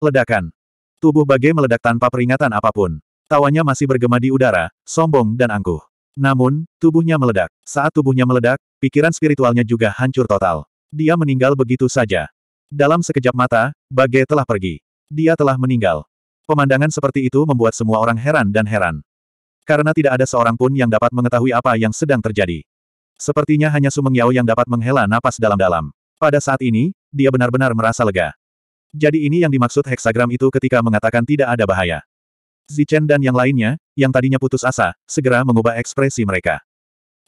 Ledakan. Tubuh Bage meledak tanpa peringatan apapun. Tawanya masih bergema di udara, sombong dan angkuh. Namun, tubuhnya meledak. Saat tubuhnya meledak, pikiran spiritualnya juga hancur total. Dia meninggal begitu saja. Dalam sekejap mata, Bage telah pergi. Dia telah meninggal. Pemandangan seperti itu membuat semua orang heran dan heran. Karena tidak ada seorang pun yang dapat mengetahui apa yang sedang terjadi. Sepertinya hanya Sumeng Yao yang dapat menghela napas dalam-dalam. Pada saat ini, dia benar-benar merasa lega. Jadi ini yang dimaksud heksagram itu ketika mengatakan tidak ada bahaya. Zichen dan yang lainnya, yang tadinya putus asa, segera mengubah ekspresi mereka.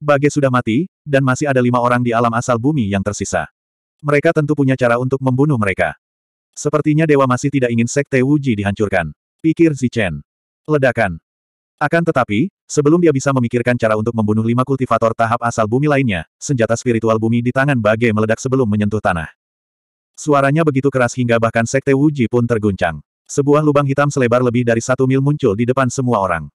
Bage sudah mati, dan masih ada lima orang di alam asal bumi yang tersisa. Mereka tentu punya cara untuk membunuh mereka. Sepertinya dewa masih tidak ingin sekte Wuji dihancurkan. Pikir Zichen. Ledakan. Akan tetapi, sebelum dia bisa memikirkan cara untuk membunuh lima kultivator tahap asal bumi lainnya, senjata spiritual bumi di tangan Bage meledak sebelum menyentuh tanah. Suaranya begitu keras hingga bahkan Sekte Wuji pun terguncang. Sebuah lubang hitam selebar lebih dari satu mil muncul di depan semua orang.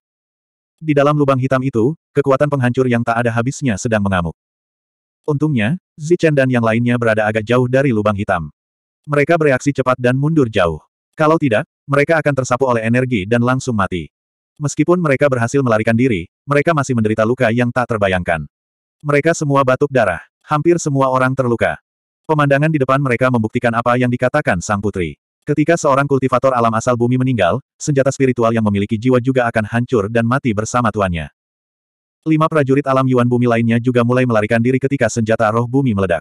Di dalam lubang hitam itu, kekuatan penghancur yang tak ada habisnya sedang mengamuk. Untungnya, Zichen dan yang lainnya berada agak jauh dari lubang hitam. Mereka bereaksi cepat dan mundur jauh. Kalau tidak, mereka akan tersapu oleh energi dan langsung mati. Meskipun mereka berhasil melarikan diri, mereka masih menderita luka yang tak terbayangkan. Mereka semua batuk darah. Hampir semua orang terluka. Pemandangan di depan mereka membuktikan apa yang dikatakan sang putri. Ketika seorang kultivator alam asal bumi meninggal, senjata spiritual yang memiliki jiwa juga akan hancur dan mati bersama tuannya. Lima prajurit alam Yuan bumi lainnya juga mulai melarikan diri ketika senjata roh bumi meledak.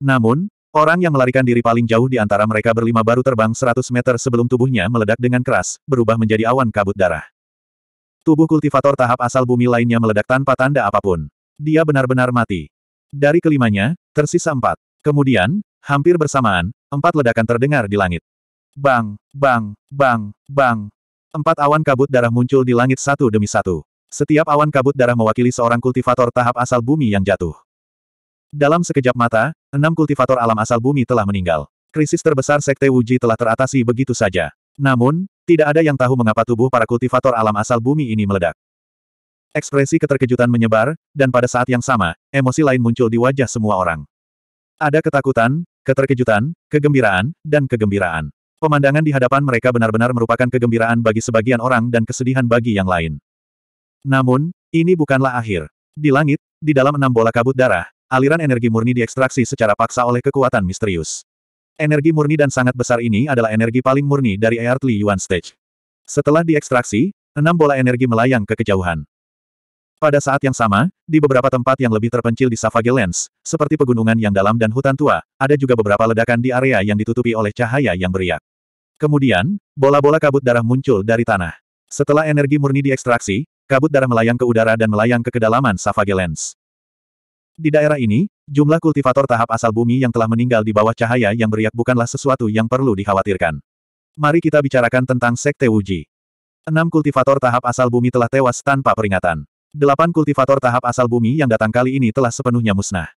Namun, orang yang melarikan diri paling jauh di antara mereka berlima baru terbang 100 meter sebelum tubuhnya meledak dengan keras, berubah menjadi awan kabut darah. Tubuh kultivator tahap asal bumi lainnya meledak tanpa tanda apapun. Dia benar-benar mati. Dari kelimanya, tersisa empat. Kemudian, hampir bersamaan, empat ledakan terdengar di langit. Bang, bang, bang, bang. Empat awan kabut darah muncul di langit satu demi satu. Setiap awan kabut darah mewakili seorang kultivator tahap asal bumi yang jatuh. Dalam sekejap mata, enam kultivator alam asal bumi telah meninggal. Krisis terbesar Sekte Wuji telah teratasi begitu saja. Namun, tidak ada yang tahu mengapa tubuh para kultivator alam asal bumi ini meledak. Ekspresi keterkejutan menyebar, dan pada saat yang sama, emosi lain muncul di wajah semua orang. Ada ketakutan, keterkejutan, kegembiraan, dan kegembiraan. Pemandangan di hadapan mereka benar-benar merupakan kegembiraan bagi sebagian orang dan kesedihan bagi yang lain. Namun, ini bukanlah akhir. Di langit, di dalam enam bola kabut darah, aliran energi murni diekstraksi secara paksa oleh kekuatan misterius. Energi murni dan sangat besar ini adalah energi paling murni dari Earthly Yuan Stage. Setelah diekstraksi, enam bola energi melayang ke kejauhan. Pada saat yang sama, di beberapa tempat yang lebih terpencil di Savagelens, seperti pegunungan yang dalam dan hutan tua, ada juga beberapa ledakan di area yang ditutupi oleh cahaya yang beriak. Kemudian, bola-bola kabut darah muncul dari tanah. Setelah energi murni diekstraksi, kabut darah melayang ke udara dan melayang ke kedalaman Savagelens. Di daerah ini, jumlah kultivator tahap asal bumi yang telah meninggal di bawah cahaya yang beriak bukanlah sesuatu yang perlu dikhawatirkan. Mari kita bicarakan tentang Sekte Wuji. Enam kultivator tahap asal bumi telah tewas tanpa peringatan. Delapan kultivator tahap asal bumi yang datang kali ini telah sepenuhnya musnah.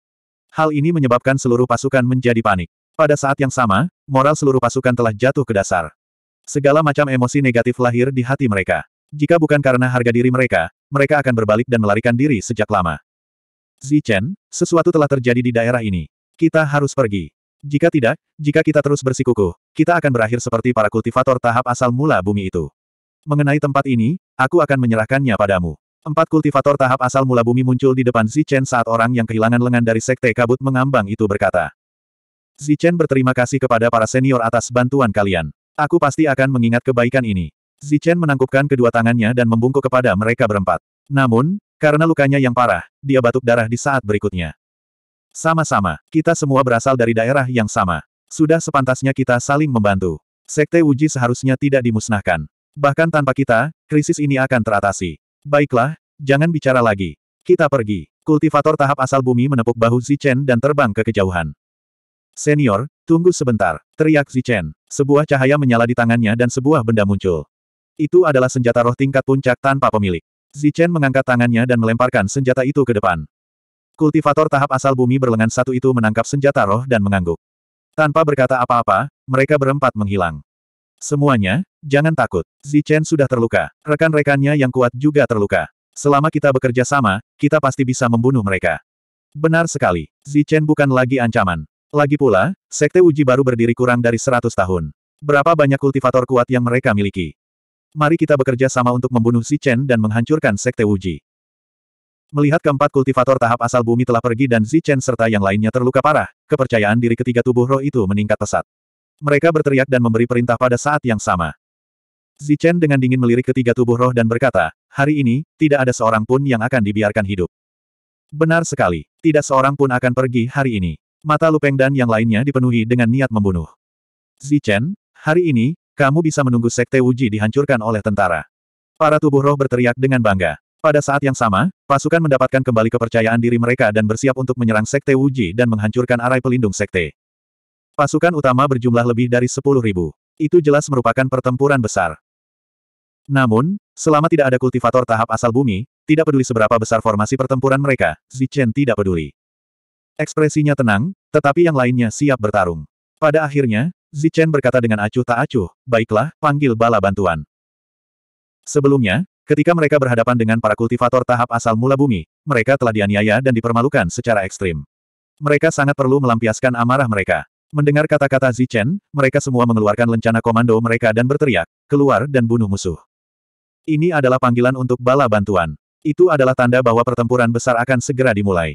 Hal ini menyebabkan seluruh pasukan menjadi panik. Pada saat yang sama, moral seluruh pasukan telah jatuh ke dasar. Segala macam emosi negatif lahir di hati mereka. Jika bukan karena harga diri mereka, mereka akan berbalik dan melarikan diri sejak lama. Zichen, sesuatu telah terjadi di daerah ini. Kita harus pergi. Jika tidak, jika kita terus bersikukuh, kita akan berakhir seperti para kultivator tahap asal mula bumi itu. Mengenai tempat ini, aku akan menyerahkannya padamu. Empat kultivator tahap asal mula bumi muncul di depan Zichen saat orang yang kehilangan lengan dari Sekte Kabut Mengambang itu berkata. Zichen berterima kasih kepada para senior atas bantuan kalian. Aku pasti akan mengingat kebaikan ini. Zichen menangkupkan kedua tangannya dan membungkuk kepada mereka berempat. Namun, karena lukanya yang parah, dia batuk darah di saat berikutnya. Sama-sama, kita semua berasal dari daerah yang sama. Sudah sepantasnya kita saling membantu. Sekte Uji seharusnya tidak dimusnahkan. Bahkan tanpa kita, krisis ini akan teratasi. Baiklah, jangan bicara lagi. Kita pergi. Kultivator tahap asal bumi menepuk bahu Zichen dan terbang ke kejauhan. Senior, tunggu sebentar, teriak Zichen. Sebuah cahaya menyala di tangannya dan sebuah benda muncul. Itu adalah senjata roh tingkat puncak tanpa pemilik. Zichen mengangkat tangannya dan melemparkan senjata itu ke depan. Kultivator tahap asal bumi berlengan satu itu menangkap senjata roh dan mengangguk. Tanpa berkata apa-apa, mereka berempat menghilang. Semuanya, jangan takut. Zichen sudah terluka. Rekan-rekannya yang kuat juga terluka. Selama kita bekerja sama, kita pasti bisa membunuh mereka. Benar sekali. Zichen bukan lagi ancaman. Lagi pula, Sekte Uji baru berdiri kurang dari 100 tahun. Berapa banyak kultivator kuat yang mereka miliki? Mari kita bekerja sama untuk membunuh Zichen dan menghancurkan Sekte Uji. Melihat keempat kultivator tahap asal bumi telah pergi dan Zichen serta yang lainnya terluka parah, kepercayaan diri ketiga tubuh roh itu meningkat pesat. Mereka berteriak dan memberi perintah pada saat yang sama. Zichen dengan dingin melirik ketiga tubuh roh dan berkata, hari ini, tidak ada seorang pun yang akan dibiarkan hidup. Benar sekali, tidak seorang pun akan pergi hari ini. Mata Lupeng dan yang lainnya dipenuhi dengan niat membunuh. Zichen, hari ini, kamu bisa menunggu Sekte Wuji dihancurkan oleh tentara. Para tubuh roh berteriak dengan bangga. Pada saat yang sama, pasukan mendapatkan kembali kepercayaan diri mereka dan bersiap untuk menyerang Sekte Wuji dan menghancurkan arai pelindung Sekte. Pasukan utama berjumlah lebih dari ribu. Itu jelas merupakan pertempuran besar. Namun, selama tidak ada kultivator tahap asal bumi, tidak peduli seberapa besar formasi pertempuran mereka, Zichen tidak peduli. Ekspresinya tenang, tetapi yang lainnya siap bertarung. Pada akhirnya, Zichen berkata dengan acuh tak acuh, baiklah, panggil bala bantuan. Sebelumnya, ketika mereka berhadapan dengan para kultivator tahap asal mula bumi, mereka telah dianiaya dan dipermalukan secara ekstrim. Mereka sangat perlu melampiaskan amarah mereka. Mendengar kata-kata Zichen, mereka semua mengeluarkan lencana komando mereka dan berteriak, keluar dan bunuh musuh. Ini adalah panggilan untuk bala bantuan. Itu adalah tanda bahwa pertempuran besar akan segera dimulai.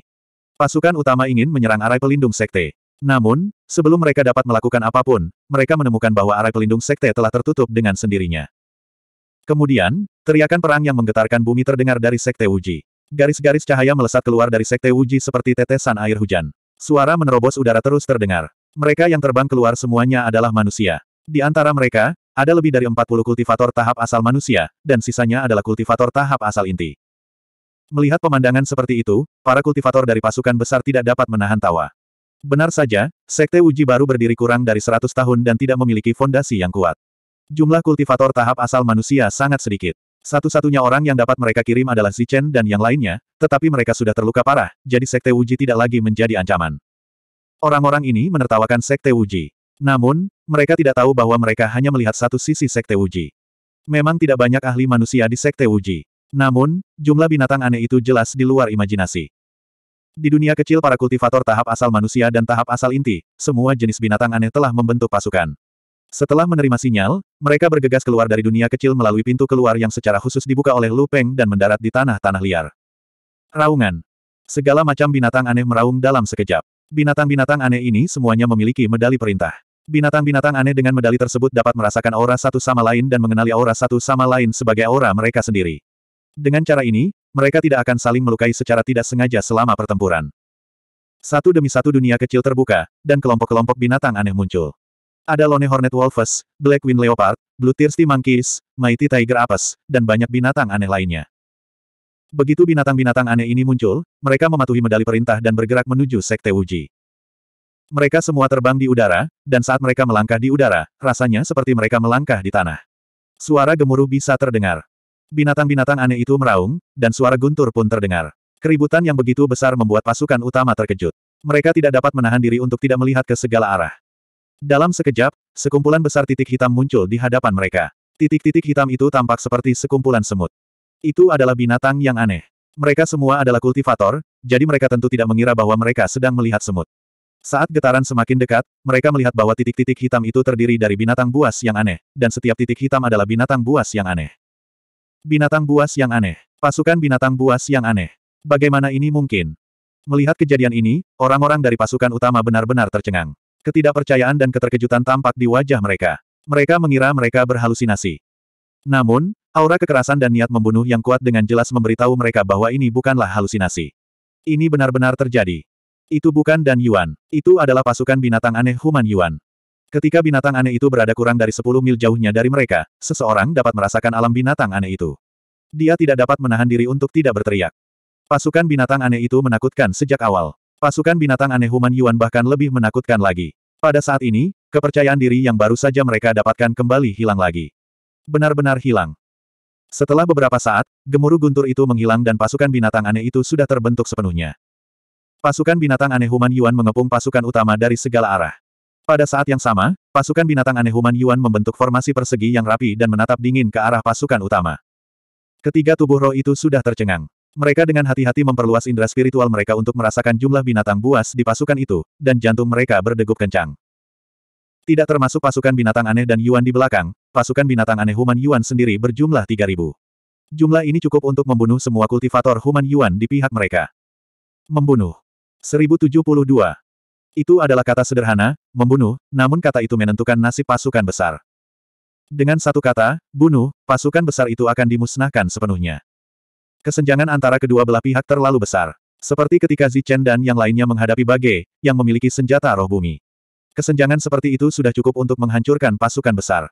Pasukan utama ingin menyerang arai pelindung sekte. Namun, sebelum mereka dapat melakukan apapun, mereka menemukan bahwa arai pelindung sekte telah tertutup dengan sendirinya. Kemudian, teriakan perang yang menggetarkan bumi terdengar dari sekte Wuji. Garis-garis cahaya melesat keluar dari sekte Wuji seperti tetesan air hujan. Suara menerobos udara terus terdengar. Mereka yang terbang keluar semuanya adalah manusia. Di antara mereka, ada lebih dari 40 kultivator tahap asal manusia, dan sisanya adalah kultivator tahap asal inti. Melihat pemandangan seperti itu, para kultivator dari pasukan besar tidak dapat menahan tawa. Benar saja, Sekte Uji baru berdiri kurang dari 100 tahun dan tidak memiliki fondasi yang kuat. Jumlah kultivator tahap asal manusia sangat sedikit. Satu-satunya orang yang dapat mereka kirim adalah Zichen dan yang lainnya, tetapi mereka sudah terluka parah, jadi Sekte Uji tidak lagi menjadi ancaman. Orang-orang ini menertawakan Sekte Wuji. Namun, mereka tidak tahu bahwa mereka hanya melihat satu sisi Sekte Wuji. Memang tidak banyak ahli manusia di Sekte Wuji. Namun, jumlah binatang aneh itu jelas di luar imajinasi. Di dunia kecil para kultivator tahap asal manusia dan tahap asal inti, semua jenis binatang aneh telah membentuk pasukan. Setelah menerima sinyal, mereka bergegas keluar dari dunia kecil melalui pintu keluar yang secara khusus dibuka oleh Lu Peng dan mendarat di tanah-tanah liar. Raungan. Segala macam binatang aneh meraung dalam sekejap. Binatang-binatang aneh ini semuanya memiliki medali perintah. Binatang-binatang aneh dengan medali tersebut dapat merasakan aura satu sama lain dan mengenali aura satu sama lain sebagai aura mereka sendiri. Dengan cara ini, mereka tidak akan saling melukai secara tidak sengaja selama pertempuran. Satu demi satu dunia kecil terbuka, dan kelompok-kelompok binatang aneh muncul. Ada Lone Hornet Wolves, Black Wind Leopard, Blue Thirsty Monkeys, Mighty Tiger Apes, dan banyak binatang aneh lainnya. Begitu binatang-binatang aneh ini muncul, mereka mematuhi medali perintah dan bergerak menuju Sekte Wuji. Mereka semua terbang di udara, dan saat mereka melangkah di udara, rasanya seperti mereka melangkah di tanah. Suara gemuruh bisa terdengar. Binatang-binatang aneh itu meraung, dan suara guntur pun terdengar. Keributan yang begitu besar membuat pasukan utama terkejut. Mereka tidak dapat menahan diri untuk tidak melihat ke segala arah. Dalam sekejap, sekumpulan besar titik hitam muncul di hadapan mereka. Titik-titik hitam itu tampak seperti sekumpulan semut. Itu adalah binatang yang aneh. Mereka semua adalah kultivator, jadi mereka tentu tidak mengira bahwa mereka sedang melihat semut. Saat getaran semakin dekat, mereka melihat bahwa titik-titik hitam itu terdiri dari binatang buas yang aneh, dan setiap titik hitam adalah binatang buas yang aneh. Binatang buas yang aneh. Pasukan binatang buas yang aneh. Bagaimana ini mungkin? Melihat kejadian ini, orang-orang dari pasukan utama benar-benar tercengang. Ketidakpercayaan dan keterkejutan tampak di wajah mereka. Mereka mengira mereka berhalusinasi. Namun, Aura kekerasan dan niat membunuh yang kuat dengan jelas memberitahu mereka bahwa ini bukanlah halusinasi. Ini benar-benar terjadi. Itu bukan Dan Yuan. Itu adalah pasukan binatang aneh Human Yuan. Ketika binatang aneh itu berada kurang dari 10 mil jauhnya dari mereka, seseorang dapat merasakan alam binatang aneh itu. Dia tidak dapat menahan diri untuk tidak berteriak. Pasukan binatang aneh itu menakutkan sejak awal. Pasukan binatang aneh Human Yuan bahkan lebih menakutkan lagi. Pada saat ini, kepercayaan diri yang baru saja mereka dapatkan kembali hilang lagi. Benar-benar hilang. Setelah beberapa saat, gemuruh guntur itu menghilang dan pasukan binatang aneh itu sudah terbentuk sepenuhnya. Pasukan binatang aneh Human Yuan mengepung pasukan utama dari segala arah. Pada saat yang sama, pasukan binatang aneh Human Yuan membentuk formasi persegi yang rapi dan menatap dingin ke arah pasukan utama. Ketiga tubuh roh itu sudah tercengang. Mereka dengan hati-hati memperluas indera spiritual mereka untuk merasakan jumlah binatang buas di pasukan itu, dan jantung mereka berdegup kencang. Tidak termasuk pasukan binatang aneh dan Yuan di belakang, pasukan binatang aneh Human Yuan sendiri berjumlah 3.000. Jumlah ini cukup untuk membunuh semua kultivator Human Yuan di pihak mereka. Membunuh. 1072. Itu adalah kata sederhana, membunuh, namun kata itu menentukan nasib pasukan besar. Dengan satu kata, bunuh, pasukan besar itu akan dimusnahkan sepenuhnya. Kesenjangan antara kedua belah pihak terlalu besar. Seperti ketika Zichen dan yang lainnya menghadapi Bage, yang memiliki senjata roh bumi. Kesenjangan seperti itu sudah cukup untuk menghancurkan pasukan besar.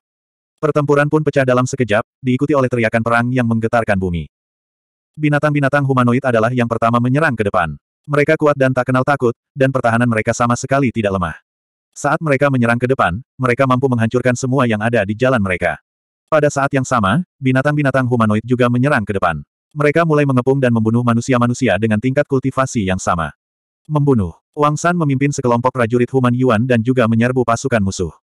Pertempuran pun pecah dalam sekejap, diikuti oleh teriakan perang yang menggetarkan bumi. Binatang-binatang humanoid adalah yang pertama menyerang ke depan. Mereka kuat dan tak kenal takut, dan pertahanan mereka sama sekali tidak lemah. Saat mereka menyerang ke depan, mereka mampu menghancurkan semua yang ada di jalan mereka. Pada saat yang sama, binatang-binatang humanoid juga menyerang ke depan. Mereka mulai mengepung dan membunuh manusia-manusia dengan tingkat kultivasi yang sama. Membunuh. Wang San memimpin sekelompok prajurit Human Yuan dan juga menyerbu pasukan musuh.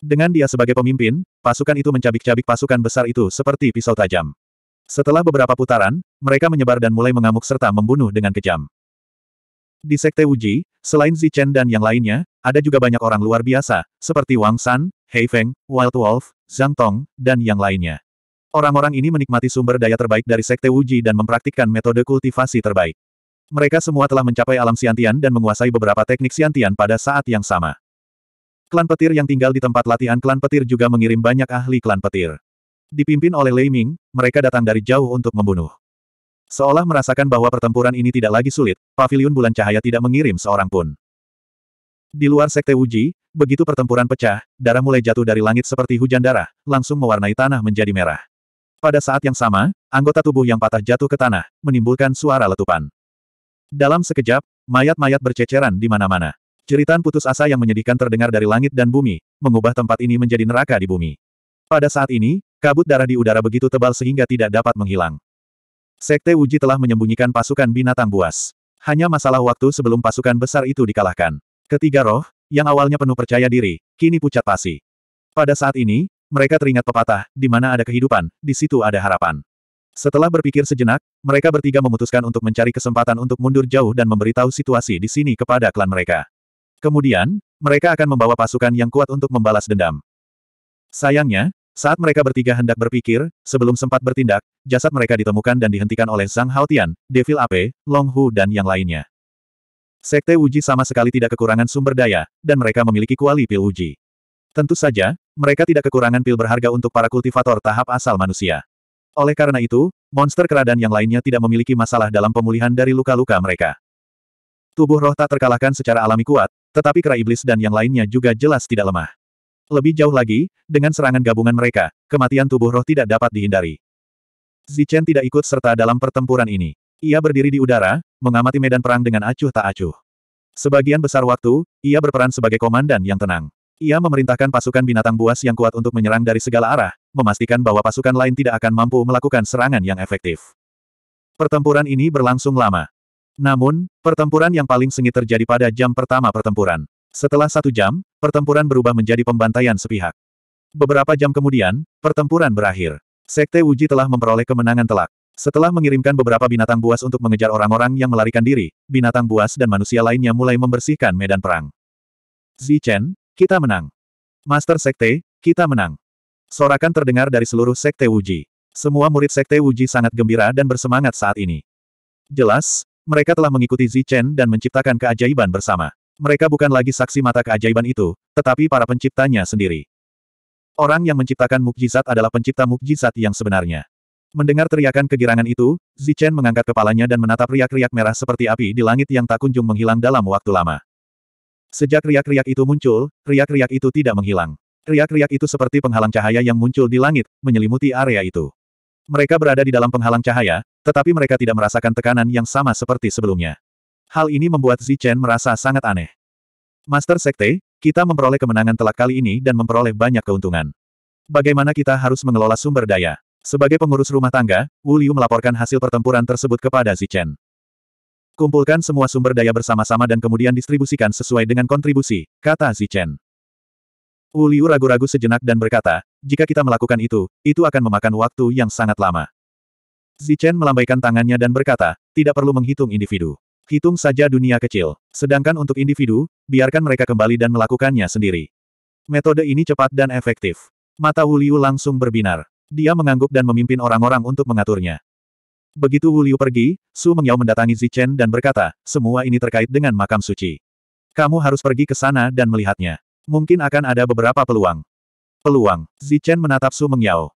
Dengan dia sebagai pemimpin, pasukan itu mencabik-cabik pasukan besar itu seperti pisau tajam. Setelah beberapa putaran, mereka menyebar dan mulai mengamuk serta membunuh dengan kejam. Di Sekte Wuji, selain Zichen dan yang lainnya, ada juga banyak orang luar biasa, seperti Wang San, Hei Feng, Wild Wolf, Zhang Tong, dan yang lainnya. Orang-orang ini menikmati sumber daya terbaik dari Sekte Wuji dan mempraktikkan metode kultivasi terbaik. Mereka semua telah mencapai alam siantian dan menguasai beberapa teknik siantian pada saat yang sama. Klan petir yang tinggal di tempat latihan klan petir juga mengirim banyak ahli klan petir. Dipimpin oleh Lei Ming, mereka datang dari jauh untuk membunuh. Seolah merasakan bahwa pertempuran ini tidak lagi sulit, Paviliun Bulan Cahaya tidak mengirim seorang pun. Di luar Sekte Wuji, begitu pertempuran pecah, darah mulai jatuh dari langit seperti hujan darah, langsung mewarnai tanah menjadi merah. Pada saat yang sama, anggota tubuh yang patah jatuh ke tanah, menimbulkan suara letupan. Dalam sekejap, mayat-mayat berceceran di mana-mana. Cerita putus asa yang menyedihkan terdengar dari langit dan bumi, mengubah tempat ini menjadi neraka di bumi. Pada saat ini, kabut darah di udara begitu tebal sehingga tidak dapat menghilang. Sekte Uji telah menyembunyikan pasukan binatang buas. Hanya masalah waktu sebelum pasukan besar itu dikalahkan. Ketiga roh, yang awalnya penuh percaya diri, kini pucat pasi. Pada saat ini, mereka teringat pepatah, di mana ada kehidupan, di situ ada harapan. Setelah berpikir sejenak, mereka bertiga memutuskan untuk mencari kesempatan untuk mundur jauh dan memberitahu situasi di sini kepada klan mereka. Kemudian, mereka akan membawa pasukan yang kuat untuk membalas dendam. Sayangnya, saat mereka bertiga hendak berpikir, sebelum sempat bertindak, jasad mereka ditemukan dan dihentikan oleh Zhang Haotian, Devil Ape, Long Hu dan yang lainnya. Sekte Wuji sama sekali tidak kekurangan sumber daya, dan mereka memiliki kuali pil Wuji. Tentu saja, mereka tidak kekurangan pil berharga untuk para kultivator tahap asal manusia. Oleh karena itu, monster keradan yang lainnya tidak memiliki masalah dalam pemulihan dari luka-luka mereka. Tubuh roh tak terkalahkan secara alami kuat, tetapi kera iblis dan yang lainnya juga jelas tidak lemah. Lebih jauh lagi, dengan serangan gabungan mereka, kematian tubuh roh tidak dapat dihindari. Zichen tidak ikut serta dalam pertempuran ini. Ia berdiri di udara, mengamati medan perang dengan acuh tak acuh. Sebagian besar waktu, ia berperan sebagai komandan yang tenang. Ia memerintahkan pasukan binatang buas yang kuat untuk menyerang dari segala arah, memastikan bahwa pasukan lain tidak akan mampu melakukan serangan yang efektif. Pertempuran ini berlangsung lama. Namun, pertempuran yang paling sengit terjadi pada jam pertama pertempuran. Setelah satu jam, pertempuran berubah menjadi pembantaian sepihak. Beberapa jam kemudian, pertempuran berakhir. Sekte Wuji telah memperoleh kemenangan telak. Setelah mengirimkan beberapa binatang buas untuk mengejar orang-orang yang melarikan diri, binatang buas dan manusia lainnya mulai membersihkan medan perang. Zi kita menang. Master Sekte, kita menang. Sorakan terdengar dari seluruh Sekte Wuji. Semua murid Sekte Wuji sangat gembira dan bersemangat saat ini. Jelas, mereka telah mengikuti Zichen dan menciptakan keajaiban bersama. Mereka bukan lagi saksi mata keajaiban itu, tetapi para penciptanya sendiri. Orang yang menciptakan mukjizat adalah pencipta mukjizat yang sebenarnya. Mendengar teriakan kegirangan itu, Zichen mengangkat kepalanya dan menatap riak-riak merah seperti api di langit yang tak kunjung menghilang dalam waktu lama. Sejak riak-riak itu muncul, riak-riak itu tidak menghilang. Riak-riak itu seperti penghalang cahaya yang muncul di langit, menyelimuti area itu. Mereka berada di dalam penghalang cahaya, tetapi mereka tidak merasakan tekanan yang sama seperti sebelumnya. Hal ini membuat Zichen merasa sangat aneh. Master Sekte, kita memperoleh kemenangan telak kali ini dan memperoleh banyak keuntungan. Bagaimana kita harus mengelola sumber daya? Sebagai pengurus rumah tangga, Wu Liu melaporkan hasil pertempuran tersebut kepada Zichen. Kumpulkan semua sumber daya bersama-sama dan kemudian distribusikan sesuai dengan kontribusi, kata Zichen. Wu ragu-ragu sejenak dan berkata, jika kita melakukan itu, itu akan memakan waktu yang sangat lama. Zichen melambaikan tangannya dan berkata, tidak perlu menghitung individu. Hitung saja dunia kecil. Sedangkan untuk individu, biarkan mereka kembali dan melakukannya sendiri. Metode ini cepat dan efektif. Mata Wu langsung berbinar. Dia mengangguk dan memimpin orang-orang untuk mengaturnya. Begitu Wu Liu pergi, Su Mengyao mendatangi Zichen dan berkata, semua ini terkait dengan makam suci. Kamu harus pergi ke sana dan melihatnya. Mungkin akan ada beberapa peluang. Peluang, Zichen menatap Su Mengyao.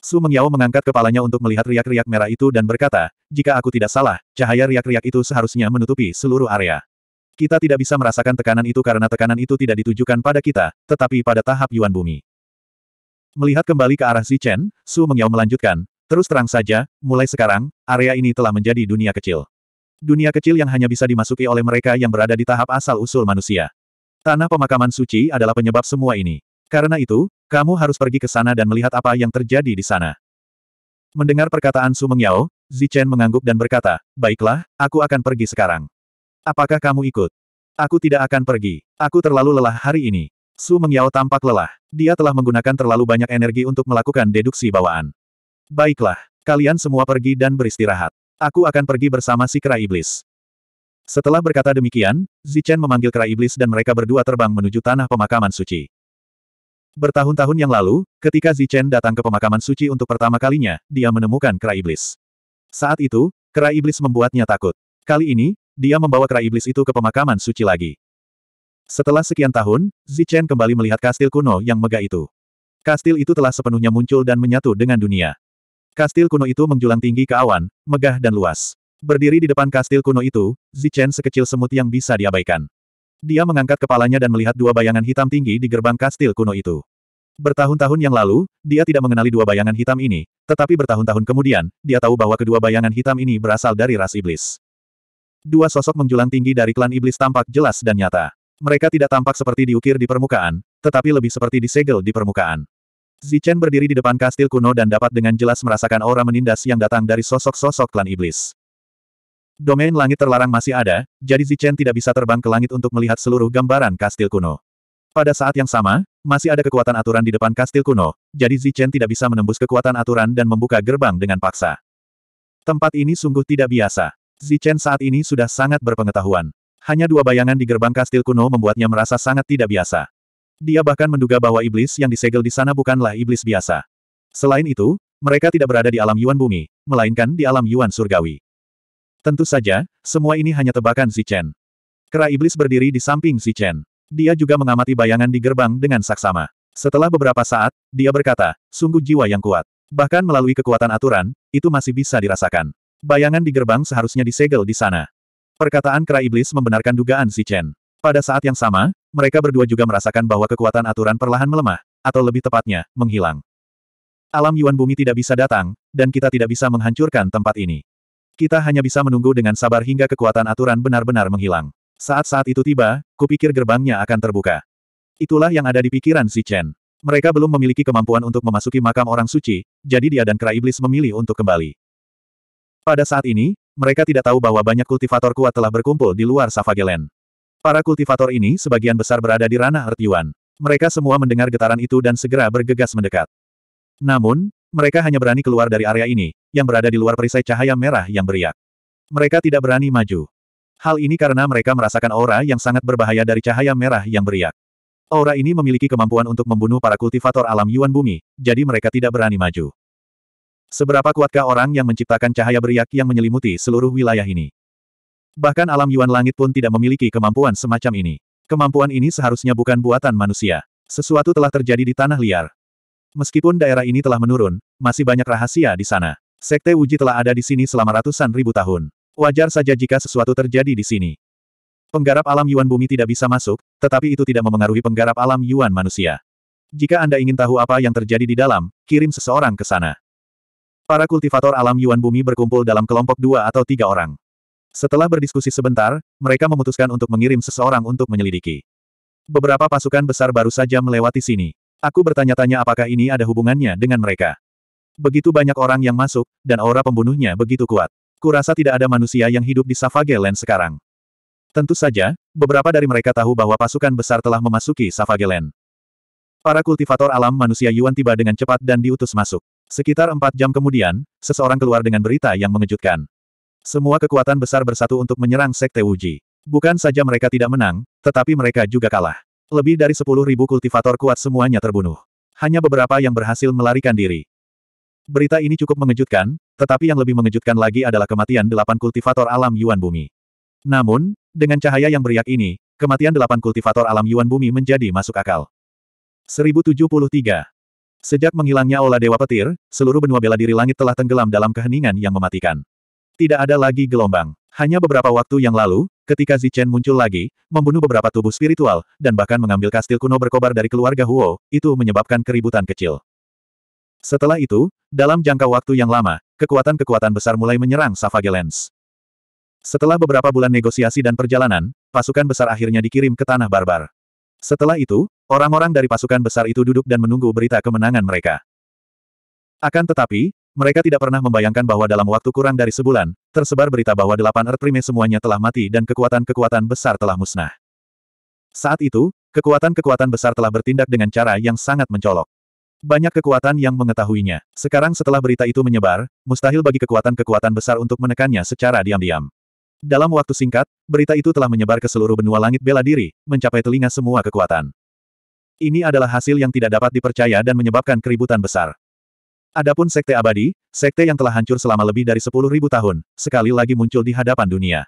Su Mengyao mengangkat kepalanya untuk melihat riak-riak merah itu dan berkata, jika aku tidak salah, cahaya riak-riak itu seharusnya menutupi seluruh area. Kita tidak bisa merasakan tekanan itu karena tekanan itu tidak ditujukan pada kita, tetapi pada tahap Yuan Bumi. Melihat kembali ke arah Zichen, Su Mengyao melanjutkan, Terus terang saja, mulai sekarang, area ini telah menjadi dunia kecil. Dunia kecil yang hanya bisa dimasuki oleh mereka yang berada di tahap asal-usul manusia. Tanah pemakaman suci adalah penyebab semua ini. Karena itu, kamu harus pergi ke sana dan melihat apa yang terjadi di sana. Mendengar perkataan Su Mengyao, Zichen mengangguk dan berkata, Baiklah, aku akan pergi sekarang. Apakah kamu ikut? Aku tidak akan pergi. Aku terlalu lelah hari ini. Su Mengyao tampak lelah. Dia telah menggunakan terlalu banyak energi untuk melakukan deduksi bawaan. Baiklah, kalian semua pergi dan beristirahat. Aku akan pergi bersama si kera iblis. Setelah berkata demikian, Zichen memanggil kera iblis dan mereka berdua terbang menuju tanah pemakaman suci. Bertahun-tahun yang lalu, ketika Zichen datang ke pemakaman suci untuk pertama kalinya, dia menemukan kera iblis. Saat itu, kera iblis membuatnya takut. Kali ini, dia membawa kera iblis itu ke pemakaman suci lagi. Setelah sekian tahun, Zichen kembali melihat kastil kuno yang megah itu. Kastil itu telah sepenuhnya muncul dan menyatu dengan dunia. Kastil kuno itu menjulang tinggi ke awan, megah dan luas. Berdiri di depan kastil kuno itu, Zichen sekecil semut yang bisa diabaikan. Dia mengangkat kepalanya dan melihat dua bayangan hitam tinggi di gerbang kastil kuno itu. Bertahun-tahun yang lalu, dia tidak mengenali dua bayangan hitam ini, tetapi bertahun-tahun kemudian, dia tahu bahwa kedua bayangan hitam ini berasal dari ras iblis. Dua sosok menjulang tinggi dari klan iblis tampak jelas dan nyata. Mereka tidak tampak seperti diukir di permukaan, tetapi lebih seperti disegel di permukaan. Zichen berdiri di depan kastil kuno dan dapat dengan jelas merasakan aura menindas yang datang dari sosok-sosok klan iblis. Domain langit terlarang masih ada, jadi Zichen tidak bisa terbang ke langit untuk melihat seluruh gambaran kastil kuno. Pada saat yang sama, masih ada kekuatan aturan di depan kastil kuno, jadi Zichen tidak bisa menembus kekuatan aturan dan membuka gerbang dengan paksa. Tempat ini sungguh tidak biasa. Zichen saat ini sudah sangat berpengetahuan. Hanya dua bayangan di gerbang kastil kuno membuatnya merasa sangat tidak biasa. Dia bahkan menduga bahwa iblis yang disegel di sana bukanlah iblis biasa. Selain itu, mereka tidak berada di alam Yuan bumi, melainkan di alam Yuan surgawi. Tentu saja, semua ini hanya tebakan Si Chen. Kera iblis berdiri di samping Si Chen, Dia juga mengamati bayangan di gerbang dengan saksama. Setelah beberapa saat, dia berkata, sungguh jiwa yang kuat. Bahkan melalui kekuatan aturan, itu masih bisa dirasakan. Bayangan di gerbang seharusnya disegel di sana. Perkataan kera iblis membenarkan dugaan si Chen. Pada saat yang sama, mereka berdua juga merasakan bahwa kekuatan aturan perlahan melemah, atau lebih tepatnya, menghilang. Alam Yuan Bumi tidak bisa datang, dan kita tidak bisa menghancurkan tempat ini. Kita hanya bisa menunggu dengan sabar hingga kekuatan aturan benar-benar menghilang. Saat-saat itu tiba, kupikir gerbangnya akan terbuka. Itulah yang ada di pikiran si Chen. Mereka belum memiliki kemampuan untuk memasuki makam orang suci, jadi dia dan kera iblis memilih untuk kembali. Pada saat ini, mereka tidak tahu bahwa banyak kultivator kuat telah berkumpul di luar Savageland. Para kultivator ini sebagian besar berada di ranah Ertiwan. Mereka semua mendengar getaran itu dan segera bergegas mendekat. Namun, mereka hanya berani keluar dari area ini, yang berada di luar perisai cahaya merah yang beriak. Mereka tidak berani maju. Hal ini karena mereka merasakan aura yang sangat berbahaya dari cahaya merah yang beriak. Aura ini memiliki kemampuan untuk membunuh para kultivator alam Yuan Bumi, jadi mereka tidak berani maju. Seberapa kuatkah orang yang menciptakan cahaya beriak yang menyelimuti seluruh wilayah ini? Bahkan alam Yuan Langit pun tidak memiliki kemampuan semacam ini. Kemampuan ini seharusnya bukan buatan manusia. Sesuatu telah terjadi di tanah liar. Meskipun daerah ini telah menurun, masih banyak rahasia di sana. Sekte Wuji telah ada di sini selama ratusan ribu tahun. Wajar saja jika sesuatu terjadi di sini. Penggarap alam Yuan bumi tidak bisa masuk, tetapi itu tidak memengaruhi penggarap alam Yuan manusia. Jika Anda ingin tahu apa yang terjadi di dalam, kirim seseorang ke sana. Para kultivator alam Yuan bumi berkumpul dalam kelompok dua atau tiga orang. Setelah berdiskusi sebentar, mereka memutuskan untuk mengirim seseorang untuk menyelidiki. Beberapa pasukan besar baru saja melewati sini. Aku bertanya-tanya apakah ini ada hubungannya dengan mereka. Begitu banyak orang yang masuk, dan aura pembunuhnya begitu kuat. Kurasa tidak ada manusia yang hidup di Savageland sekarang. Tentu saja, beberapa dari mereka tahu bahwa pasukan besar telah memasuki Savageland. Para kultivator alam manusia Yuan tiba dengan cepat dan diutus masuk. Sekitar empat jam kemudian, seseorang keluar dengan berita yang mengejutkan. Semua kekuatan besar bersatu untuk menyerang Sekte Wuji. Bukan saja mereka tidak menang, tetapi mereka juga kalah. Lebih dari sepuluh ribu kultivator kuat semuanya terbunuh. Hanya beberapa yang berhasil melarikan diri. Berita ini cukup mengejutkan, tetapi yang lebih mengejutkan lagi adalah kematian delapan kultivator alam Yuan Bumi. Namun, dengan cahaya yang beriak ini, kematian delapan kultivator alam Yuan Bumi menjadi masuk akal. 1073. Sejak menghilangnya Ola Dewa Petir, seluruh benua bela diri langit telah tenggelam dalam keheningan yang mematikan. Tidak ada lagi gelombang. Hanya beberapa waktu yang lalu, ketika Zichen muncul lagi, membunuh beberapa tubuh spiritual, dan bahkan mengambil kastil kuno berkobar dari keluarga Huo, itu menyebabkan keributan kecil. Setelah itu, dalam jangka waktu yang lama, kekuatan-kekuatan besar mulai menyerang Savagelens. Setelah beberapa bulan negosiasi dan perjalanan, pasukan besar akhirnya dikirim ke tanah barbar. Setelah itu, orang-orang dari pasukan besar itu duduk dan menunggu berita kemenangan mereka. Akan tetapi, mereka tidak pernah membayangkan bahwa dalam waktu kurang dari sebulan, tersebar berita bahwa delapan Earth Prime semuanya telah mati dan kekuatan-kekuatan besar telah musnah. Saat itu, kekuatan-kekuatan besar telah bertindak dengan cara yang sangat mencolok. Banyak kekuatan yang mengetahuinya. Sekarang setelah berita itu menyebar, mustahil bagi kekuatan-kekuatan besar untuk menekannya secara diam-diam. Dalam waktu singkat, berita itu telah menyebar ke seluruh benua langit bela diri, mencapai telinga semua kekuatan. Ini adalah hasil yang tidak dapat dipercaya dan menyebabkan keributan besar. Adapun sekte abadi, sekte yang telah hancur selama lebih dari sepuluh ribu tahun, sekali lagi muncul di hadapan dunia.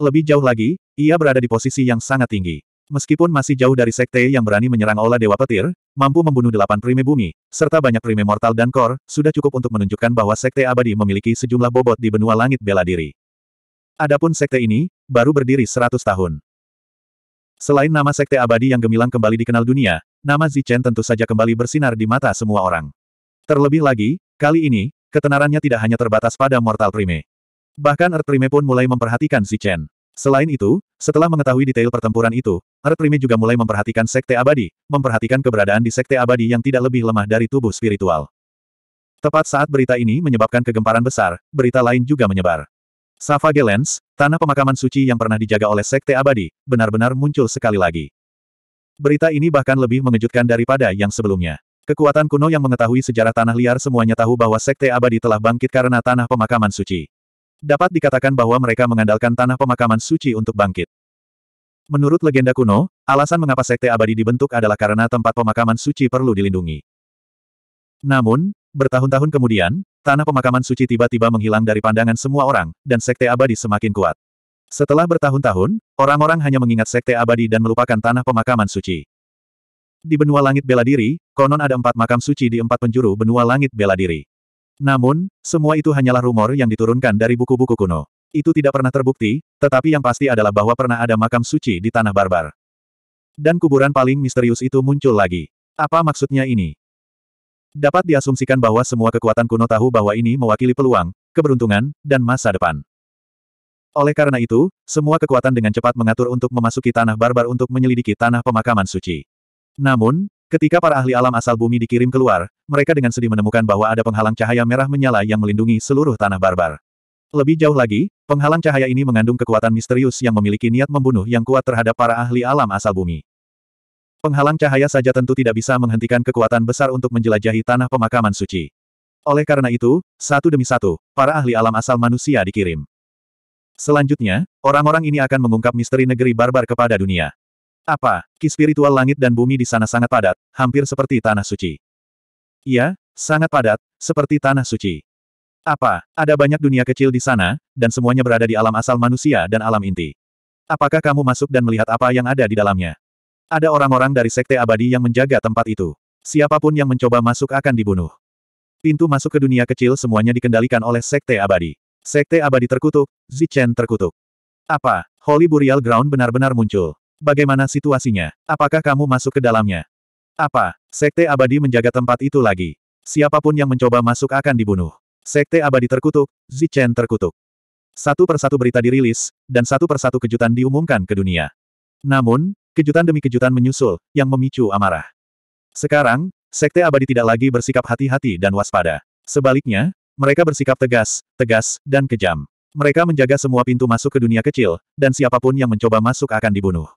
Lebih jauh lagi, ia berada di posisi yang sangat tinggi. Meskipun masih jauh dari sekte yang berani menyerang Ola Dewa Petir, mampu membunuh delapan prime bumi, serta banyak prime mortal dan kor, sudah cukup untuk menunjukkan bahwa sekte abadi memiliki sejumlah bobot di benua langit bela diri. Adapun sekte ini, baru berdiri seratus tahun. Selain nama sekte abadi yang gemilang kembali dikenal dunia, nama Zichen tentu saja kembali bersinar di mata semua orang. Terlebih lagi, kali ini, ketenarannya tidak hanya terbatas pada Mortal Prime. Bahkan Earth Prime pun mulai memperhatikan si Chen. Selain itu, setelah mengetahui detail pertempuran itu, Earth Prime juga mulai memperhatikan Sekte Abadi, memperhatikan keberadaan di Sekte Abadi yang tidak lebih lemah dari tubuh spiritual. Tepat saat berita ini menyebabkan kegemparan besar, berita lain juga menyebar. Savagelens, tanah pemakaman suci yang pernah dijaga oleh Sekte Abadi, benar-benar muncul sekali lagi. Berita ini bahkan lebih mengejutkan daripada yang sebelumnya. Kekuatan kuno yang mengetahui sejarah tanah liar semuanya tahu bahwa Sekte Abadi telah bangkit karena tanah pemakaman suci. Dapat dikatakan bahwa mereka mengandalkan tanah pemakaman suci untuk bangkit. Menurut legenda kuno, alasan mengapa Sekte Abadi dibentuk adalah karena tempat pemakaman suci perlu dilindungi. Namun, bertahun-tahun kemudian, tanah pemakaman suci tiba-tiba menghilang dari pandangan semua orang, dan Sekte Abadi semakin kuat. Setelah bertahun-tahun, orang-orang hanya mengingat Sekte Abadi dan melupakan tanah pemakaman suci. Di benua langit bela diri, konon ada empat makam suci di empat penjuru benua langit bela diri. Namun, semua itu hanyalah rumor yang diturunkan dari buku-buku kuno. Itu tidak pernah terbukti, tetapi yang pasti adalah bahwa pernah ada makam suci di tanah barbar. Dan kuburan paling misterius itu muncul lagi. Apa maksudnya ini? Dapat diasumsikan bahwa semua kekuatan kuno tahu bahwa ini mewakili peluang, keberuntungan, dan masa depan. Oleh karena itu, semua kekuatan dengan cepat mengatur untuk memasuki tanah barbar untuk menyelidiki tanah pemakaman suci. Namun, ketika para ahli alam asal bumi dikirim keluar, mereka dengan sedih menemukan bahwa ada penghalang cahaya merah menyala yang melindungi seluruh tanah barbar. Lebih jauh lagi, penghalang cahaya ini mengandung kekuatan misterius yang memiliki niat membunuh yang kuat terhadap para ahli alam asal bumi. Penghalang cahaya saja tentu tidak bisa menghentikan kekuatan besar untuk menjelajahi tanah pemakaman suci. Oleh karena itu, satu demi satu, para ahli alam asal manusia dikirim. Selanjutnya, orang-orang ini akan mengungkap misteri negeri barbar kepada dunia. Apa, ki spiritual langit dan bumi di sana sangat padat, hampir seperti tanah suci. Iya, sangat padat, seperti tanah suci. Apa, ada banyak dunia kecil di sana, dan semuanya berada di alam asal manusia dan alam inti. Apakah kamu masuk dan melihat apa yang ada di dalamnya? Ada orang-orang dari sekte abadi yang menjaga tempat itu. Siapapun yang mencoba masuk akan dibunuh. Pintu masuk ke dunia kecil semuanya dikendalikan oleh sekte abadi. Sekte abadi terkutuk, Zichen terkutuk. Apa, Holy Burial Ground benar-benar muncul? Bagaimana situasinya? Apakah kamu masuk ke dalamnya? Apa? Sekte abadi menjaga tempat itu lagi. Siapapun yang mencoba masuk akan dibunuh. Sekte abadi terkutuk, Zichen terkutuk. Satu persatu berita dirilis, dan satu persatu kejutan diumumkan ke dunia. Namun, kejutan demi kejutan menyusul, yang memicu amarah. Sekarang, Sekte abadi tidak lagi bersikap hati-hati dan waspada. Sebaliknya, mereka bersikap tegas, tegas, dan kejam. Mereka menjaga semua pintu masuk ke dunia kecil, dan siapapun yang mencoba masuk akan dibunuh.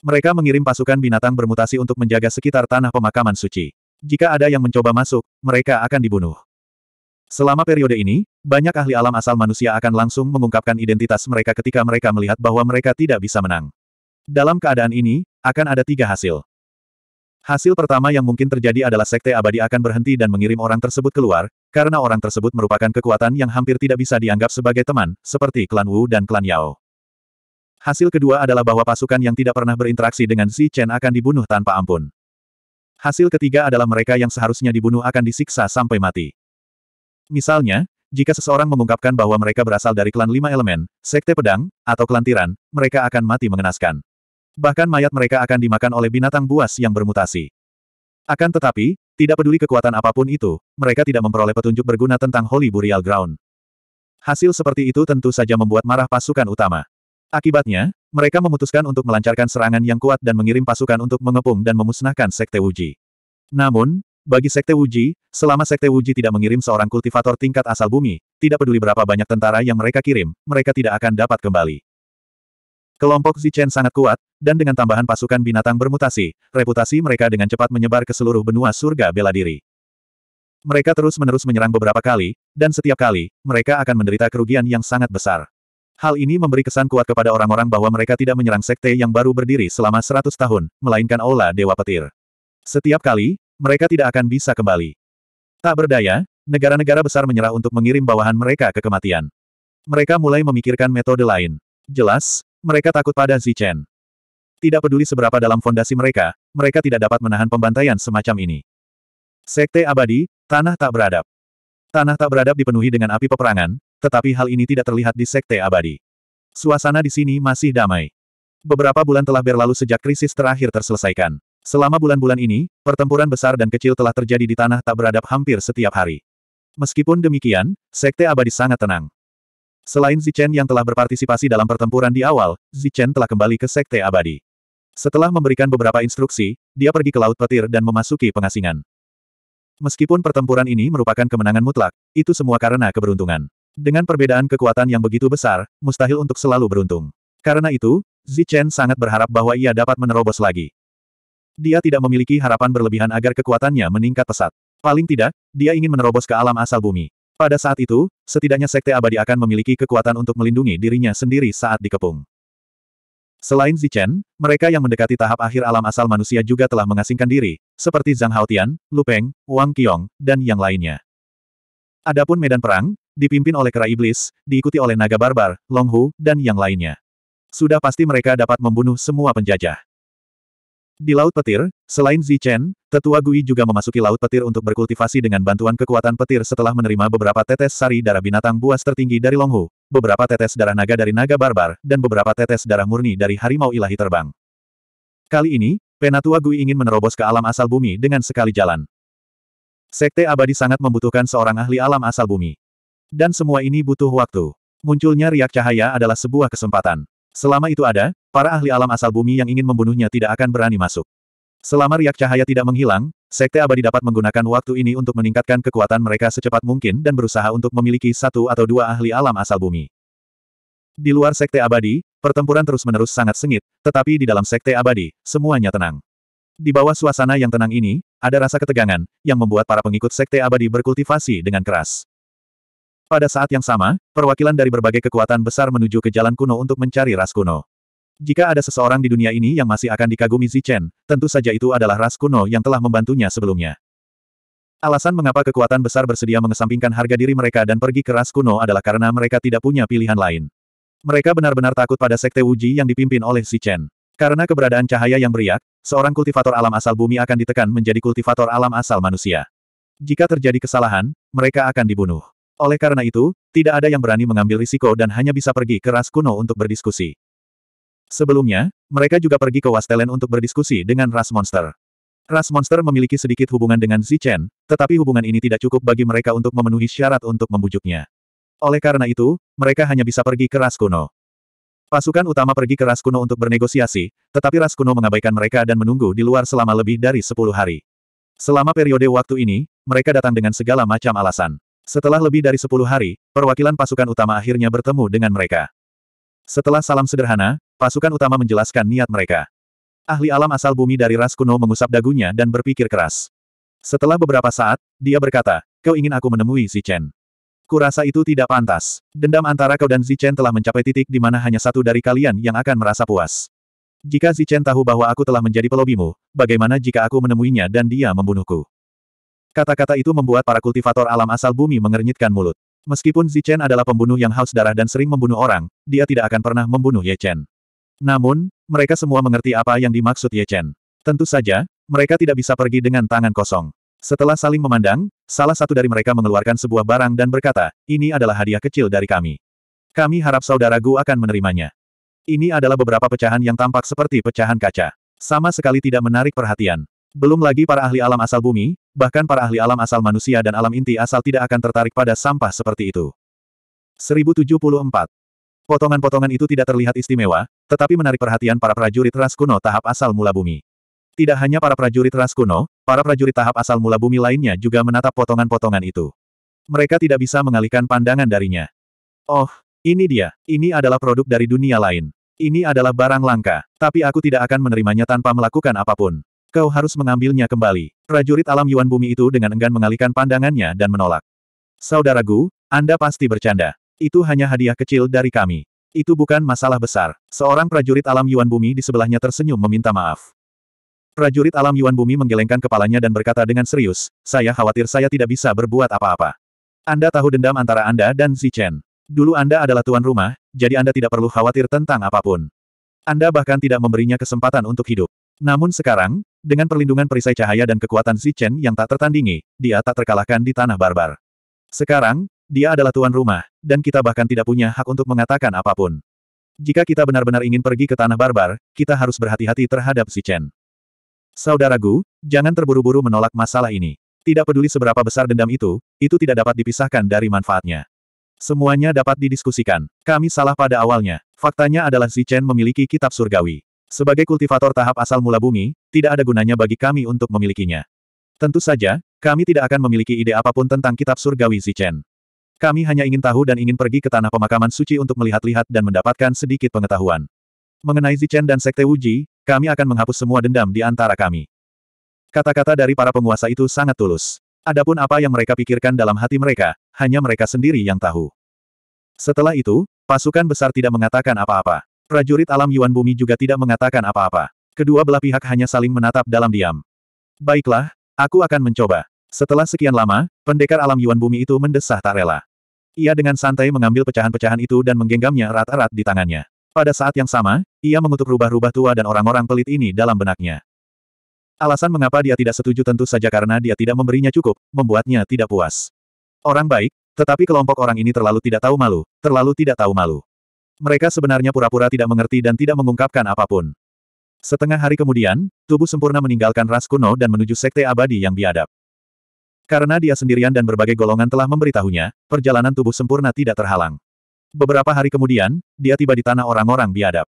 Mereka mengirim pasukan binatang bermutasi untuk menjaga sekitar tanah pemakaman suci. Jika ada yang mencoba masuk, mereka akan dibunuh. Selama periode ini, banyak ahli alam asal manusia akan langsung mengungkapkan identitas mereka ketika mereka melihat bahwa mereka tidak bisa menang. Dalam keadaan ini, akan ada tiga hasil. Hasil pertama yang mungkin terjadi adalah Sekte Abadi akan berhenti dan mengirim orang tersebut keluar, karena orang tersebut merupakan kekuatan yang hampir tidak bisa dianggap sebagai teman, seperti klan Wu dan klan Yao. Hasil kedua adalah bahwa pasukan yang tidak pernah berinteraksi dengan Xi Chen akan dibunuh tanpa ampun. Hasil ketiga adalah mereka yang seharusnya dibunuh akan disiksa sampai mati. Misalnya, jika seseorang mengungkapkan bahwa mereka berasal dari klan lima elemen, sekte pedang, atau klan tiran, mereka akan mati mengenaskan. Bahkan mayat mereka akan dimakan oleh binatang buas yang bermutasi. Akan tetapi, tidak peduli kekuatan apapun itu, mereka tidak memperoleh petunjuk berguna tentang Holy Burial Ground. Hasil seperti itu tentu saja membuat marah pasukan utama. Akibatnya, mereka memutuskan untuk melancarkan serangan yang kuat dan mengirim pasukan untuk mengepung dan memusnahkan Sekte Wuji. Namun, bagi Sekte Wuji, selama Sekte Wuji tidak mengirim seorang kultivator tingkat asal bumi, tidak peduli berapa banyak tentara yang mereka kirim, mereka tidak akan dapat kembali. Kelompok Zichen sangat kuat, dan dengan tambahan pasukan binatang bermutasi, reputasi mereka dengan cepat menyebar ke seluruh benua surga bela diri. Mereka terus-menerus menyerang beberapa kali, dan setiap kali, mereka akan menderita kerugian yang sangat besar. Hal ini memberi kesan kuat kepada orang-orang bahwa mereka tidak menyerang sekte yang baru berdiri selama 100 tahun, melainkan Aula Dewa Petir. Setiap kali, mereka tidak akan bisa kembali. Tak berdaya, negara-negara besar menyerah untuk mengirim bawahan mereka ke kematian. Mereka mulai memikirkan metode lain. Jelas, mereka takut pada Zichen. Tidak peduli seberapa dalam fondasi mereka, mereka tidak dapat menahan pembantaian semacam ini. Sekte abadi, tanah tak beradab. Tanah tak beradab dipenuhi dengan api peperangan, tetapi hal ini tidak terlihat di Sekte Abadi. Suasana di sini masih damai. Beberapa bulan telah berlalu sejak krisis terakhir terselesaikan. Selama bulan-bulan ini, pertempuran besar dan kecil telah terjadi di tanah tak beradab hampir setiap hari. Meskipun demikian, Sekte Abadi sangat tenang. Selain Zichen yang telah berpartisipasi dalam pertempuran di awal, Zichen telah kembali ke Sekte Abadi. Setelah memberikan beberapa instruksi, dia pergi ke Laut Petir dan memasuki pengasingan. Meskipun pertempuran ini merupakan kemenangan mutlak, itu semua karena keberuntungan. Dengan perbedaan kekuatan yang begitu besar, mustahil untuk selalu beruntung. Karena itu, Zichen sangat berharap bahwa ia dapat menerobos lagi. Dia tidak memiliki harapan berlebihan agar kekuatannya meningkat pesat. Paling tidak, dia ingin menerobos ke alam asal bumi. Pada saat itu, setidaknya Sekte Abadi akan memiliki kekuatan untuk melindungi dirinya sendiri saat dikepung. Selain Zichen, mereka yang mendekati tahap akhir alam asal manusia juga telah mengasingkan diri, seperti Zhang Haotian, Lu Peng, Wang Qiong, dan yang lainnya. Adapun medan perang, dipimpin oleh kera iblis, diikuti oleh naga barbar, Longhu, dan yang lainnya. Sudah pasti mereka dapat membunuh semua penjajah. Di Laut Petir, selain Zichen, tetua Gui juga memasuki Laut Petir untuk berkultivasi dengan bantuan kekuatan petir setelah menerima beberapa tetes sari darah binatang buas tertinggi dari Longhu, beberapa tetes darah naga dari naga barbar, dan beberapa tetes darah murni dari harimau ilahi terbang. Kali ini, Penatua Gui ingin menerobos ke alam asal bumi dengan sekali jalan. Sekte abadi sangat membutuhkan seorang ahli alam asal bumi. Dan semua ini butuh waktu. Munculnya riak cahaya adalah sebuah kesempatan. Selama itu ada, para ahli alam asal bumi yang ingin membunuhnya tidak akan berani masuk. Selama riak cahaya tidak menghilang, Sekte Abadi dapat menggunakan waktu ini untuk meningkatkan kekuatan mereka secepat mungkin dan berusaha untuk memiliki satu atau dua ahli alam asal bumi. Di luar Sekte Abadi, pertempuran terus-menerus sangat sengit, tetapi di dalam Sekte Abadi, semuanya tenang. Di bawah suasana yang tenang ini, ada rasa ketegangan, yang membuat para pengikut Sekte Abadi berkultivasi dengan keras. Pada saat yang sama, perwakilan dari berbagai kekuatan besar menuju ke jalan kuno untuk mencari ras kuno. Jika ada seseorang di dunia ini yang masih akan dikagumi Zichen, tentu saja itu adalah ras kuno yang telah membantunya sebelumnya. Alasan mengapa kekuatan besar bersedia mengesampingkan harga diri mereka dan pergi ke ras kuno adalah karena mereka tidak punya pilihan lain. Mereka benar-benar takut pada sekte Wuji yang dipimpin oleh Zichen. Karena keberadaan cahaya yang beriak, seorang kultivator alam asal bumi akan ditekan menjadi kultivator alam asal manusia. Jika terjadi kesalahan, mereka akan dibunuh. Oleh karena itu, tidak ada yang berani mengambil risiko dan hanya bisa pergi ke ras kuno untuk berdiskusi. Sebelumnya, mereka juga pergi ke Wastelen untuk berdiskusi dengan ras monster. Ras monster memiliki sedikit hubungan dengan Zichen, tetapi hubungan ini tidak cukup bagi mereka untuk memenuhi syarat untuk membujuknya. Oleh karena itu, mereka hanya bisa pergi ke ras kuno. Pasukan utama pergi ke ras kuno untuk bernegosiasi, tetapi ras kuno mengabaikan mereka dan menunggu di luar selama lebih dari 10 hari. Selama periode waktu ini, mereka datang dengan segala macam alasan. Setelah lebih dari sepuluh hari, perwakilan pasukan utama akhirnya bertemu dengan mereka. Setelah salam sederhana, pasukan utama menjelaskan niat mereka. Ahli alam asal bumi dari ras kuno mengusap dagunya dan berpikir keras. Setelah beberapa saat, dia berkata, kau ingin aku menemui Zichen. Kurasa itu tidak pantas. Dendam antara kau dan Zichen telah mencapai titik di mana hanya satu dari kalian yang akan merasa puas. Jika Zichen tahu bahwa aku telah menjadi pelobimu, bagaimana jika aku menemuinya dan dia membunuhku? Kata-kata itu membuat para kultivator alam asal bumi mengernyitkan mulut. Meskipun Zichen adalah pembunuh yang haus darah dan sering membunuh orang, dia tidak akan pernah membunuh Ye Chen. Namun, mereka semua mengerti apa yang dimaksud Ye Chen. Tentu saja, mereka tidak bisa pergi dengan tangan kosong. Setelah saling memandang, salah satu dari mereka mengeluarkan sebuah barang dan berkata, ini adalah hadiah kecil dari kami. Kami harap saudara Gu akan menerimanya. Ini adalah beberapa pecahan yang tampak seperti pecahan kaca. Sama sekali tidak menarik perhatian. Belum lagi para ahli alam asal bumi, bahkan para ahli alam asal manusia dan alam inti asal tidak akan tertarik pada sampah seperti itu. 1074. Potongan-potongan itu tidak terlihat istimewa, tetapi menarik perhatian para prajurit ras kuno tahap asal mula bumi. Tidak hanya para prajurit ras kuno, para prajurit tahap asal mula bumi lainnya juga menatap potongan-potongan itu. Mereka tidak bisa mengalihkan pandangan darinya. Oh, ini dia, ini adalah produk dari dunia lain. Ini adalah barang langka, tapi aku tidak akan menerimanya tanpa melakukan apapun. Kau harus mengambilnya kembali. Prajurit alam Yuan Bumi itu dengan enggan mengalihkan pandangannya dan menolak. Saudaraku, Anda pasti bercanda. Itu hanya hadiah kecil dari kami. Itu bukan masalah besar. Seorang prajurit alam Yuan Bumi di sebelahnya tersenyum meminta maaf. Prajurit alam Yuan Bumi menggelengkan kepalanya dan berkata dengan serius, saya khawatir saya tidak bisa berbuat apa-apa. Anda tahu dendam antara Anda dan Zichen. Dulu Anda adalah tuan rumah, jadi Anda tidak perlu khawatir tentang apapun. Anda bahkan tidak memberinya kesempatan untuk hidup. Namun sekarang, dengan perlindungan perisai cahaya dan kekuatan Si Chen yang tak tertandingi, dia tak terkalahkan di tanah barbar. Sekarang, dia adalah tuan rumah, dan kita bahkan tidak punya hak untuk mengatakan apapun. Jika kita benar-benar ingin pergi ke tanah barbar, kita harus berhati-hati terhadap Si Zichen. Saudaraku, jangan terburu-buru menolak masalah ini. Tidak peduli seberapa besar dendam itu, itu tidak dapat dipisahkan dari manfaatnya. Semuanya dapat didiskusikan. Kami salah pada awalnya. Faktanya adalah Si Chen memiliki kitab surgawi. Sebagai kultivator tahap asal mula bumi, tidak ada gunanya bagi kami untuk memilikinya. Tentu saja, kami tidak akan memiliki ide apapun tentang kitab surgawi Zichen. Kami hanya ingin tahu dan ingin pergi ke tanah pemakaman suci untuk melihat-lihat dan mendapatkan sedikit pengetahuan. Mengenai Zichen dan Sekte Wuji, kami akan menghapus semua dendam di antara kami. Kata-kata dari para penguasa itu sangat tulus. Adapun apa yang mereka pikirkan dalam hati mereka, hanya mereka sendiri yang tahu. Setelah itu, pasukan besar tidak mengatakan apa-apa. Prajurit alam Yuan Bumi juga tidak mengatakan apa-apa. Kedua belah pihak hanya saling menatap dalam diam. Baiklah, aku akan mencoba. Setelah sekian lama, pendekar alam Yuan Bumi itu mendesah tak rela. Ia dengan santai mengambil pecahan-pecahan itu dan menggenggamnya erat-erat di tangannya. Pada saat yang sama, ia mengutuk rubah-rubah tua dan orang-orang pelit ini dalam benaknya. Alasan mengapa dia tidak setuju tentu saja karena dia tidak memberinya cukup, membuatnya tidak puas. Orang baik, tetapi kelompok orang ini terlalu tidak tahu malu, terlalu tidak tahu malu. Mereka sebenarnya pura-pura tidak mengerti dan tidak mengungkapkan apapun. Setengah hari kemudian, tubuh sempurna meninggalkan ras kuno dan menuju sekte abadi yang biadab. Karena dia sendirian dan berbagai golongan telah memberitahunya, perjalanan tubuh sempurna tidak terhalang. Beberapa hari kemudian, dia tiba di tanah orang-orang biadab.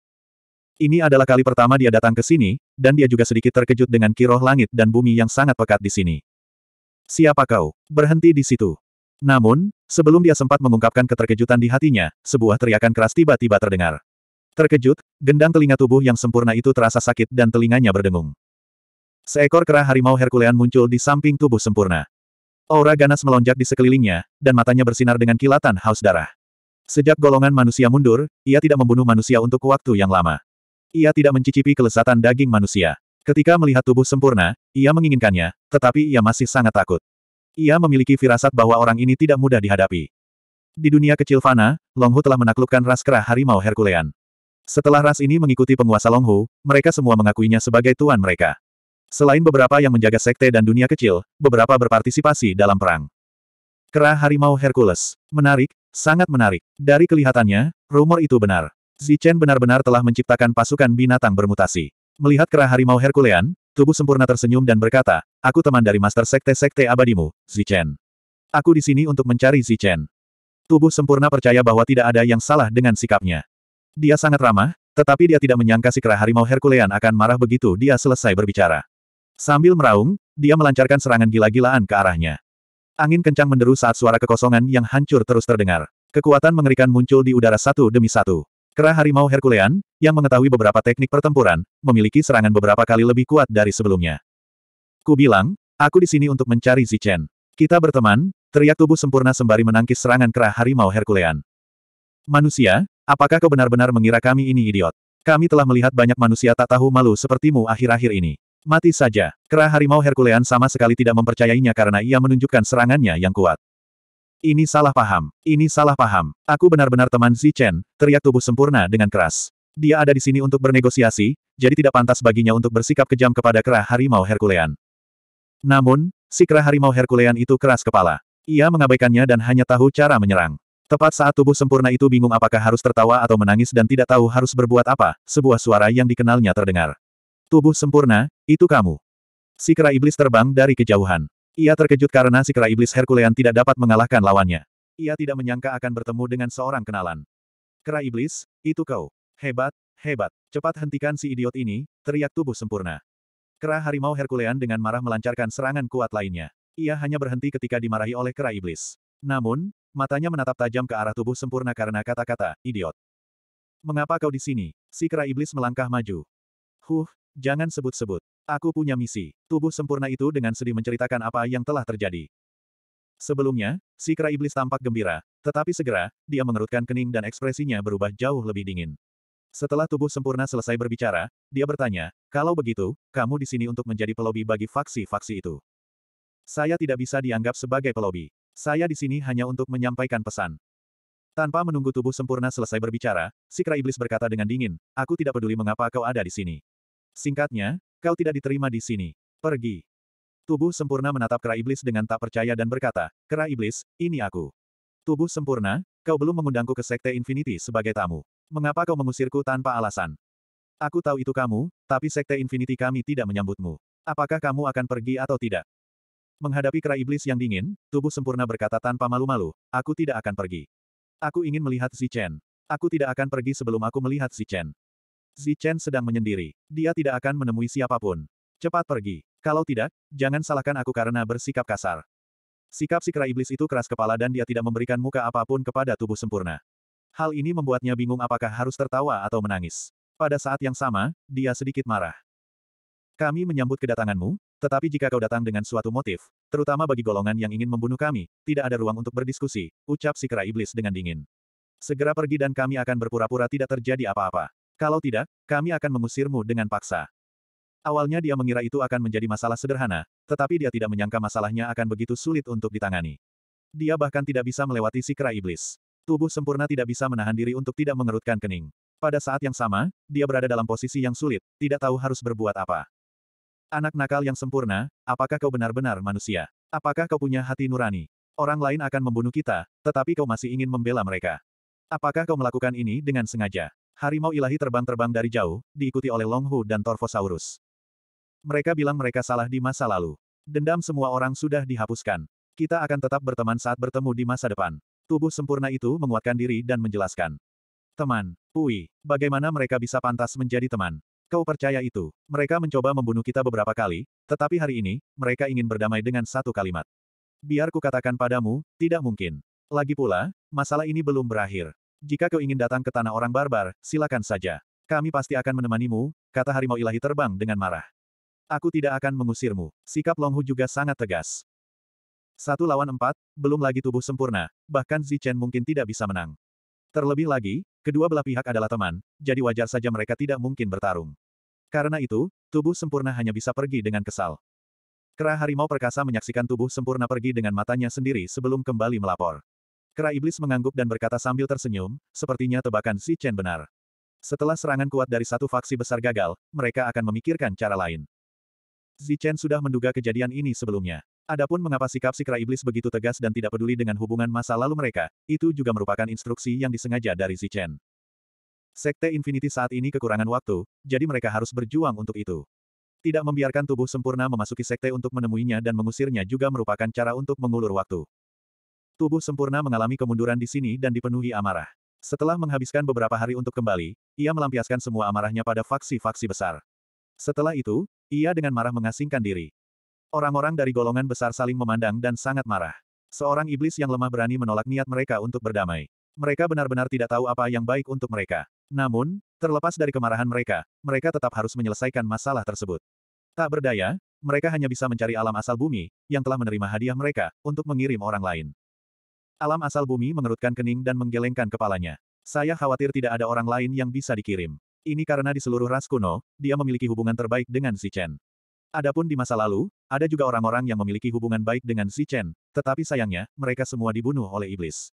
Ini adalah kali pertama dia datang ke sini, dan dia juga sedikit terkejut dengan kiroh langit dan bumi yang sangat pekat di sini. Siapa kau? Berhenti di situ. Namun, sebelum dia sempat mengungkapkan keterkejutan di hatinya, sebuah teriakan keras tiba-tiba terdengar. Terkejut, gendang telinga tubuh yang sempurna itu terasa sakit dan telinganya berdengung. Seekor kera harimau Herculean muncul di samping tubuh sempurna. Aura ganas melonjak di sekelilingnya, dan matanya bersinar dengan kilatan haus darah. Sejak golongan manusia mundur, ia tidak membunuh manusia untuk waktu yang lama. Ia tidak mencicipi kelezatan daging manusia. Ketika melihat tubuh sempurna, ia menginginkannya, tetapi ia masih sangat takut. Ia memiliki firasat bahwa orang ini tidak mudah dihadapi. Di dunia kecil Fana, Longhu telah menaklukkan ras kera harimau Herculean. Setelah ras ini mengikuti penguasa Longhu, mereka semua mengakuinya sebagai tuan mereka. Selain beberapa yang menjaga sekte dan dunia kecil, beberapa berpartisipasi dalam perang. Kera harimau Hercules. Menarik, sangat menarik. Dari kelihatannya, rumor itu benar. Zichen benar-benar telah menciptakan pasukan binatang bermutasi. Melihat kera harimau Herculean, Tubuh sempurna tersenyum dan berkata, aku teman dari Master Sekte-Sekte Abadimu, Zichen. Aku di sini untuk mencari Zichen. Tubuh sempurna percaya bahwa tidak ada yang salah dengan sikapnya. Dia sangat ramah, tetapi dia tidak menyangka si kera harimau Herculean akan marah begitu dia selesai berbicara. Sambil meraung, dia melancarkan serangan gila-gilaan ke arahnya. Angin kencang menderu saat suara kekosongan yang hancur terus terdengar. Kekuatan mengerikan muncul di udara satu demi satu. Kera harimau Herculean, yang mengetahui beberapa teknik pertempuran, memiliki serangan beberapa kali lebih kuat dari sebelumnya. Ku bilang, aku di sini untuk mencari Zichen. Kita berteman, teriak tubuh sempurna sembari menangkis serangan kera harimau Herculean. Manusia, apakah kau benar-benar mengira kami ini idiot? Kami telah melihat banyak manusia tak tahu malu sepertimu akhir-akhir ini. Mati saja. Kera harimau Herculean sama sekali tidak mempercayainya karena ia menunjukkan serangannya yang kuat. Ini salah paham. Ini salah paham. Aku benar-benar teman Chen, teriak tubuh sempurna dengan keras. Dia ada di sini untuk bernegosiasi, jadi tidak pantas baginya untuk bersikap kejam kepada kera harimau Herkulean. Namun, si kera harimau Herkulean itu keras kepala. Ia mengabaikannya dan hanya tahu cara menyerang. Tepat saat tubuh sempurna itu bingung apakah harus tertawa atau menangis dan tidak tahu harus berbuat apa, sebuah suara yang dikenalnya terdengar. Tubuh sempurna, itu kamu. Si kera iblis terbang dari kejauhan. Ia terkejut karena si kera iblis Herculean tidak dapat mengalahkan lawannya. Ia tidak menyangka akan bertemu dengan seorang kenalan. Kera iblis, itu kau. Hebat, hebat. Cepat hentikan si idiot ini, teriak tubuh sempurna. Kera harimau Herculean dengan marah melancarkan serangan kuat lainnya. Ia hanya berhenti ketika dimarahi oleh kera iblis. Namun, matanya menatap tajam ke arah tubuh sempurna karena kata-kata, idiot. Mengapa kau di sini? Si kera iblis melangkah maju. Huh, jangan sebut-sebut. Aku punya misi. Tubuh sempurna itu dengan sedih menceritakan apa yang telah terjadi. Sebelumnya, si kera iblis tampak gembira, tetapi segera, dia mengerutkan kening dan ekspresinya berubah jauh lebih dingin. Setelah tubuh sempurna selesai berbicara, dia bertanya, kalau begitu, kamu di sini untuk menjadi pelobi bagi faksi-faksi itu. Saya tidak bisa dianggap sebagai pelobi. Saya di sini hanya untuk menyampaikan pesan. Tanpa menunggu tubuh sempurna selesai berbicara, si kera iblis berkata dengan dingin, aku tidak peduli mengapa kau ada di sini. Singkatnya, Kau tidak diterima di sini. Pergi. Tubuh sempurna menatap kera iblis dengan tak percaya dan berkata, Kera iblis, ini aku. Tubuh sempurna, kau belum mengundangku ke Sekte Infinity sebagai tamu. Mengapa kau mengusirku tanpa alasan? Aku tahu itu kamu, tapi Sekte Infinity kami tidak menyambutmu. Apakah kamu akan pergi atau tidak? Menghadapi kera iblis yang dingin, tubuh sempurna berkata tanpa malu-malu, aku tidak akan pergi. Aku ingin melihat si Chen. Aku tidak akan pergi sebelum aku melihat si Chen. Zichen sedang menyendiri. Dia tidak akan menemui siapapun. Cepat pergi. Kalau tidak, jangan salahkan aku karena bersikap kasar. Sikap si kera iblis itu keras kepala dan dia tidak memberikan muka apapun kepada tubuh sempurna. Hal ini membuatnya bingung apakah harus tertawa atau menangis. Pada saat yang sama, dia sedikit marah. Kami menyambut kedatanganmu, tetapi jika kau datang dengan suatu motif, terutama bagi golongan yang ingin membunuh kami, tidak ada ruang untuk berdiskusi, ucap si kera iblis dengan dingin. Segera pergi dan kami akan berpura-pura tidak terjadi apa-apa. Kalau tidak, kami akan mengusirmu dengan paksa. Awalnya dia mengira itu akan menjadi masalah sederhana, tetapi dia tidak menyangka masalahnya akan begitu sulit untuk ditangani. Dia bahkan tidak bisa melewati si kera iblis. Tubuh sempurna tidak bisa menahan diri untuk tidak mengerutkan kening. Pada saat yang sama, dia berada dalam posisi yang sulit, tidak tahu harus berbuat apa. Anak nakal yang sempurna, apakah kau benar-benar manusia? Apakah kau punya hati nurani? Orang lain akan membunuh kita, tetapi kau masih ingin membela mereka. Apakah kau melakukan ini dengan sengaja? harimau ilahi terbang-terbang dari jauh, diikuti oleh Longhu dan Torvosaurus. Mereka bilang mereka salah di masa lalu. Dendam semua orang sudah dihapuskan. Kita akan tetap berteman saat bertemu di masa depan. Tubuh sempurna itu menguatkan diri dan menjelaskan. Teman, Pui, bagaimana mereka bisa pantas menjadi teman? Kau percaya itu? Mereka mencoba membunuh kita beberapa kali, tetapi hari ini, mereka ingin berdamai dengan satu kalimat. Biar katakan padamu, tidak mungkin. Lagi pula, masalah ini belum berakhir. Jika kau ingin datang ke tanah orang barbar, silakan saja. Kami pasti akan menemanimu, kata harimau ilahi terbang dengan marah. Aku tidak akan mengusirmu. Sikap Longhu juga sangat tegas. Satu lawan empat, belum lagi tubuh sempurna, bahkan Zichen mungkin tidak bisa menang. Terlebih lagi, kedua belah pihak adalah teman, jadi wajar saja mereka tidak mungkin bertarung. Karena itu, tubuh sempurna hanya bisa pergi dengan kesal. Kera harimau perkasa menyaksikan tubuh sempurna pergi dengan matanya sendiri sebelum kembali melapor. Kera iblis mengangguk dan berkata sambil tersenyum, sepertinya tebakan si Chen benar. Setelah serangan kuat dari satu faksi besar gagal, mereka akan memikirkan cara lain. Si Chen sudah menduga kejadian ini sebelumnya. Adapun mengapa sikap si kera iblis begitu tegas dan tidak peduli dengan hubungan masa lalu mereka, itu juga merupakan instruksi yang disengaja dari Si Chen. Sekte Infinity saat ini kekurangan waktu, jadi mereka harus berjuang untuk itu. Tidak membiarkan tubuh sempurna memasuki sekte untuk menemuinya dan mengusirnya juga merupakan cara untuk mengulur waktu. Tubuh sempurna mengalami kemunduran di sini dan dipenuhi amarah. Setelah menghabiskan beberapa hari untuk kembali, ia melampiaskan semua amarahnya pada faksi-faksi besar. Setelah itu, ia dengan marah mengasingkan diri. Orang-orang dari golongan besar saling memandang dan sangat marah. Seorang iblis yang lemah berani menolak niat mereka untuk berdamai. Mereka benar-benar tidak tahu apa yang baik untuk mereka. Namun, terlepas dari kemarahan mereka, mereka tetap harus menyelesaikan masalah tersebut. Tak berdaya, mereka hanya bisa mencari alam asal bumi, yang telah menerima hadiah mereka, untuk mengirim orang lain. Alam asal bumi mengerutkan kening dan menggelengkan kepalanya. Saya khawatir tidak ada orang lain yang bisa dikirim. Ini karena di seluruh ras kuno, dia memiliki hubungan terbaik dengan si Chen. Adapun di masa lalu, ada juga orang-orang yang memiliki hubungan baik dengan si Chen, tetapi sayangnya, mereka semua dibunuh oleh iblis.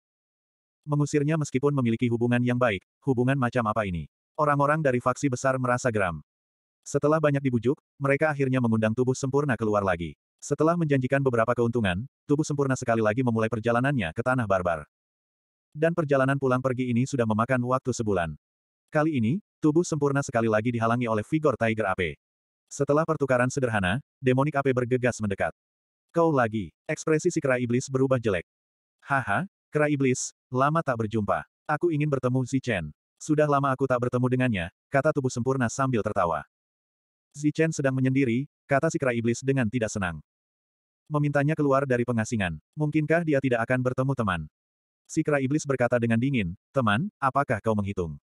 Mengusirnya meskipun memiliki hubungan yang baik, hubungan macam apa ini? Orang-orang dari faksi besar merasa geram. Setelah banyak dibujuk, mereka akhirnya mengundang tubuh sempurna keluar lagi. Setelah menjanjikan beberapa keuntungan, tubuh sempurna sekali lagi memulai perjalanannya ke tanah barbar. Dan perjalanan pulang pergi ini sudah memakan waktu sebulan. Kali ini, tubuh sempurna sekali lagi dihalangi oleh vigor Tiger AP. Setelah pertukaran sederhana, demonik AP bergegas mendekat. Kau lagi, ekspresi si kera iblis berubah jelek. Haha, kera iblis, lama tak berjumpa. Aku ingin bertemu Zichen. Sudah lama aku tak bertemu dengannya, kata tubuh sempurna sambil tertawa. Zichen sedang menyendiri, kata si kera iblis dengan tidak senang. Memintanya keluar dari pengasingan. Mungkinkah dia tidak akan bertemu teman? Si kera iblis berkata dengan dingin, Teman, apakah kau menghitung?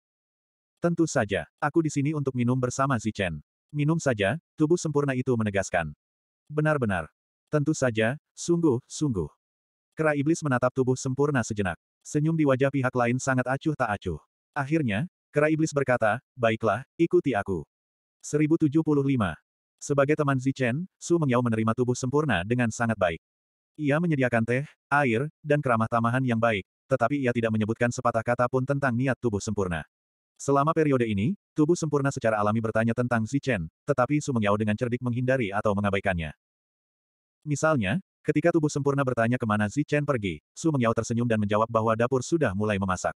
Tentu saja, aku di sini untuk minum bersama Zichen. Minum saja, tubuh sempurna itu menegaskan. Benar-benar. Tentu saja, sungguh, sungguh. Kera iblis menatap tubuh sempurna sejenak. Senyum di wajah pihak lain sangat acuh tak acuh. Akhirnya, kera iblis berkata, Baiklah, ikuti aku. 1075. Sebagai teman Zichen, Su Mengyao menerima tubuh sempurna dengan sangat baik. Ia menyediakan teh, air, dan keramah tamahan yang baik, tetapi ia tidak menyebutkan sepatah kata pun tentang niat tubuh sempurna. Selama periode ini, tubuh sempurna secara alami bertanya tentang Zichen, tetapi Su Mengyao dengan cerdik menghindari atau mengabaikannya. Misalnya, ketika tubuh sempurna bertanya kemana Zichen pergi, Su Mengyao tersenyum dan menjawab bahwa dapur sudah mulai memasak.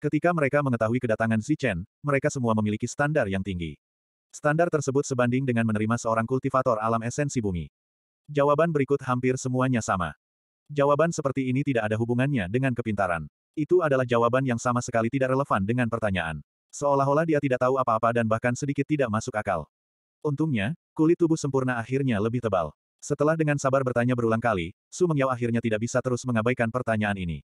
Ketika mereka mengetahui kedatangan Zichen, mereka semua memiliki standar yang tinggi. Standar tersebut sebanding dengan menerima seorang kultivator alam esensi bumi. Jawaban berikut hampir semuanya sama. Jawaban seperti ini tidak ada hubungannya dengan kepintaran. Itu adalah jawaban yang sama sekali tidak relevan dengan pertanyaan. Seolah-olah dia tidak tahu apa-apa dan bahkan sedikit tidak masuk akal. Untungnya, kulit tubuh sempurna akhirnya lebih tebal. Setelah dengan sabar bertanya berulang kali, Su Mengyao akhirnya tidak bisa terus mengabaikan pertanyaan ini.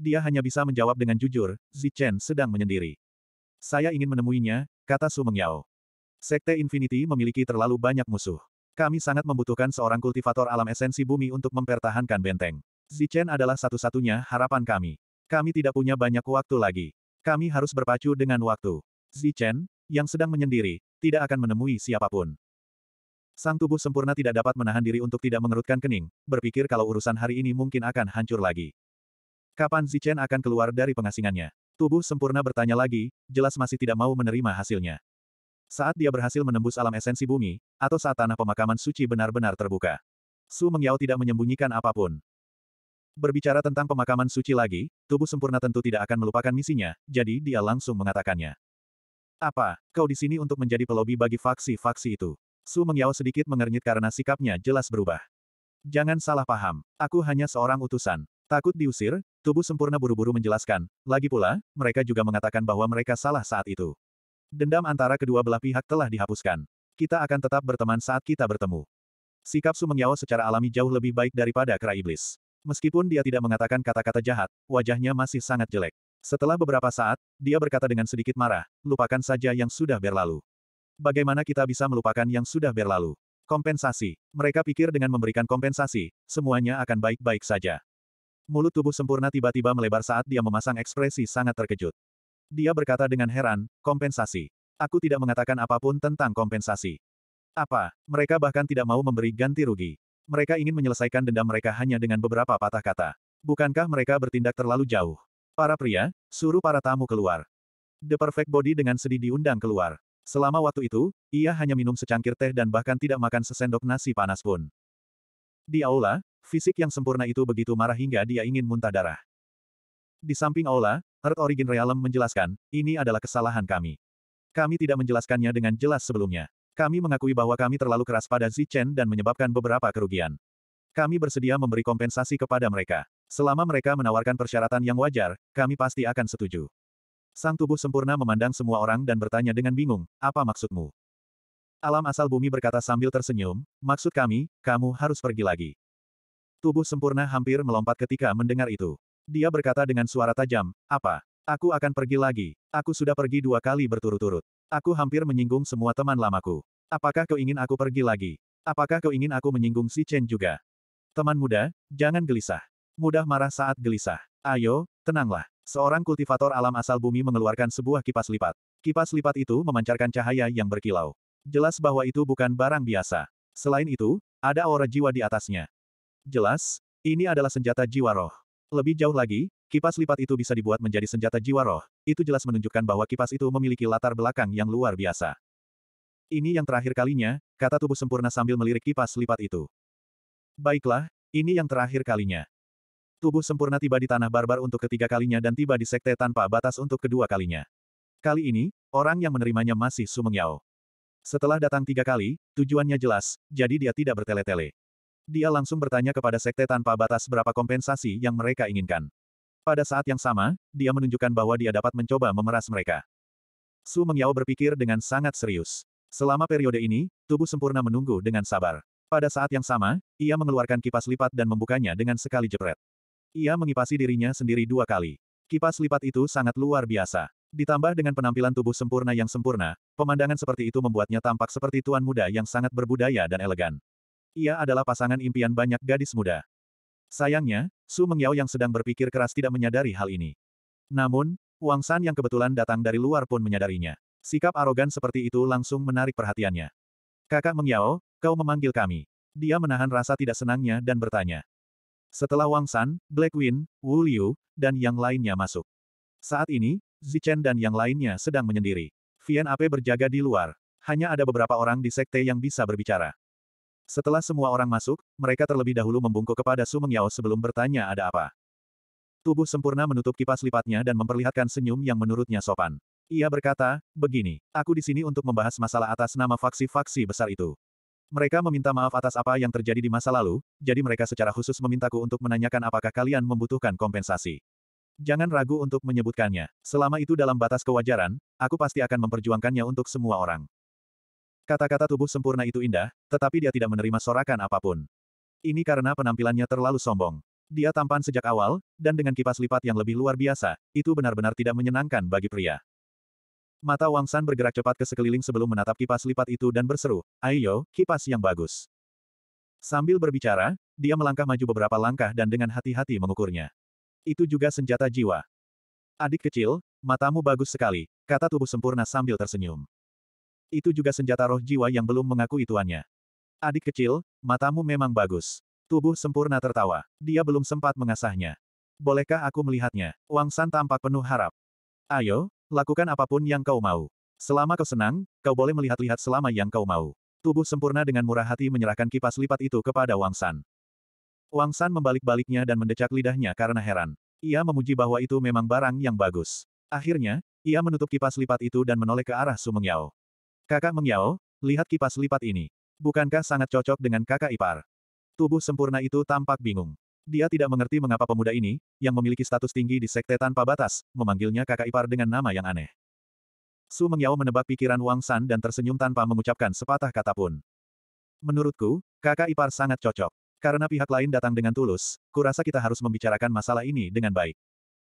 Dia hanya bisa menjawab dengan jujur, Zichen sedang menyendiri. Saya ingin menemuinya, kata Su Mengyao. Sekte Infinity memiliki terlalu banyak musuh. Kami sangat membutuhkan seorang kultivator alam esensi bumi untuk mempertahankan benteng. Zichen adalah satu-satunya harapan kami. Kami tidak punya banyak waktu lagi. Kami harus berpacu dengan waktu. Zichen, yang sedang menyendiri, tidak akan menemui siapapun. Sang tubuh sempurna tidak dapat menahan diri untuk tidak mengerutkan kening, berpikir kalau urusan hari ini mungkin akan hancur lagi. Kapan Zichen akan keluar dari pengasingannya? Tubuh sempurna bertanya lagi, jelas masih tidak mau menerima hasilnya. Saat dia berhasil menembus alam esensi bumi, atau saat tanah pemakaman suci benar-benar terbuka. Su Mengyao tidak menyembunyikan apapun. Berbicara tentang pemakaman suci lagi, tubuh sempurna tentu tidak akan melupakan misinya, jadi dia langsung mengatakannya. Apa, kau di sini untuk menjadi pelobi bagi faksi-faksi itu? Su Mengyao sedikit mengernyit karena sikapnya jelas berubah. Jangan salah paham, aku hanya seorang utusan. Takut diusir, tubuh sempurna buru-buru menjelaskan. Lagi pula, mereka juga mengatakan bahwa mereka salah saat itu. Dendam antara kedua belah pihak telah dihapuskan. Kita akan tetap berteman saat kita bertemu. Sikap Su Mengyao secara alami jauh lebih baik daripada kera iblis. Meskipun dia tidak mengatakan kata-kata jahat, wajahnya masih sangat jelek. Setelah beberapa saat, dia berkata dengan sedikit marah, lupakan saja yang sudah berlalu. Bagaimana kita bisa melupakan yang sudah berlalu? Kompensasi. Mereka pikir dengan memberikan kompensasi, semuanya akan baik-baik saja. Mulut tubuh sempurna tiba-tiba melebar saat dia memasang ekspresi sangat terkejut. Dia berkata dengan heran, kompensasi. Aku tidak mengatakan apapun tentang kompensasi. Apa, mereka bahkan tidak mau memberi ganti rugi. Mereka ingin menyelesaikan dendam mereka hanya dengan beberapa patah kata. Bukankah mereka bertindak terlalu jauh? Para pria, suruh para tamu keluar. The Perfect Body dengan sedih diundang keluar. Selama waktu itu, ia hanya minum secangkir teh dan bahkan tidak makan sesendok nasi panas pun. Di aula, fisik yang sempurna itu begitu marah hingga dia ingin muntah darah. Di samping aula, Earth Origin Realm menjelaskan, ini adalah kesalahan kami. Kami tidak menjelaskannya dengan jelas sebelumnya. Kami mengakui bahwa kami terlalu keras pada Zichen dan menyebabkan beberapa kerugian. Kami bersedia memberi kompensasi kepada mereka. Selama mereka menawarkan persyaratan yang wajar, kami pasti akan setuju. Sang tubuh sempurna memandang semua orang dan bertanya dengan bingung, apa maksudmu? Alam asal bumi berkata sambil tersenyum, maksud kami, kamu harus pergi lagi. Tubuh sempurna hampir melompat ketika mendengar itu. Dia berkata dengan suara tajam, apa? Aku akan pergi lagi. Aku sudah pergi dua kali berturut-turut. Aku hampir menyinggung semua teman lamaku. Apakah kau ingin aku pergi lagi? Apakah kau ingin aku menyinggung si Chen juga? Teman muda, jangan gelisah. Mudah marah saat gelisah. Ayo, tenanglah. Seorang kultivator alam asal bumi mengeluarkan sebuah kipas lipat. Kipas lipat itu memancarkan cahaya yang berkilau. Jelas bahwa itu bukan barang biasa. Selain itu, ada aura jiwa di atasnya. Jelas, ini adalah senjata jiwa roh. Lebih jauh lagi, kipas lipat itu bisa dibuat menjadi senjata jiwa roh, itu jelas menunjukkan bahwa kipas itu memiliki latar belakang yang luar biasa. Ini yang terakhir kalinya, kata tubuh sempurna sambil melirik kipas lipat itu. Baiklah, ini yang terakhir kalinya. Tubuh sempurna tiba di tanah barbar untuk ketiga kalinya dan tiba di sekte tanpa batas untuk kedua kalinya. Kali ini, orang yang menerimanya masih sumengyao. Setelah datang tiga kali, tujuannya jelas, jadi dia tidak bertele-tele. Dia langsung bertanya kepada sekte tanpa batas berapa kompensasi yang mereka inginkan. Pada saat yang sama, dia menunjukkan bahwa dia dapat mencoba memeras mereka. Su Mengyao berpikir dengan sangat serius. Selama periode ini, tubuh sempurna menunggu dengan sabar. Pada saat yang sama, ia mengeluarkan kipas lipat dan membukanya dengan sekali jepret. Ia mengipasi dirinya sendiri dua kali. Kipas lipat itu sangat luar biasa. Ditambah dengan penampilan tubuh sempurna yang sempurna, pemandangan seperti itu membuatnya tampak seperti tuan muda yang sangat berbudaya dan elegan. Ia adalah pasangan impian banyak gadis muda. Sayangnya, Su Mengyao yang sedang berpikir keras tidak menyadari hal ini. Namun, Wang San yang kebetulan datang dari luar pun menyadarinya. Sikap arogan seperti itu langsung menarik perhatiannya. Kakak Mengyao, kau memanggil kami. Dia menahan rasa tidak senangnya dan bertanya. Setelah Wang San, Black Win, Wu Liu, dan yang lainnya masuk. Saat ini, Zichen dan yang lainnya sedang menyendiri. Vian Ape berjaga di luar. Hanya ada beberapa orang di sekte yang bisa berbicara. Setelah semua orang masuk, mereka terlebih dahulu membungkuk kepada Su Mengyao sebelum bertanya ada apa. Tubuh sempurna menutup kipas lipatnya dan memperlihatkan senyum yang menurutnya sopan. Ia berkata, begini, aku di sini untuk membahas masalah atas nama faksi-faksi besar itu. Mereka meminta maaf atas apa yang terjadi di masa lalu, jadi mereka secara khusus memintaku untuk menanyakan apakah kalian membutuhkan kompensasi. Jangan ragu untuk menyebutkannya. Selama itu dalam batas kewajaran, aku pasti akan memperjuangkannya untuk semua orang. Kata-kata tubuh sempurna itu indah, tetapi dia tidak menerima sorakan apapun. Ini karena penampilannya terlalu sombong. Dia tampan sejak awal, dan dengan kipas lipat yang lebih luar biasa, itu benar-benar tidak menyenangkan bagi pria. Mata Wang San bergerak cepat ke sekeliling sebelum menatap kipas lipat itu dan berseru, Ayo, kipas yang bagus. Sambil berbicara, dia melangkah maju beberapa langkah dan dengan hati-hati mengukurnya. Itu juga senjata jiwa. Adik kecil, matamu bagus sekali, kata tubuh sempurna sambil tersenyum. Itu juga senjata roh jiwa yang belum mengaku ituannya. Adik kecil, matamu memang bagus. Tubuh sempurna tertawa. Dia belum sempat mengasahnya. Bolehkah aku melihatnya? Wang San tampak penuh harap. Ayo, lakukan apapun yang kau mau. Selama kau senang, kau boleh melihat-lihat selama yang kau mau. Tubuh sempurna dengan murah hati menyerahkan kipas lipat itu kepada Wang San. Wang San membalik-baliknya dan mendecak lidahnya karena heran. Ia memuji bahwa itu memang barang yang bagus. Akhirnya, ia menutup kipas lipat itu dan menoleh ke arah Sumeng Yao. Kakak Mengyao, lihat kipas lipat ini. Bukankah sangat cocok dengan kakak ipar? Tubuh sempurna itu tampak bingung. Dia tidak mengerti mengapa pemuda ini, yang memiliki status tinggi di sekte tanpa batas, memanggilnya kakak ipar dengan nama yang aneh. Su Mengyao menebak pikiran Wang San dan tersenyum tanpa mengucapkan sepatah kata pun. Menurutku, kakak ipar sangat cocok. Karena pihak lain datang dengan tulus, kurasa kita harus membicarakan masalah ini dengan baik.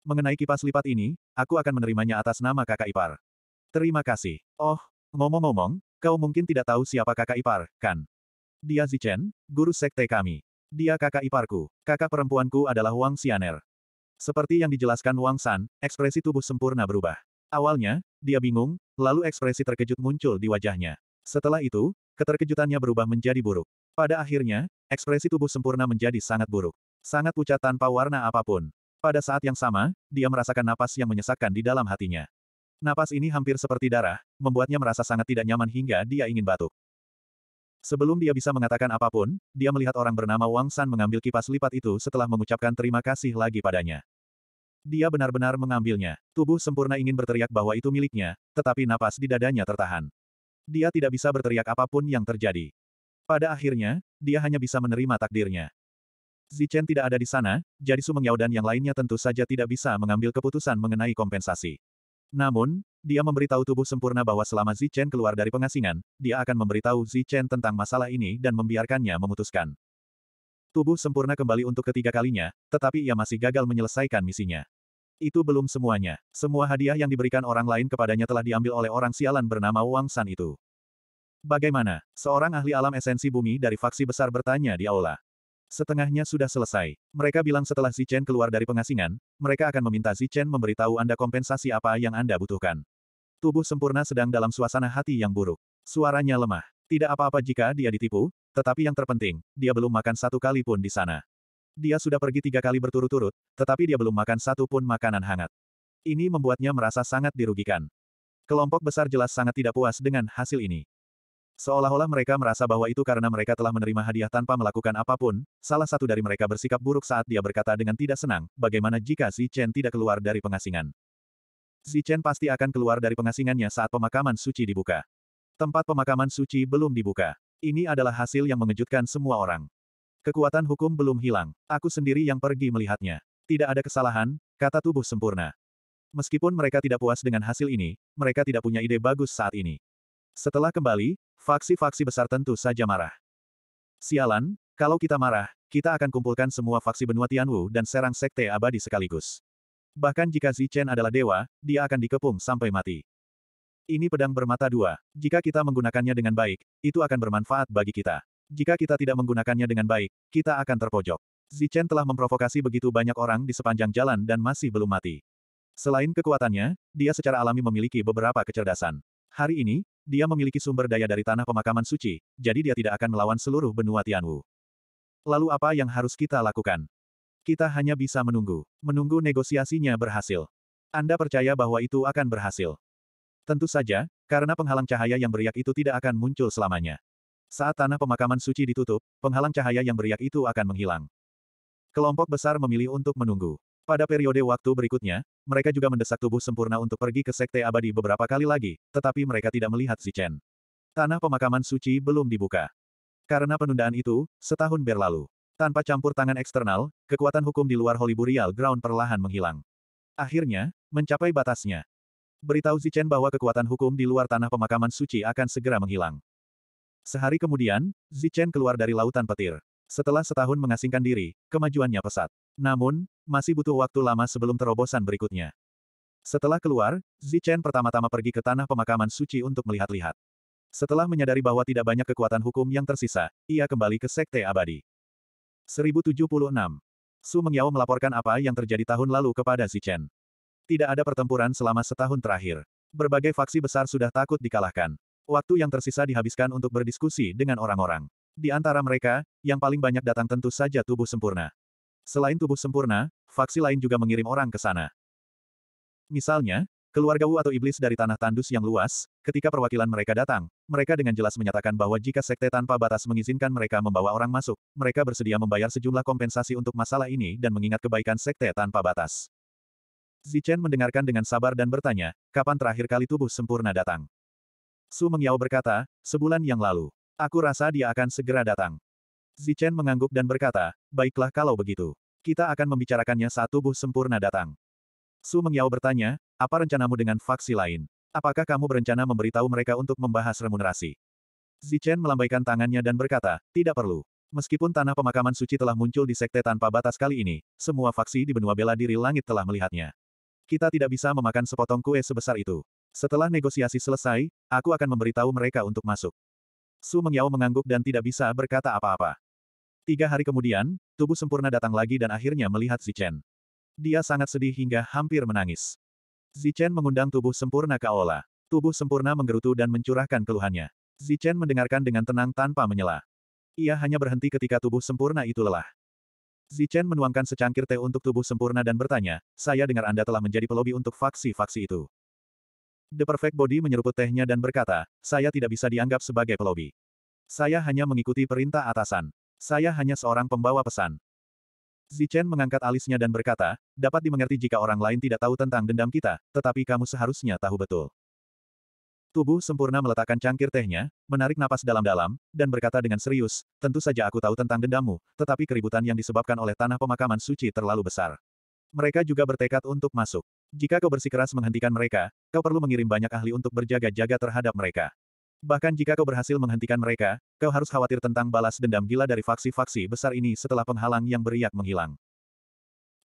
Mengenai kipas lipat ini, aku akan menerimanya atas nama kakak ipar. Terima kasih. Oh, Ngomong-ngomong, kau mungkin tidak tahu siapa kakak ipar, kan? Dia Zichen, guru sekte kami. Dia kakak iparku. Kakak perempuanku adalah Wang Xianer. Seperti yang dijelaskan Wang San, ekspresi tubuh sempurna berubah. Awalnya, dia bingung, lalu ekspresi terkejut muncul di wajahnya. Setelah itu, keterkejutannya berubah menjadi buruk. Pada akhirnya, ekspresi tubuh sempurna menjadi sangat buruk. Sangat pucat tanpa warna apapun. Pada saat yang sama, dia merasakan napas yang menyesakkan di dalam hatinya. Napas ini hampir seperti darah, membuatnya merasa sangat tidak nyaman hingga dia ingin batuk. Sebelum dia bisa mengatakan apapun, dia melihat orang bernama Wang San mengambil kipas lipat itu setelah mengucapkan terima kasih lagi padanya. Dia benar-benar mengambilnya. Tubuh sempurna ingin berteriak bahwa itu miliknya, tetapi napas di dadanya tertahan. Dia tidak bisa berteriak apapun yang terjadi. Pada akhirnya, dia hanya bisa menerima takdirnya. Zichen tidak ada di sana, jadi Su Mengyao dan yang lainnya tentu saja tidak bisa mengambil keputusan mengenai kompensasi. Namun, dia memberitahu tubuh sempurna bahwa selama Zichen keluar dari pengasingan, dia akan memberitahu Zichen tentang masalah ini dan membiarkannya memutuskan. Tubuh sempurna kembali untuk ketiga kalinya, tetapi ia masih gagal menyelesaikan misinya. Itu belum semuanya. Semua hadiah yang diberikan orang lain kepadanya telah diambil oleh orang sialan bernama Wang San itu. Bagaimana? Seorang ahli alam esensi bumi dari faksi besar bertanya di aula. Setengahnya sudah selesai. Mereka bilang setelah Zichen keluar dari pengasingan, mereka akan meminta Zichen memberitahu Anda kompensasi apa yang Anda butuhkan. Tubuh sempurna sedang dalam suasana hati yang buruk. Suaranya lemah. Tidak apa-apa jika dia ditipu, tetapi yang terpenting, dia belum makan satu kali pun di sana. Dia sudah pergi tiga kali berturut-turut, tetapi dia belum makan satu pun makanan hangat. Ini membuatnya merasa sangat dirugikan. Kelompok besar jelas sangat tidak puas dengan hasil ini. Seolah-olah mereka merasa bahwa itu karena mereka telah menerima hadiah tanpa melakukan apapun, salah satu dari mereka bersikap buruk saat dia berkata dengan tidak senang, bagaimana jika Xi Chen tidak keluar dari pengasingan. Xi Chen pasti akan keluar dari pengasingannya saat pemakaman suci dibuka. Tempat pemakaman suci belum dibuka. Ini adalah hasil yang mengejutkan semua orang. Kekuatan hukum belum hilang. Aku sendiri yang pergi melihatnya. Tidak ada kesalahan, kata tubuh sempurna. Meskipun mereka tidak puas dengan hasil ini, mereka tidak punya ide bagus saat ini. Setelah kembali, faksi-faksi besar tentu saja marah. Sialan, kalau kita marah, kita akan kumpulkan semua faksi benua Tianwu dan serang sekte abadi sekaligus. Bahkan jika Zichen adalah dewa, dia akan dikepung sampai mati. Ini pedang bermata dua. Jika kita menggunakannya dengan baik, itu akan bermanfaat bagi kita. Jika kita tidak menggunakannya dengan baik, kita akan terpojok. Zichen telah memprovokasi begitu banyak orang di sepanjang jalan dan masih belum mati. Selain kekuatannya, dia secara alami memiliki beberapa kecerdasan. Hari ini, dia memiliki sumber daya dari tanah pemakaman suci, jadi dia tidak akan melawan seluruh benua Tianwu. Lalu apa yang harus kita lakukan? Kita hanya bisa menunggu. Menunggu negosiasinya berhasil. Anda percaya bahwa itu akan berhasil? Tentu saja, karena penghalang cahaya yang beriak itu tidak akan muncul selamanya. Saat tanah pemakaman suci ditutup, penghalang cahaya yang beriak itu akan menghilang. Kelompok besar memilih untuk menunggu. Pada periode waktu berikutnya, mereka juga mendesak tubuh sempurna untuk pergi ke Sekte Abadi beberapa kali lagi, tetapi mereka tidak melihat Zichen. Tanah pemakaman suci belum dibuka. Karena penundaan itu, setahun berlalu. Tanpa campur tangan eksternal, kekuatan hukum di luar Holy Burial Ground perlahan menghilang. Akhirnya, mencapai batasnya. Beritahu Zichen bahwa kekuatan hukum di luar tanah pemakaman suci akan segera menghilang. Sehari kemudian, Zichen keluar dari lautan petir. Setelah setahun mengasingkan diri, kemajuannya pesat. Namun, masih butuh waktu lama sebelum terobosan berikutnya. Setelah keluar, Zichen pertama-tama pergi ke tanah pemakaman suci untuk melihat-lihat. Setelah menyadari bahwa tidak banyak kekuatan hukum yang tersisa, ia kembali ke Sekte Abadi. 1076. Su Mengyao melaporkan apa yang terjadi tahun lalu kepada Zichen. Tidak ada pertempuran selama setahun terakhir. Berbagai faksi besar sudah takut dikalahkan. Waktu yang tersisa dihabiskan untuk berdiskusi dengan orang-orang. Di antara mereka, yang paling banyak datang tentu saja tubuh sempurna. Selain tubuh sempurna, faksi lain juga mengirim orang ke sana. Misalnya, keluarga Wu atau iblis dari tanah tandus yang luas, ketika perwakilan mereka datang, mereka dengan jelas menyatakan bahwa jika sekte tanpa batas mengizinkan mereka membawa orang masuk, mereka bersedia membayar sejumlah kompensasi untuk masalah ini dan mengingat kebaikan sekte tanpa batas. Zichen mendengarkan dengan sabar dan bertanya, kapan terakhir kali tubuh sempurna datang? Su Mengyao berkata, sebulan yang lalu. Aku rasa dia akan segera datang. Zichen mengangguk dan berkata, baiklah kalau begitu. Kita akan membicarakannya saat tubuh sempurna datang. Su Mengyao bertanya, apa rencanamu dengan faksi lain? Apakah kamu berencana memberitahu mereka untuk membahas remunerasi? Zichen melambaikan tangannya dan berkata, tidak perlu. Meskipun tanah pemakaman suci telah muncul di sekte tanpa batas kali ini, semua faksi di benua bela diri langit telah melihatnya. Kita tidak bisa memakan sepotong kue sebesar itu. Setelah negosiasi selesai, aku akan memberitahu mereka untuk masuk. Su Mengyao mengangguk dan tidak bisa berkata apa-apa. Tiga hari kemudian, tubuh sempurna datang lagi dan akhirnya melihat Zichen. Dia sangat sedih hingga hampir menangis. Zichen mengundang tubuh sempurna ke aula. Tubuh sempurna menggerutu dan mencurahkan keluhannya. Zichen mendengarkan dengan tenang tanpa menyela. Ia hanya berhenti ketika tubuh sempurna itu lelah. Zichen menuangkan secangkir teh untuk tubuh sempurna dan bertanya, saya dengar Anda telah menjadi pelobi untuk faksi-faksi itu. The Perfect Body menyeruput tehnya dan berkata, saya tidak bisa dianggap sebagai pelobi. Saya hanya mengikuti perintah atasan. Saya hanya seorang pembawa pesan. Zichen mengangkat alisnya dan berkata, dapat dimengerti jika orang lain tidak tahu tentang dendam kita, tetapi kamu seharusnya tahu betul. Tubuh sempurna meletakkan cangkir tehnya, menarik napas dalam-dalam, dan berkata dengan serius, tentu saja aku tahu tentang dendammu, tetapi keributan yang disebabkan oleh tanah pemakaman suci terlalu besar. Mereka juga bertekad untuk masuk. Jika kau bersikeras menghentikan mereka, kau perlu mengirim banyak ahli untuk berjaga-jaga terhadap mereka. Bahkan jika kau berhasil menghentikan mereka, kau harus khawatir tentang balas dendam gila dari faksi-faksi besar ini setelah penghalang yang beriak menghilang.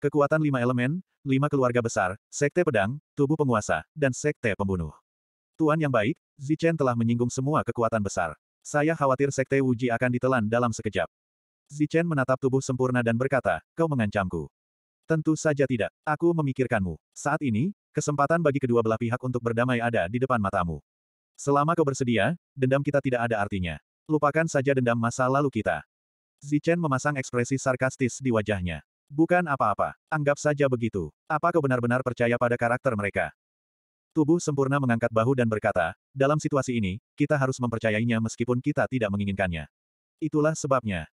Kekuatan lima elemen, lima keluarga besar, sekte pedang, tubuh penguasa, dan sekte pembunuh. Tuan yang baik, Zichen telah menyinggung semua kekuatan besar. Saya khawatir sekte Wuji akan ditelan dalam sekejap. Zichen menatap tubuh sempurna dan berkata, kau mengancamku. Tentu saja tidak. Aku memikirkanmu. Saat ini, kesempatan bagi kedua belah pihak untuk berdamai ada di depan matamu. Selama kau bersedia, dendam kita tidak ada artinya. Lupakan saja dendam masa lalu kita. Zichen memasang ekspresi sarkastis di wajahnya. Bukan apa-apa. Anggap saja begitu. Apa kau benar-benar percaya pada karakter mereka? Tubuh sempurna mengangkat bahu dan berkata, dalam situasi ini, kita harus mempercayainya meskipun kita tidak menginginkannya. Itulah sebabnya,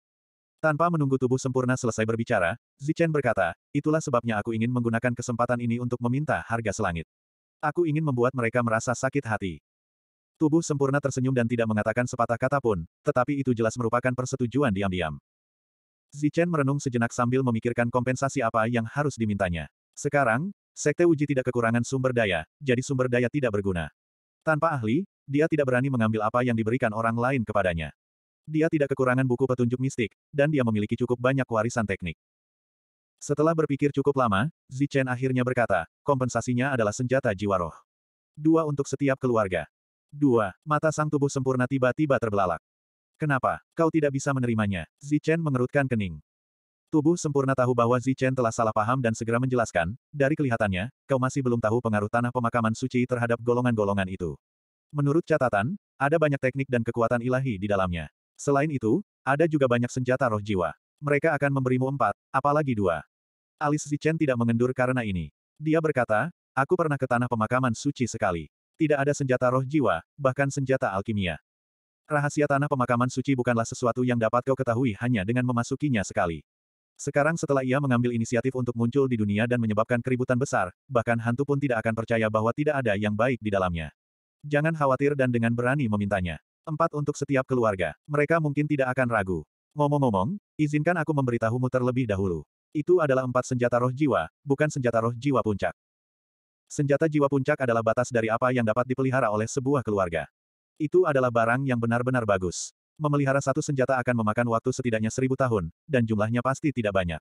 tanpa menunggu tubuh sempurna selesai berbicara, Zichen berkata, itulah sebabnya aku ingin menggunakan kesempatan ini untuk meminta harga selangit. Aku ingin membuat mereka merasa sakit hati. Tubuh sempurna tersenyum dan tidak mengatakan sepatah kata pun, tetapi itu jelas merupakan persetujuan diam-diam. Zichen merenung sejenak sambil memikirkan kompensasi apa yang harus dimintanya. Sekarang, Sekte Uji tidak kekurangan sumber daya, jadi sumber daya tidak berguna. Tanpa ahli, dia tidak berani mengambil apa yang diberikan orang lain kepadanya. Dia tidak kekurangan buku petunjuk mistik, dan dia memiliki cukup banyak warisan teknik. Setelah berpikir cukup lama, Zichen akhirnya berkata, kompensasinya adalah senjata jiwa roh. Dua untuk setiap keluarga. Dua, mata sang tubuh sempurna tiba-tiba terbelalak. Kenapa, kau tidak bisa menerimanya? Zichen mengerutkan kening. Tubuh sempurna tahu bahwa Zichen telah salah paham dan segera menjelaskan, dari kelihatannya, kau masih belum tahu pengaruh tanah pemakaman suci terhadap golongan-golongan itu. Menurut catatan, ada banyak teknik dan kekuatan ilahi di dalamnya. Selain itu, ada juga banyak senjata roh jiwa. Mereka akan memberimu empat, apalagi dua. Alis Zichen tidak mengendur karena ini. Dia berkata, aku pernah ke tanah pemakaman suci sekali. Tidak ada senjata roh jiwa, bahkan senjata alkimia. Rahasia tanah pemakaman suci bukanlah sesuatu yang dapat kau ketahui hanya dengan memasukinya sekali. Sekarang setelah ia mengambil inisiatif untuk muncul di dunia dan menyebabkan keributan besar, bahkan hantu pun tidak akan percaya bahwa tidak ada yang baik di dalamnya. Jangan khawatir dan dengan berani memintanya. Empat untuk setiap keluarga. Mereka mungkin tidak akan ragu. Ngomong-ngomong, izinkan aku memberitahumu terlebih dahulu. Itu adalah empat senjata roh jiwa, bukan senjata roh jiwa puncak. Senjata jiwa puncak adalah batas dari apa yang dapat dipelihara oleh sebuah keluarga. Itu adalah barang yang benar-benar bagus. Memelihara satu senjata akan memakan waktu setidaknya seribu tahun, dan jumlahnya pasti tidak banyak.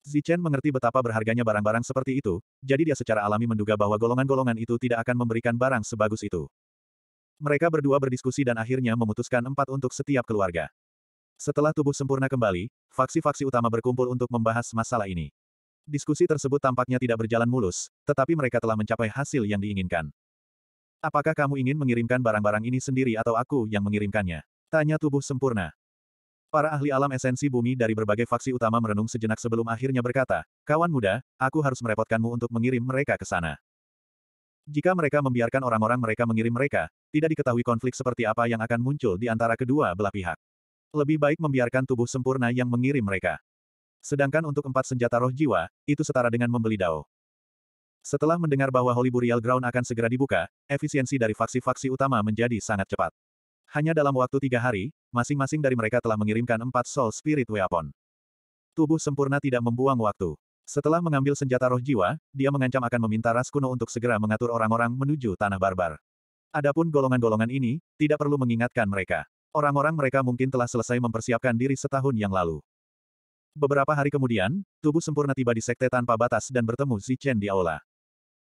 Zichen mengerti betapa berharganya barang-barang seperti itu, jadi dia secara alami menduga bahwa golongan-golongan itu tidak akan memberikan barang sebagus itu. Mereka berdua berdiskusi dan akhirnya memutuskan empat untuk setiap keluarga. Setelah tubuh sempurna kembali, faksi-faksi utama berkumpul untuk membahas masalah ini. Diskusi tersebut tampaknya tidak berjalan mulus, tetapi mereka telah mencapai hasil yang diinginkan. Apakah kamu ingin mengirimkan barang-barang ini sendiri atau aku yang mengirimkannya? Tanya tubuh sempurna. Para ahli alam esensi bumi dari berbagai faksi utama merenung sejenak sebelum akhirnya berkata, Kawan muda, aku harus merepotkanmu untuk mengirim mereka ke sana. Jika mereka membiarkan orang-orang mereka mengirim mereka, tidak diketahui konflik seperti apa yang akan muncul di antara kedua belah pihak. Lebih baik membiarkan tubuh sempurna yang mengirim mereka. Sedangkan untuk empat senjata roh jiwa, itu setara dengan membeli dao. Setelah mendengar bahwa Holy Burial Ground akan segera dibuka, efisiensi dari faksi-faksi utama menjadi sangat cepat. Hanya dalam waktu tiga hari, masing-masing dari mereka telah mengirimkan empat soul spirit weapon. Tubuh sempurna tidak membuang waktu. Setelah mengambil senjata roh jiwa, dia mengancam akan meminta ras kuno untuk segera mengatur orang-orang menuju tanah barbar. Adapun golongan-golongan ini, tidak perlu mengingatkan mereka. Orang-orang mereka mungkin telah selesai mempersiapkan diri setahun yang lalu. Beberapa hari kemudian, tubuh sempurna tiba di sekte tanpa batas dan bertemu Zichen di aula.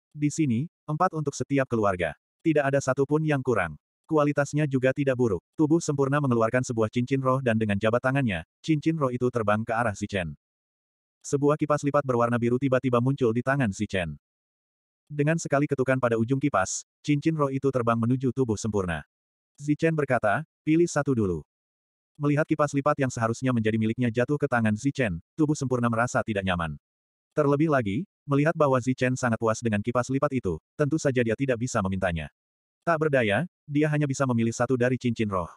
Di sini, empat untuk setiap keluarga. Tidak ada satu pun yang kurang. Kualitasnya juga tidak buruk. Tubuh sempurna mengeluarkan sebuah cincin roh dan dengan jabat tangannya, cincin roh itu terbang ke arah Zichen sebuah kipas lipat berwarna biru tiba-tiba muncul di tangan si Chen. Dengan sekali ketukan pada ujung kipas, cincin roh itu terbang menuju tubuh sempurna. Zichen berkata, pilih satu dulu. Melihat kipas lipat yang seharusnya menjadi miliknya jatuh ke tangan Zichen, tubuh sempurna merasa tidak nyaman. Terlebih lagi, melihat bahwa Zichen sangat puas dengan kipas lipat itu, tentu saja dia tidak bisa memintanya. Tak berdaya, dia hanya bisa memilih satu dari cincin roh.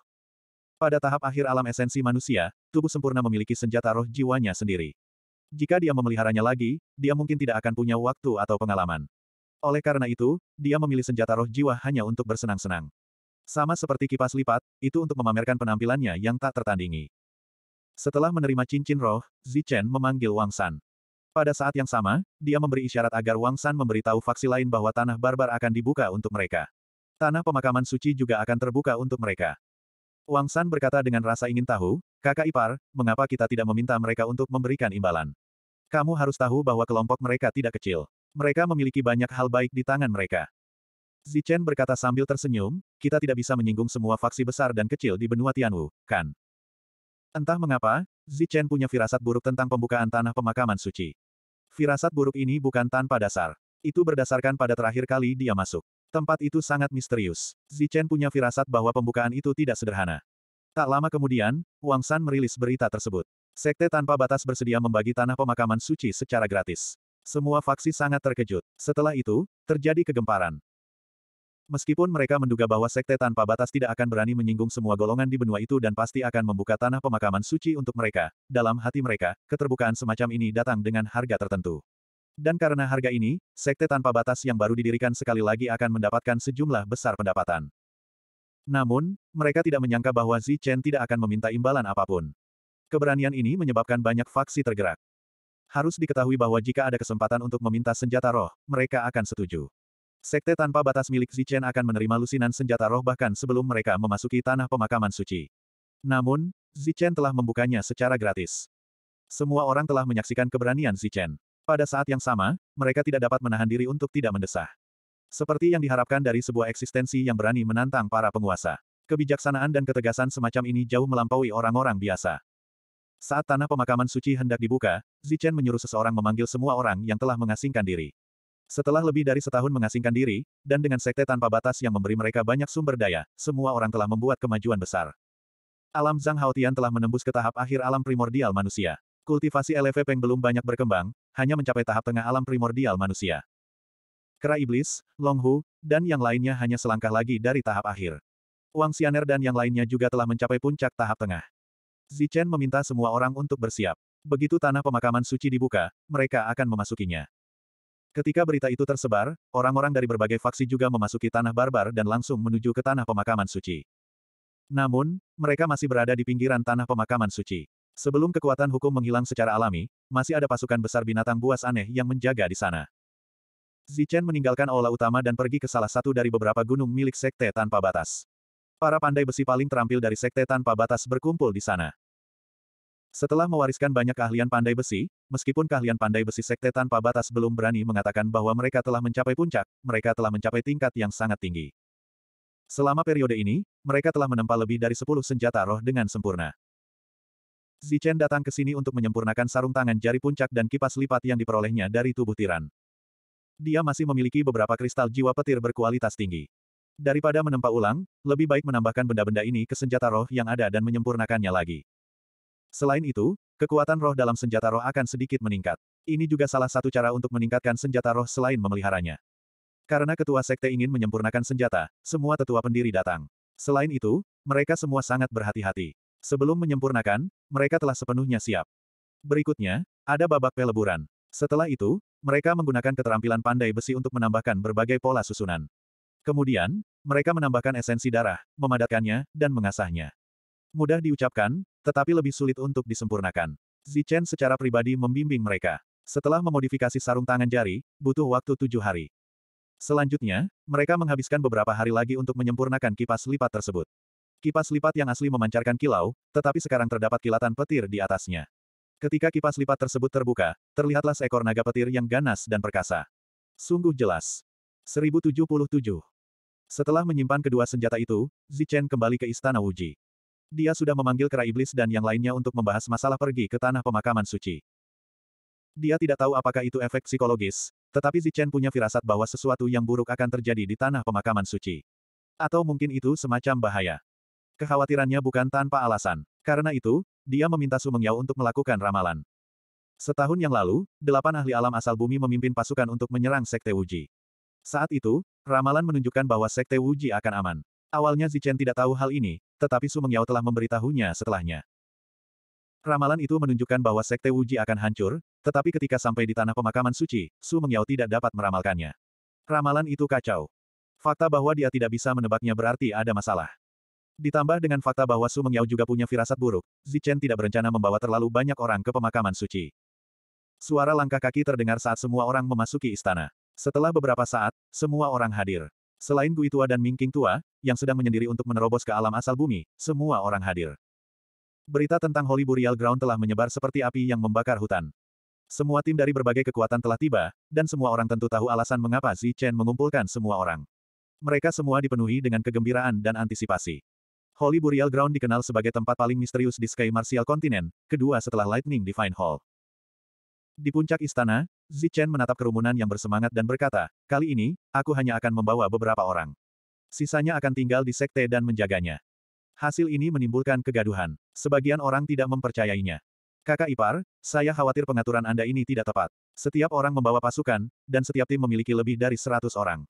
Pada tahap akhir alam esensi manusia, tubuh sempurna memiliki senjata roh jiwanya sendiri. Jika dia memeliharanya lagi, dia mungkin tidak akan punya waktu atau pengalaman. Oleh karena itu, dia memilih senjata roh jiwa hanya untuk bersenang-senang. Sama seperti kipas lipat, itu untuk memamerkan penampilannya yang tak tertandingi. Setelah menerima cincin roh, Zichen memanggil Wang San. Pada saat yang sama, dia memberi isyarat agar Wang San memberitahu faksi lain bahwa tanah barbar akan dibuka untuk mereka. Tanah pemakaman suci juga akan terbuka untuk mereka. Wang San berkata dengan rasa ingin tahu, kakak ipar, mengapa kita tidak meminta mereka untuk memberikan imbalan? Kamu harus tahu bahwa kelompok mereka tidak kecil. Mereka memiliki banyak hal baik di tangan mereka. Zichen berkata sambil tersenyum, kita tidak bisa menyinggung semua faksi besar dan kecil di benua Tianwu, kan? Entah mengapa, Zichen punya firasat buruk tentang pembukaan tanah pemakaman suci. Firasat buruk ini bukan tanpa dasar. Itu berdasarkan pada terakhir kali dia masuk. Tempat itu sangat misterius. Zichen punya firasat bahwa pembukaan itu tidak sederhana. Tak lama kemudian, Wang San merilis berita tersebut. Sekte tanpa batas bersedia membagi tanah pemakaman suci secara gratis. Semua faksi sangat terkejut. Setelah itu, terjadi kegemparan. Meskipun mereka menduga bahwa sekte tanpa batas tidak akan berani menyinggung semua golongan di benua itu dan pasti akan membuka tanah pemakaman suci untuk mereka, dalam hati mereka, keterbukaan semacam ini datang dengan harga tertentu. Dan karena harga ini, sekte tanpa batas yang baru didirikan sekali lagi akan mendapatkan sejumlah besar pendapatan. Namun, mereka tidak menyangka bahwa Zi Chen tidak akan meminta imbalan apapun. Keberanian ini menyebabkan banyak faksi tergerak. Harus diketahui bahwa jika ada kesempatan untuk meminta senjata roh, mereka akan setuju. Sekte tanpa batas milik Zichen akan menerima lusinan senjata roh bahkan sebelum mereka memasuki tanah pemakaman suci. Namun, Zichen telah membukanya secara gratis. Semua orang telah menyaksikan keberanian Zichen. Pada saat yang sama, mereka tidak dapat menahan diri untuk tidak mendesah. Seperti yang diharapkan dari sebuah eksistensi yang berani menantang para penguasa. Kebijaksanaan dan ketegasan semacam ini jauh melampaui orang-orang biasa. Saat tanah pemakaman suci hendak dibuka, Zichen menyuruh seseorang memanggil semua orang yang telah mengasingkan diri. Setelah lebih dari setahun mengasingkan diri, dan dengan sekte tanpa batas yang memberi mereka banyak sumber daya, semua orang telah membuat kemajuan besar. Alam Zhang Haotian telah menembus ke tahap akhir alam primordial manusia. Kultivasi LV Peng belum banyak berkembang, hanya mencapai tahap tengah alam primordial manusia. Kera Iblis, Long Hu, dan yang lainnya hanya selangkah lagi dari tahap akhir. Wang Xianer dan yang lainnya juga telah mencapai puncak tahap tengah. Zichen meminta semua orang untuk bersiap. Begitu tanah pemakaman suci dibuka, mereka akan memasukinya. Ketika berita itu tersebar, orang-orang dari berbagai faksi juga memasuki tanah barbar dan langsung menuju ke tanah pemakaman suci. Namun, mereka masih berada di pinggiran tanah pemakaman suci. Sebelum kekuatan hukum menghilang secara alami, masih ada pasukan besar binatang buas aneh yang menjaga di sana. Zichen meninggalkan aula utama dan pergi ke salah satu dari beberapa gunung milik sekte tanpa batas. Para pandai besi paling terampil dari sekte tanpa batas berkumpul di sana. Setelah mewariskan banyak keahlian pandai besi, meskipun keahlian pandai besi sekte tanpa batas belum berani mengatakan bahwa mereka telah mencapai puncak, mereka telah mencapai tingkat yang sangat tinggi. Selama periode ini, mereka telah menempa lebih dari 10 senjata roh dengan sempurna. Zichen datang ke sini untuk menyempurnakan sarung tangan jari puncak dan kipas lipat yang diperolehnya dari tubuh tiran. Dia masih memiliki beberapa kristal jiwa petir berkualitas tinggi. Daripada menempa ulang, lebih baik menambahkan benda-benda ini ke senjata roh yang ada dan menyempurnakannya lagi. Selain itu, kekuatan roh dalam senjata roh akan sedikit meningkat. Ini juga salah satu cara untuk meningkatkan senjata roh selain memeliharanya. Karena ketua sekte ingin menyempurnakan senjata, semua tetua pendiri datang. Selain itu, mereka semua sangat berhati-hati. Sebelum menyempurnakan, mereka telah sepenuhnya siap. Berikutnya, ada babak peleburan. Setelah itu, mereka menggunakan keterampilan pandai besi untuk menambahkan berbagai pola susunan. Kemudian, mereka menambahkan esensi darah, memadatkannya, dan mengasahnya. Mudah diucapkan, tetapi lebih sulit untuk disempurnakan. Zichen secara pribadi membimbing mereka. Setelah memodifikasi sarung tangan jari, butuh waktu tujuh hari. Selanjutnya, mereka menghabiskan beberapa hari lagi untuk menyempurnakan kipas lipat tersebut. Kipas lipat yang asli memancarkan kilau, tetapi sekarang terdapat kilatan petir di atasnya. Ketika kipas lipat tersebut terbuka, terlihatlah seekor naga petir yang ganas dan perkasa. Sungguh jelas. 1077. Setelah menyimpan kedua senjata itu, Zichen kembali ke Istana Wuji. Dia sudah memanggil kera iblis dan yang lainnya untuk membahas masalah pergi ke tanah pemakaman suci. Dia tidak tahu apakah itu efek psikologis, tetapi Zichen punya firasat bahwa sesuatu yang buruk akan terjadi di tanah pemakaman suci. Atau mungkin itu semacam bahaya. Kekhawatirannya bukan tanpa alasan. Karena itu, dia meminta Su Mengyao untuk melakukan ramalan. Setahun yang lalu, delapan ahli alam asal bumi memimpin pasukan untuk menyerang Sekte Wuji. Saat itu, ramalan menunjukkan bahwa Sekte Wuji akan aman. Awalnya Zichen tidak tahu hal ini, tetapi Su Mengyao telah memberitahunya setelahnya. Ramalan itu menunjukkan bahwa Sekte Wuji akan hancur, tetapi ketika sampai di tanah pemakaman suci, Su Mengyao tidak dapat meramalkannya. Ramalan itu kacau. Fakta bahwa dia tidak bisa menebaknya berarti ada masalah. Ditambah dengan fakta bahwa Su Mengyao juga punya firasat buruk, Zichen tidak berencana membawa terlalu banyak orang ke pemakaman suci. Suara langkah kaki terdengar saat semua orang memasuki istana. Setelah beberapa saat, semua orang hadir. Selain Gui Tua dan Ming King Tua, yang sedang menyendiri untuk menerobos ke alam asal bumi, semua orang hadir. Berita tentang Holy Burial Ground telah menyebar seperti api yang membakar hutan. Semua tim dari berbagai kekuatan telah tiba, dan semua orang tentu tahu alasan mengapa Zi Chen mengumpulkan semua orang. Mereka semua dipenuhi dengan kegembiraan dan antisipasi. Holy Burial Ground dikenal sebagai tempat paling misterius di Sky Martial Continent, kedua setelah Lightning Divine Hall. Di puncak istana, Zichen menatap kerumunan yang bersemangat dan berkata, kali ini, aku hanya akan membawa beberapa orang. Sisanya akan tinggal di sekte dan menjaganya. Hasil ini menimbulkan kegaduhan. Sebagian orang tidak mempercayainya. Kakak ipar, saya khawatir pengaturan Anda ini tidak tepat. Setiap orang membawa pasukan, dan setiap tim memiliki lebih dari 100 orang.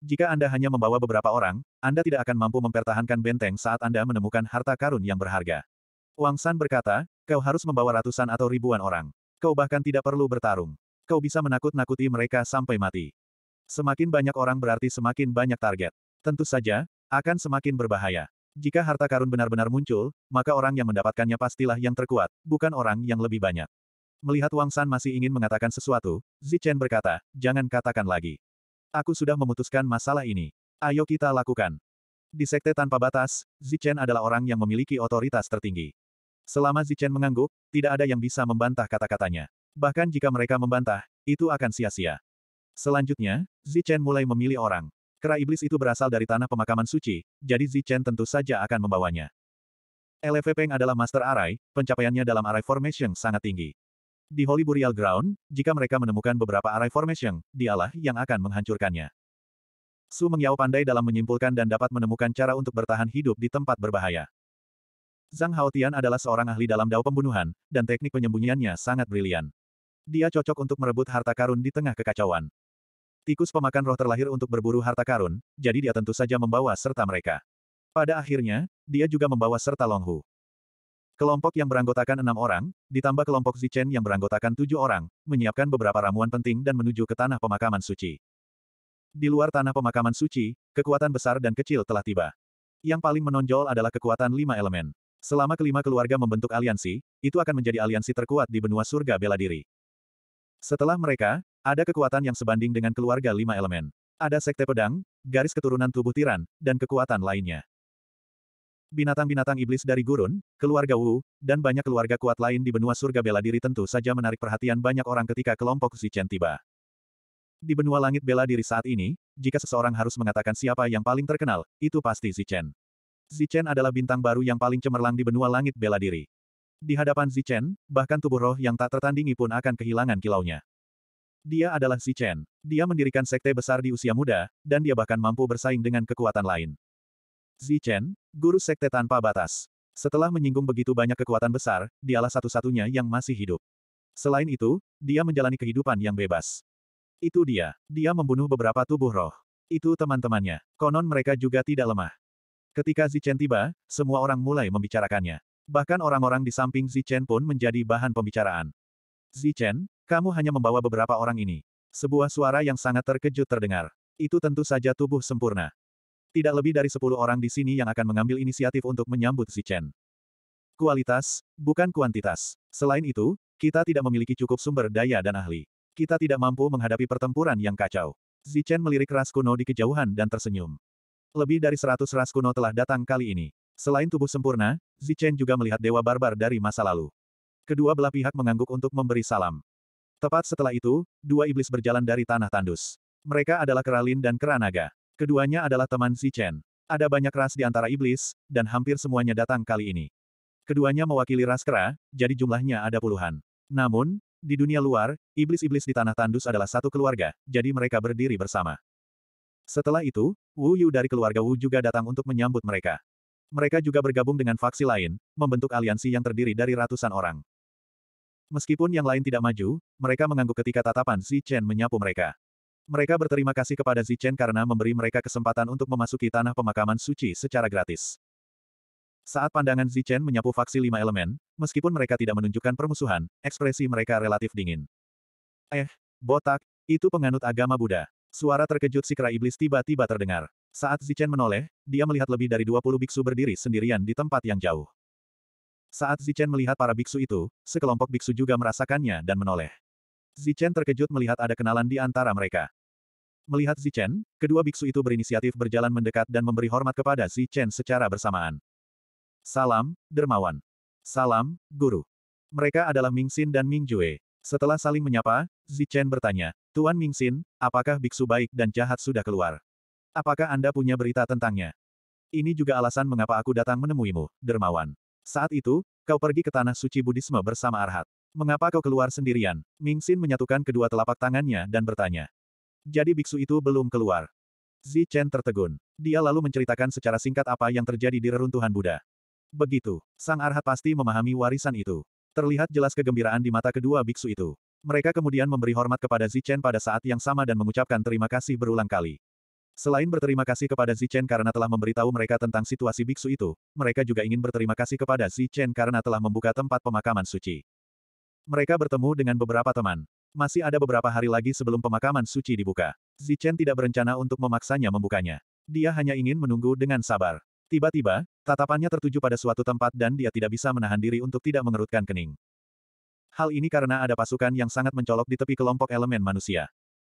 Jika Anda hanya membawa beberapa orang, Anda tidak akan mampu mempertahankan benteng saat Anda menemukan harta karun yang berharga. Wang San berkata, kau harus membawa ratusan atau ribuan orang. Kau bahkan tidak perlu bertarung. Kau bisa menakut-nakuti mereka sampai mati. Semakin banyak orang berarti semakin banyak target. Tentu saja, akan semakin berbahaya. Jika harta karun benar-benar muncul, maka orang yang mendapatkannya pastilah yang terkuat, bukan orang yang lebih banyak. Melihat Wang San masih ingin mengatakan sesuatu, Zichen berkata, jangan katakan lagi. Aku sudah memutuskan masalah ini. Ayo kita lakukan. Di Sekte Tanpa Batas, Zichen adalah orang yang memiliki otoritas tertinggi. Selama Zichen mengangguk, tidak ada yang bisa membantah kata-katanya. Bahkan jika mereka membantah, itu akan sia-sia. Selanjutnya, Zichen mulai memilih orang. Kera iblis itu berasal dari tanah pemakaman suci, jadi Zichen tentu saja akan membawanya. LV Peng adalah Master Arai, pencapaiannya dalam Arai Formation sangat tinggi. Di Holy Burial Ground, jika mereka menemukan beberapa Arai Formation, dialah yang akan menghancurkannya. Su Mengyao pandai dalam menyimpulkan dan dapat menemukan cara untuk bertahan hidup di tempat berbahaya. Zhang Haotian adalah seorang ahli dalam dao pembunuhan, dan teknik penyembunyiannya sangat brilian. Dia cocok untuk merebut harta karun di tengah kekacauan. Tikus pemakan roh terlahir untuk berburu harta karun, jadi dia tentu saja membawa serta mereka. Pada akhirnya, dia juga membawa serta Longhu. Kelompok yang beranggotakan enam orang, ditambah kelompok Zichen yang beranggotakan tujuh orang, menyiapkan beberapa ramuan penting dan menuju ke tanah pemakaman suci. Di luar tanah pemakaman suci, kekuatan besar dan kecil telah tiba. Yang paling menonjol adalah kekuatan lima elemen. Selama kelima keluarga membentuk aliansi, itu akan menjadi aliansi terkuat di benua surga bela diri. Setelah mereka, ada kekuatan yang sebanding dengan keluarga lima elemen. Ada sekte pedang, garis keturunan tubuh tiran, dan kekuatan lainnya. Binatang-binatang iblis dari gurun, keluarga Wu, dan banyak keluarga kuat lain di benua surga bela diri tentu saja menarik perhatian banyak orang ketika kelompok Zichen tiba. Di benua langit bela diri saat ini, jika seseorang harus mengatakan siapa yang paling terkenal, itu pasti Zichen. Zichen adalah bintang baru yang paling cemerlang di benua langit bela diri. Di hadapan Zichen, bahkan tubuh roh yang tak tertandingi pun akan kehilangan kilaunya. Dia adalah Zichen. Dia mendirikan sekte besar di usia muda, dan dia bahkan mampu bersaing dengan kekuatan lain. Zichen, guru sekte tanpa batas. Setelah menyinggung begitu banyak kekuatan besar, dialah satu-satunya yang masih hidup. Selain itu, dia menjalani kehidupan yang bebas. Itu dia. Dia membunuh beberapa tubuh roh. Itu teman-temannya. Konon mereka juga tidak lemah. Ketika Zichen tiba, semua orang mulai membicarakannya. Bahkan orang-orang di samping Zichen pun menjadi bahan pembicaraan. Zichen, kamu hanya membawa beberapa orang ini. Sebuah suara yang sangat terkejut terdengar. Itu tentu saja tubuh sempurna. Tidak lebih dari sepuluh orang di sini yang akan mengambil inisiatif untuk menyambut Zichen. Kualitas, bukan kuantitas. Selain itu, kita tidak memiliki cukup sumber daya dan ahli. Kita tidak mampu menghadapi pertempuran yang kacau. Zichen melirik ras kuno di kejauhan dan tersenyum. Lebih dari seratus ras kuno telah datang kali ini. Selain tubuh sempurna, Zichen juga melihat dewa barbar dari masa lalu. Kedua belah pihak mengangguk untuk memberi salam. Tepat setelah itu, dua iblis berjalan dari tanah tandus. Mereka adalah Keralin dan Keranaga. Keduanya adalah teman Zichen. Ada banyak ras di antara iblis, dan hampir semuanya datang kali ini. Keduanya mewakili ras kera, jadi jumlahnya ada puluhan. Namun, di dunia luar, iblis-iblis di tanah tandus adalah satu keluarga, jadi mereka berdiri bersama. Setelah itu, Wu Yu dari keluarga Wu juga datang untuk menyambut mereka. Mereka juga bergabung dengan faksi lain, membentuk aliansi yang terdiri dari ratusan orang. Meskipun yang lain tidak maju, mereka mengangguk ketika tatapan Xi Chen menyapu mereka. Mereka berterima kasih kepada Xi Chen karena memberi mereka kesempatan untuk memasuki tanah pemakaman suci secara gratis. Saat pandangan Xi Chen menyapu faksi lima elemen, meskipun mereka tidak menunjukkan permusuhan, ekspresi mereka relatif dingin. Eh, botak, itu penganut agama Buddha. Suara terkejut si kera iblis tiba-tiba terdengar. Saat Zichen menoleh, dia melihat lebih dari 20 biksu berdiri sendirian di tempat yang jauh. Saat Zichen melihat para biksu itu, sekelompok biksu juga merasakannya dan menoleh. Zichen terkejut melihat ada kenalan di antara mereka. Melihat Zichen, kedua biksu itu berinisiatif berjalan mendekat dan memberi hormat kepada Zichen secara bersamaan. Salam, Dermawan. Salam, Guru. Mereka adalah Ming Xin dan Ming Jue. Setelah saling menyapa, Zichen bertanya, Tuan Mingxin, apakah biksu baik dan jahat sudah keluar? Apakah Anda punya berita tentangnya? Ini juga alasan mengapa aku datang menemuimu, dermawan. Saat itu, kau pergi ke tanah suci Budisme bersama Arhat. Mengapa kau keluar sendirian? Mingxin menyatukan kedua telapak tangannya dan bertanya. Jadi biksu itu belum keluar. Zichen tertegun. Dia lalu menceritakan secara singkat apa yang terjadi di reruntuhan Buddha. Begitu, Sang Arhat pasti memahami warisan itu. Terlihat jelas kegembiraan di mata kedua biksu itu. Mereka kemudian memberi hormat kepada Zichen pada saat yang sama dan mengucapkan terima kasih berulang kali. Selain berterima kasih kepada Zichen karena telah memberitahu mereka tentang situasi biksu itu, mereka juga ingin berterima kasih kepada Zichen karena telah membuka tempat pemakaman suci. Mereka bertemu dengan beberapa teman. Masih ada beberapa hari lagi sebelum pemakaman suci dibuka. Zichen tidak berencana untuk memaksanya membukanya. Dia hanya ingin menunggu dengan sabar. Tiba-tiba, tatapannya tertuju pada suatu tempat dan dia tidak bisa menahan diri untuk tidak mengerutkan kening. Hal ini karena ada pasukan yang sangat mencolok di tepi kelompok elemen manusia.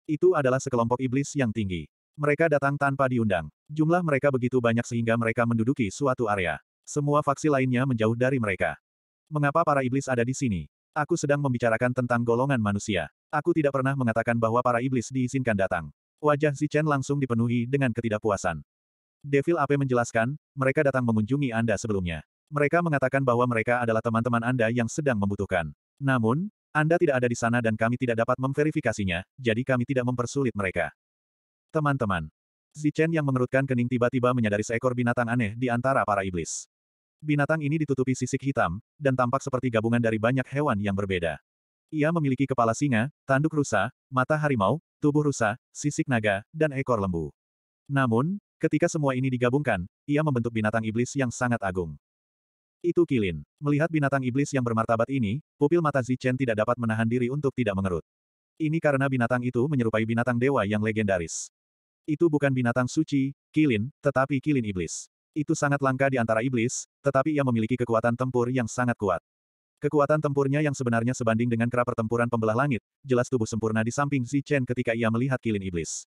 Itu adalah sekelompok iblis yang tinggi. Mereka datang tanpa diundang. Jumlah mereka begitu banyak sehingga mereka menduduki suatu area. Semua faksi lainnya menjauh dari mereka. Mengapa para iblis ada di sini? Aku sedang membicarakan tentang golongan manusia. Aku tidak pernah mengatakan bahwa para iblis diizinkan datang. Wajah Zichen langsung dipenuhi dengan ketidakpuasan. Devil Ape menjelaskan, mereka datang mengunjungi Anda sebelumnya. Mereka mengatakan bahwa mereka adalah teman-teman Anda yang sedang membutuhkan. Namun, Anda tidak ada di sana dan kami tidak dapat memverifikasinya, jadi kami tidak mempersulit mereka. Teman-teman. Zichen yang mengerutkan kening tiba-tiba menyadari seekor binatang aneh di antara para iblis. Binatang ini ditutupi sisik hitam, dan tampak seperti gabungan dari banyak hewan yang berbeda. Ia memiliki kepala singa, tanduk rusa, mata harimau, tubuh rusa, sisik naga, dan ekor lembu. Namun, ketika semua ini digabungkan, ia membentuk binatang iblis yang sangat agung. Itu Kilin. Melihat binatang iblis yang bermartabat ini, pupil mata Zichen tidak dapat menahan diri untuk tidak mengerut. Ini karena binatang itu menyerupai binatang dewa yang legendaris. Itu bukan binatang suci, Kilin, tetapi Kilin iblis. Itu sangat langka di antara iblis, tetapi ia memiliki kekuatan tempur yang sangat kuat. Kekuatan tempurnya yang sebenarnya sebanding dengan kera pertempuran pembelah langit, jelas tubuh sempurna di samping Zichen ketika ia melihat Kilin iblis.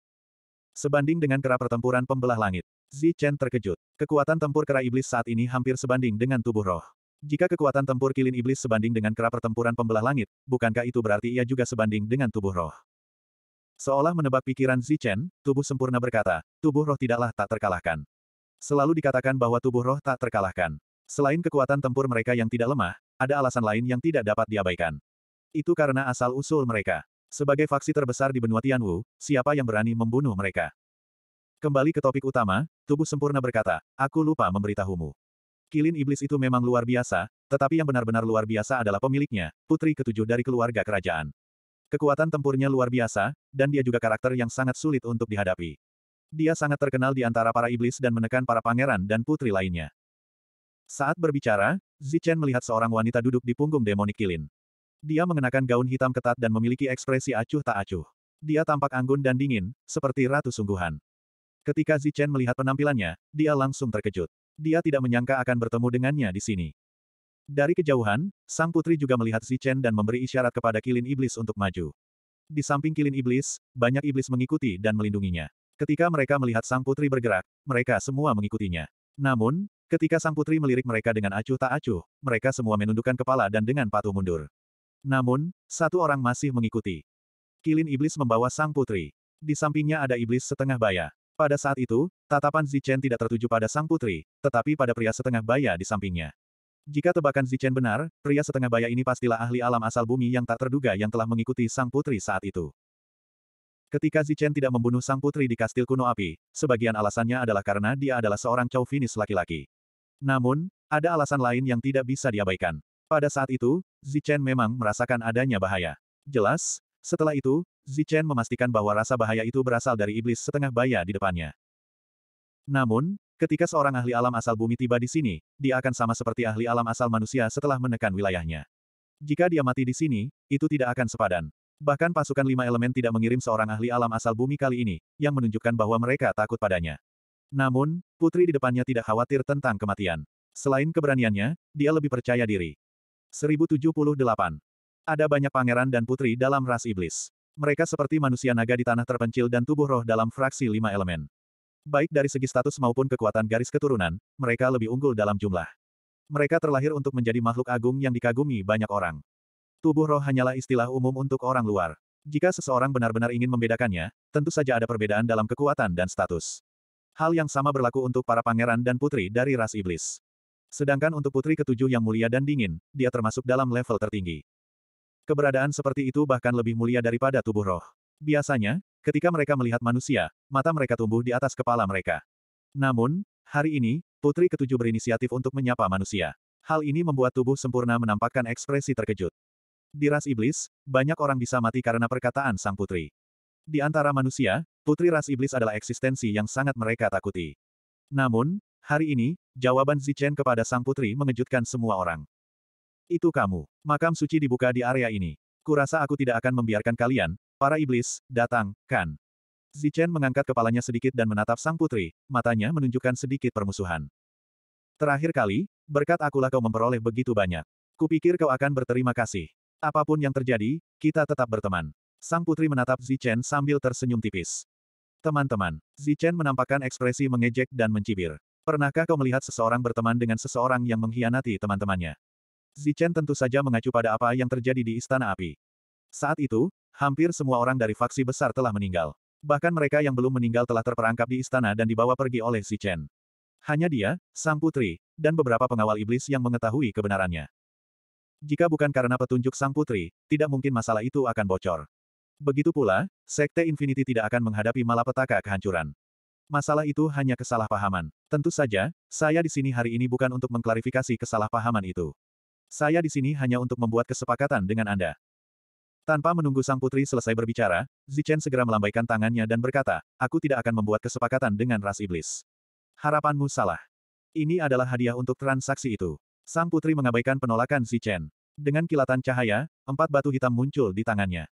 Sebanding dengan kera pertempuran pembelah langit, Zi Chen terkejut. Kekuatan tempur kera iblis saat ini hampir sebanding dengan tubuh roh. Jika kekuatan tempur kilin iblis sebanding dengan kera pertempuran pembelah langit, bukankah itu berarti ia juga sebanding dengan tubuh roh? Seolah menebak pikiran Zi Chen, tubuh sempurna berkata, tubuh roh tidaklah tak terkalahkan. Selalu dikatakan bahwa tubuh roh tak terkalahkan. Selain kekuatan tempur mereka yang tidak lemah, ada alasan lain yang tidak dapat diabaikan. Itu karena asal-usul mereka. Sebagai faksi terbesar di benua Tianwu, siapa yang berani membunuh mereka? Kembali ke topik utama, tubuh sempurna berkata, aku lupa memberitahumu. Kilin iblis itu memang luar biasa, tetapi yang benar-benar luar biasa adalah pemiliknya, putri ketujuh dari keluarga kerajaan. Kekuatan tempurnya luar biasa, dan dia juga karakter yang sangat sulit untuk dihadapi. Dia sangat terkenal di antara para iblis dan menekan para pangeran dan putri lainnya. Saat berbicara, Zichen melihat seorang wanita duduk di punggung demonik Kilin. Dia mengenakan gaun hitam ketat dan memiliki ekspresi acuh tak acuh. Dia tampak anggun dan dingin, seperti ratu sungguhan. Ketika Zichen melihat penampilannya, dia langsung terkejut. Dia tidak menyangka akan bertemu dengannya di sini. Dari kejauhan, sang putri juga melihat Zichen dan memberi isyarat kepada kilin iblis untuk maju. Di samping kilin iblis, banyak iblis mengikuti dan melindunginya. Ketika mereka melihat sang putri bergerak, mereka semua mengikutinya. Namun, ketika sang putri melirik mereka dengan acuh tak acuh, mereka semua menundukkan kepala dan dengan patuh mundur. Namun, satu orang masih mengikuti. Kilin iblis membawa sang putri. Di sampingnya ada iblis setengah bayar. Pada saat itu, tatapan Zichen tidak tertuju pada sang putri, tetapi pada pria setengah baya di sampingnya. Jika tebakan Zichen benar, pria setengah baya ini pastilah ahli alam asal bumi yang tak terduga yang telah mengikuti sang putri saat itu. Ketika Zichen tidak membunuh sang putri di kastil kuno api, sebagian alasannya adalah karena dia adalah seorang chauvinis laki-laki. Namun, ada alasan lain yang tidak bisa diabaikan. Pada saat itu, Zichen memang merasakan adanya bahaya. Jelas, setelah itu, Zichen memastikan bahwa rasa bahaya itu berasal dari iblis setengah baya di depannya. Namun, ketika seorang ahli alam asal bumi tiba di sini, dia akan sama seperti ahli alam asal manusia setelah menekan wilayahnya. Jika dia mati di sini, itu tidak akan sepadan. Bahkan pasukan lima elemen tidak mengirim seorang ahli alam asal bumi kali ini, yang menunjukkan bahwa mereka takut padanya. Namun, putri di depannya tidak khawatir tentang kematian. Selain keberaniannya, dia lebih percaya diri. 1078. Ada banyak pangeran dan putri dalam ras iblis. Mereka seperti manusia naga di tanah terpencil dan tubuh roh dalam fraksi lima elemen. Baik dari segi status maupun kekuatan garis keturunan, mereka lebih unggul dalam jumlah. Mereka terlahir untuk menjadi makhluk agung yang dikagumi banyak orang. Tubuh roh hanyalah istilah umum untuk orang luar. Jika seseorang benar-benar ingin membedakannya, tentu saja ada perbedaan dalam kekuatan dan status. Hal yang sama berlaku untuk para pangeran dan putri dari ras iblis. Sedangkan untuk putri ketujuh yang mulia dan dingin, dia termasuk dalam level tertinggi. Keberadaan seperti itu bahkan lebih mulia daripada tubuh roh. Biasanya, ketika mereka melihat manusia, mata mereka tumbuh di atas kepala mereka. Namun, hari ini, putri ketujuh berinisiatif untuk menyapa manusia. Hal ini membuat tubuh sempurna menampakkan ekspresi terkejut. Di ras iblis, banyak orang bisa mati karena perkataan sang putri. Di antara manusia, putri ras iblis adalah eksistensi yang sangat mereka takuti. Namun, hari ini, jawaban Zichen kepada sang putri mengejutkan semua orang. Itu kamu. Makam suci dibuka di area ini. Kurasa aku tidak akan membiarkan kalian, para iblis, datang, kan? Zichen mengangkat kepalanya sedikit dan menatap sang putri, matanya menunjukkan sedikit permusuhan. Terakhir kali, berkat akulah kau memperoleh begitu banyak. Kupikir kau akan berterima kasih. Apapun yang terjadi, kita tetap berteman. Sang putri menatap Zichen sambil tersenyum tipis. Teman-teman, Zichen menampakkan ekspresi mengejek dan mencibir. Pernahkah kau melihat seseorang berteman dengan seseorang yang mengkhianati teman-temannya? Zichen tentu saja mengacu pada apa yang terjadi di Istana Api. Saat itu, hampir semua orang dari faksi besar telah meninggal. Bahkan mereka yang belum meninggal telah terperangkap di istana dan dibawa pergi oleh Zichen. Hanya dia, sang putri, dan beberapa pengawal iblis yang mengetahui kebenarannya. Jika bukan karena petunjuk sang putri, tidak mungkin masalah itu akan bocor. Begitu pula, Sekte Infinity tidak akan menghadapi malapetaka kehancuran. Masalah itu hanya kesalahpahaman. Tentu saja, saya di sini hari ini bukan untuk mengklarifikasi kesalahpahaman itu. Saya di sini hanya untuk membuat kesepakatan dengan Anda. Tanpa menunggu sang putri selesai berbicara, Zichen segera melambaikan tangannya dan berkata, aku tidak akan membuat kesepakatan dengan ras iblis. Harapanmu salah. Ini adalah hadiah untuk transaksi itu. Sang putri mengabaikan penolakan Zichen. Dengan kilatan cahaya, empat batu hitam muncul di tangannya.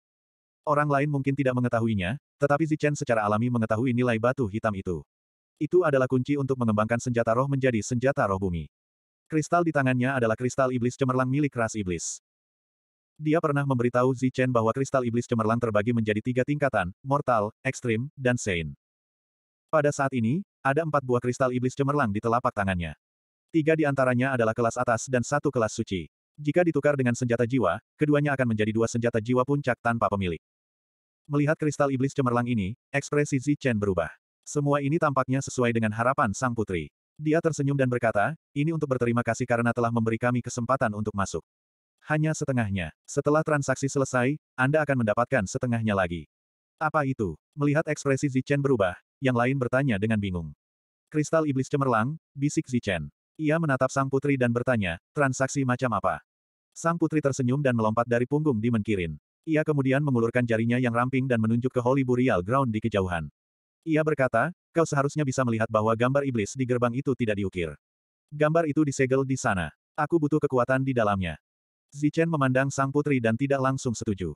Orang lain mungkin tidak mengetahuinya, tetapi Zichen secara alami mengetahui nilai batu hitam itu. Itu adalah kunci untuk mengembangkan senjata roh menjadi senjata roh bumi. Kristal di tangannya adalah kristal iblis cemerlang milik ras iblis. Dia pernah memberitahu Zichen bahwa kristal iblis cemerlang terbagi menjadi tiga tingkatan, mortal, ekstrim, dan sane. Pada saat ini, ada empat buah kristal iblis cemerlang di telapak tangannya. Tiga di antaranya adalah kelas atas dan satu kelas suci. Jika ditukar dengan senjata jiwa, keduanya akan menjadi dua senjata jiwa puncak tanpa pemilik. Melihat kristal iblis cemerlang ini, ekspresi Zichen berubah. Semua ini tampaknya sesuai dengan harapan sang putri. Dia tersenyum dan berkata, ini untuk berterima kasih karena telah memberi kami kesempatan untuk masuk. Hanya setengahnya. Setelah transaksi selesai, Anda akan mendapatkan setengahnya lagi. Apa itu? Melihat ekspresi Zichen berubah, yang lain bertanya dengan bingung. Kristal iblis cemerlang, bisik Zichen. Ia menatap sang putri dan bertanya, transaksi macam apa? Sang putri tersenyum dan melompat dari punggung di Menkirin. Ia kemudian mengulurkan jarinya yang ramping dan menunjuk ke Holy Burial Ground di kejauhan. Ia berkata, Kau seharusnya bisa melihat bahwa gambar iblis di gerbang itu tidak diukir. Gambar itu disegel di sana. Aku butuh kekuatan di dalamnya. Zichen memandang sang putri dan tidak langsung setuju.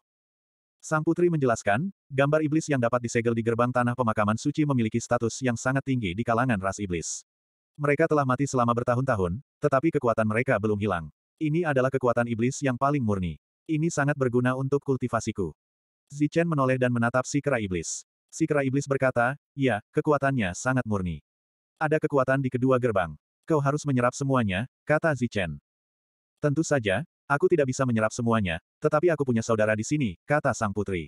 Sang putri menjelaskan, gambar iblis yang dapat disegel di gerbang tanah pemakaman suci memiliki status yang sangat tinggi di kalangan ras iblis. Mereka telah mati selama bertahun-tahun, tetapi kekuatan mereka belum hilang. Ini adalah kekuatan iblis yang paling murni. Ini sangat berguna untuk kultivasiku. Zichen menoleh dan menatap si kera iblis. Si kera iblis berkata, ya, kekuatannya sangat murni. Ada kekuatan di kedua gerbang. Kau harus menyerap semuanya, kata Zichen. Tentu saja, aku tidak bisa menyerap semuanya, tetapi aku punya saudara di sini, kata sang putri.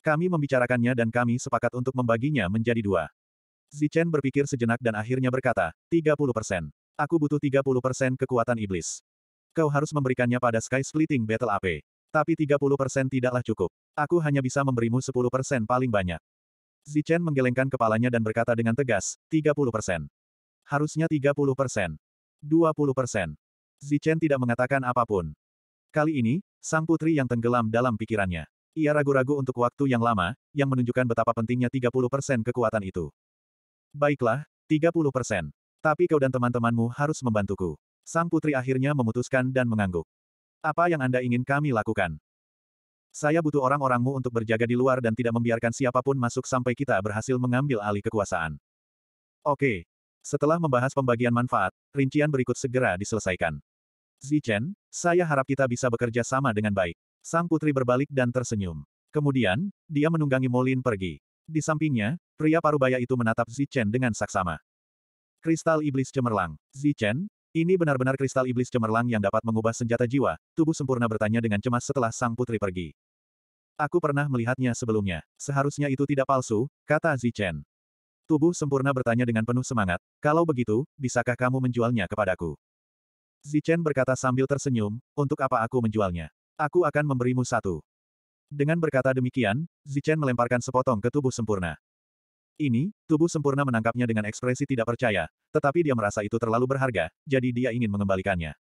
Kami membicarakannya dan kami sepakat untuk membaginya menjadi dua. Zichen berpikir sejenak dan akhirnya berkata, 30 persen. Aku butuh 30 persen kekuatan iblis. Kau harus memberikannya pada Sky Splitting Battle AP. Tapi 30 persen tidaklah cukup. Aku hanya bisa memberimu 10 persen paling banyak. Zichen menggelengkan kepalanya dan berkata dengan tegas, 30 persen. Harusnya 30 persen. 20 persen. Zichen tidak mengatakan apapun. Kali ini, sang putri yang tenggelam dalam pikirannya. Ia ragu-ragu untuk waktu yang lama, yang menunjukkan betapa pentingnya 30% kekuatan itu. Baiklah, 30%. Tapi kau dan teman-temanmu harus membantuku. Sang putri akhirnya memutuskan dan mengangguk. Apa yang Anda ingin kami lakukan? Saya butuh orang-orangmu untuk berjaga di luar dan tidak membiarkan siapapun masuk sampai kita berhasil mengambil alih kekuasaan. Oke. Setelah membahas pembagian manfaat, rincian berikut segera diselesaikan. Zichen, saya harap kita bisa bekerja sama dengan baik. Sang putri berbalik dan tersenyum. Kemudian, dia menunggangi Molin pergi. Di sampingnya, pria parubaya itu menatap Zichen dengan saksama. Kristal iblis cemerlang. Zichen, ini benar-benar kristal iblis cemerlang yang dapat mengubah senjata jiwa, tubuh sempurna bertanya dengan cemas setelah sang putri pergi. Aku pernah melihatnya sebelumnya. Seharusnya itu tidak palsu, kata Zichen. Tubuh sempurna bertanya dengan penuh semangat, kalau begitu, bisakah kamu menjualnya kepadaku? Zichen berkata sambil tersenyum, untuk apa aku menjualnya? Aku akan memberimu satu. Dengan berkata demikian, Zichen melemparkan sepotong ke tubuh sempurna. Ini, tubuh sempurna menangkapnya dengan ekspresi tidak percaya, tetapi dia merasa itu terlalu berharga, jadi dia ingin mengembalikannya.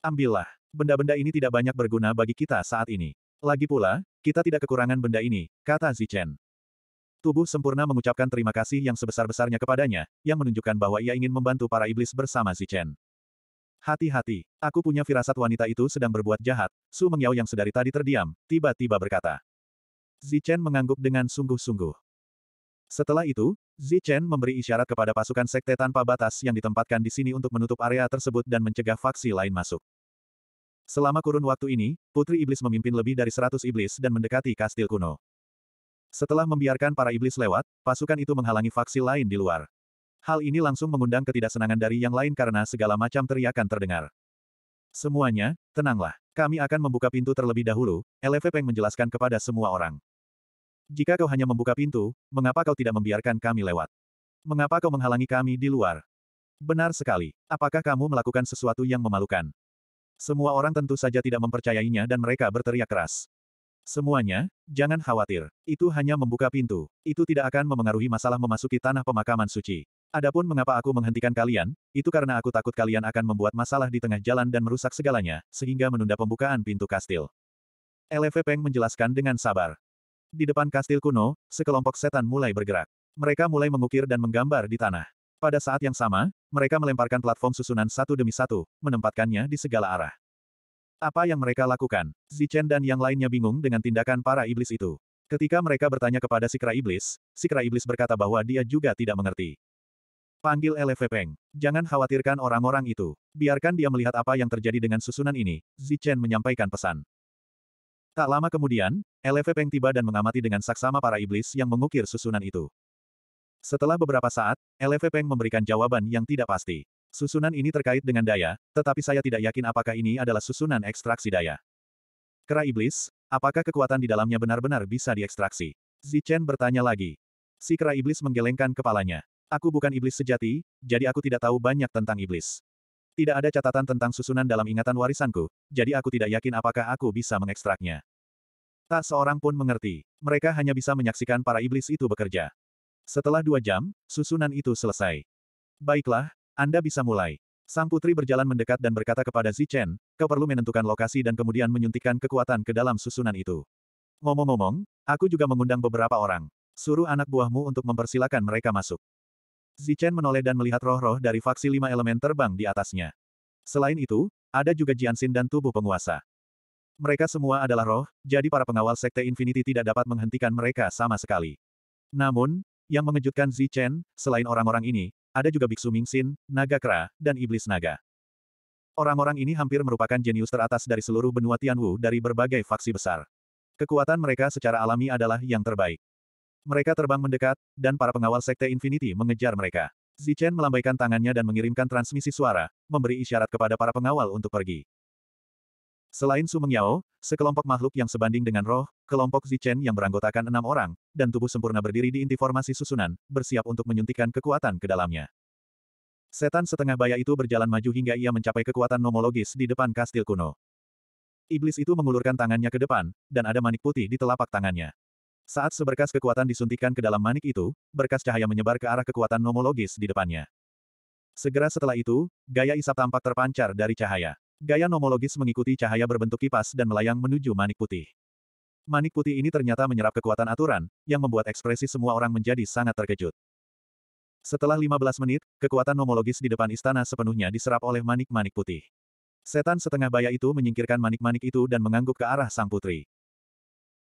Ambillah, benda-benda ini tidak banyak berguna bagi kita saat ini. Lagi pula, kita tidak kekurangan benda ini, kata Zichen. Tubuh sempurna mengucapkan terima kasih yang sebesar-besarnya kepadanya, yang menunjukkan bahwa ia ingin membantu para iblis bersama Zichen. Hati-hati, aku punya firasat wanita itu sedang berbuat jahat, Su Mengyao yang sedari tadi terdiam, tiba-tiba berkata. Zichen mengangguk dengan sungguh-sungguh. Setelah itu, Zi Chen memberi isyarat kepada pasukan sekte tanpa batas yang ditempatkan di sini untuk menutup area tersebut dan mencegah faksi lain masuk. Selama kurun waktu ini, Putri Iblis memimpin lebih dari seratus iblis dan mendekati kastil kuno. Setelah membiarkan para iblis lewat, pasukan itu menghalangi faksi lain di luar. Hal ini langsung mengundang ketidaksenangan dari yang lain karena segala macam teriakan terdengar. Semuanya, tenanglah. Kami akan membuka pintu terlebih dahulu, LV Peng menjelaskan kepada semua orang. Jika kau hanya membuka pintu, mengapa kau tidak membiarkan kami lewat? Mengapa kau menghalangi kami di luar? Benar sekali. Apakah kamu melakukan sesuatu yang memalukan? Semua orang tentu saja tidak mempercayainya dan mereka berteriak keras. Semuanya, jangan khawatir. Itu hanya membuka pintu. Itu tidak akan memengaruhi masalah memasuki tanah pemakaman suci. Adapun mengapa aku menghentikan kalian, itu karena aku takut kalian akan membuat masalah di tengah jalan dan merusak segalanya, sehingga menunda pembukaan pintu kastil. LV Peng menjelaskan dengan sabar. Di depan kastil kuno, sekelompok setan mulai bergerak. Mereka mulai mengukir dan menggambar di tanah. Pada saat yang sama, mereka melemparkan platform susunan satu demi satu, menempatkannya di segala arah. Apa yang mereka lakukan? Zichen dan yang lainnya bingung dengan tindakan para iblis itu. Ketika mereka bertanya kepada Sikra Iblis, Sikra Iblis berkata bahwa dia juga tidak mengerti. Panggil LV Peng. Jangan khawatirkan orang-orang itu. Biarkan dia melihat apa yang terjadi dengan susunan ini, Zichen menyampaikan pesan. Tak lama kemudian, LV Peng tiba dan mengamati dengan saksama para iblis yang mengukir susunan itu. Setelah beberapa saat, LV Peng memberikan jawaban yang tidak pasti. Susunan ini terkait dengan daya, tetapi saya tidak yakin apakah ini adalah susunan ekstraksi daya. Kera iblis, apakah kekuatan di dalamnya benar-benar bisa diekstraksi? Zichen bertanya lagi. Si kera iblis menggelengkan kepalanya. Aku bukan iblis sejati, jadi aku tidak tahu banyak tentang iblis. Tidak ada catatan tentang susunan dalam ingatan warisanku, jadi aku tidak yakin apakah aku bisa mengekstraknya. Tak seorang pun mengerti. Mereka hanya bisa menyaksikan para iblis itu bekerja. Setelah dua jam, susunan itu selesai. Baiklah, Anda bisa mulai. Sang putri berjalan mendekat dan berkata kepada Zichen, kau perlu menentukan lokasi dan kemudian menyuntikkan kekuatan ke dalam susunan itu. Ngomong-ngomong, aku juga mengundang beberapa orang. Suruh anak buahmu untuk mempersilakan mereka masuk. Zichen menoleh dan melihat roh-roh dari faksi lima elemen terbang di atasnya. Selain itu, ada juga Jiansin dan tubuh penguasa. Mereka semua adalah roh, jadi para pengawal Sekte Infinity tidak dapat menghentikan mereka sama sekali. Namun, yang mengejutkan Zichen, selain orang-orang ini, ada juga Biksu Mingxin, Naga Kera, dan Iblis Naga. Orang-orang ini hampir merupakan jenius teratas dari seluruh benua Tianwu dari berbagai faksi besar. Kekuatan mereka secara alami adalah yang terbaik. Mereka terbang mendekat, dan para pengawal Sekte Infinity mengejar mereka. Zichen melambaikan tangannya dan mengirimkan transmisi suara, memberi isyarat kepada para pengawal untuk pergi. Selain Su Mengyao, sekelompok makhluk yang sebanding dengan roh, kelompok Zichen yang beranggotakan enam orang, dan tubuh sempurna berdiri di inti formasi susunan, bersiap untuk menyuntikkan kekuatan ke dalamnya. Setan setengah baya itu berjalan maju hingga ia mencapai kekuatan nomologis di depan kastil kuno. Iblis itu mengulurkan tangannya ke depan, dan ada manik putih di telapak tangannya. Saat seberkas kekuatan disuntikan ke dalam manik itu, berkas cahaya menyebar ke arah kekuatan nomologis di depannya. Segera setelah itu, gaya isap tampak terpancar dari cahaya. Gaya nomologis mengikuti cahaya berbentuk kipas dan melayang menuju manik putih. Manik putih ini ternyata menyerap kekuatan aturan, yang membuat ekspresi semua orang menjadi sangat terkejut. Setelah 15 menit, kekuatan nomologis di depan istana sepenuhnya diserap oleh manik-manik putih. Setan setengah baya itu menyingkirkan manik-manik itu dan mengangguk ke arah sang putri.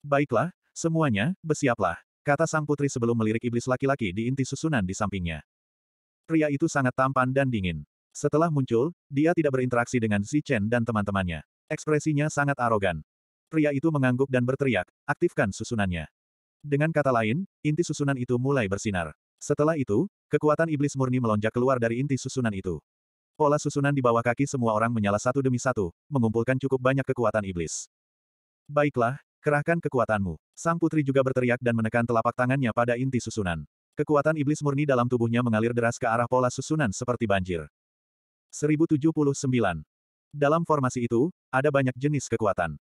Baiklah, Semuanya, bersiaplah, kata sang putri sebelum melirik iblis laki-laki di inti susunan di sampingnya. Pria itu sangat tampan dan dingin. Setelah muncul, dia tidak berinteraksi dengan Xi Chen dan teman-temannya. Ekspresinya sangat arogan. Pria itu mengangguk dan berteriak, aktifkan susunannya. Dengan kata lain, inti susunan itu mulai bersinar. Setelah itu, kekuatan iblis murni melonjak keluar dari inti susunan itu. Pola susunan di bawah kaki semua orang menyala satu demi satu, mengumpulkan cukup banyak kekuatan iblis. Baiklah, Kerahkan kekuatanmu. Sang putri juga berteriak dan menekan telapak tangannya pada inti susunan. Kekuatan iblis murni dalam tubuhnya mengalir deras ke arah pola susunan seperti banjir. 1079. Dalam formasi itu, ada banyak jenis kekuatan.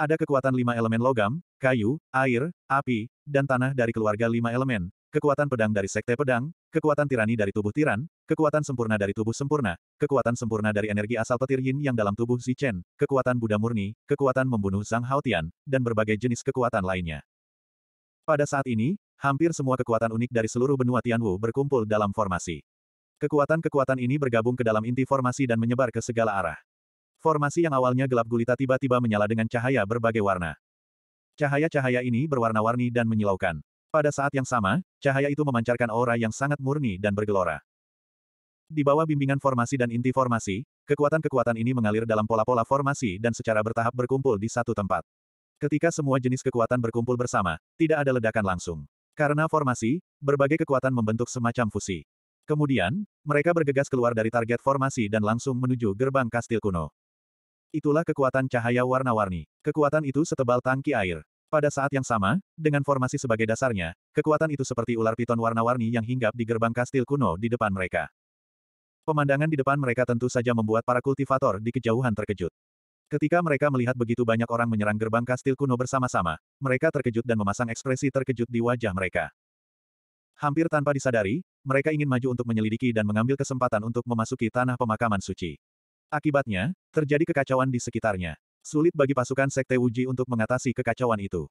Ada kekuatan lima elemen logam, kayu, air, api, dan tanah dari keluarga lima elemen, kekuatan pedang dari sekte pedang, kekuatan tirani dari tubuh tiran, kekuatan sempurna dari tubuh sempurna, kekuatan sempurna dari energi asal petir yin yang dalam tubuh Zichen, kekuatan Buddha murni, kekuatan membunuh Zhang Haotian, dan berbagai jenis kekuatan lainnya. Pada saat ini, hampir semua kekuatan unik dari seluruh benua Tianwu berkumpul dalam formasi. Kekuatan-kekuatan ini bergabung ke dalam inti formasi dan menyebar ke segala arah. Formasi yang awalnya gelap gulita tiba-tiba menyala dengan cahaya berbagai warna. Cahaya-cahaya ini berwarna-warni dan menyilaukan. Pada saat yang sama, cahaya itu memancarkan aura yang sangat murni dan bergelora. Di bawah bimbingan formasi dan inti formasi, kekuatan-kekuatan ini mengalir dalam pola-pola formasi dan secara bertahap berkumpul di satu tempat. Ketika semua jenis kekuatan berkumpul bersama, tidak ada ledakan langsung. Karena formasi, berbagai kekuatan membentuk semacam fusi. Kemudian, mereka bergegas keluar dari target formasi dan langsung menuju gerbang kastil kuno. Itulah kekuatan cahaya warna-warni. Kekuatan itu setebal tangki air. Pada saat yang sama, dengan formasi sebagai dasarnya, kekuatan itu seperti ular piton warna-warni yang hinggap di gerbang kastil kuno di depan mereka. Pemandangan di depan mereka tentu saja membuat para kultivator di kejauhan terkejut. Ketika mereka melihat begitu banyak orang menyerang gerbang kastil kuno bersama-sama, mereka terkejut dan memasang ekspresi terkejut di wajah mereka. Hampir tanpa disadari, mereka ingin maju untuk menyelidiki dan mengambil kesempatan untuk memasuki tanah pemakaman suci. Akibatnya, terjadi kekacauan di sekitarnya. Sulit bagi pasukan Sekte Wuji untuk mengatasi kekacauan itu.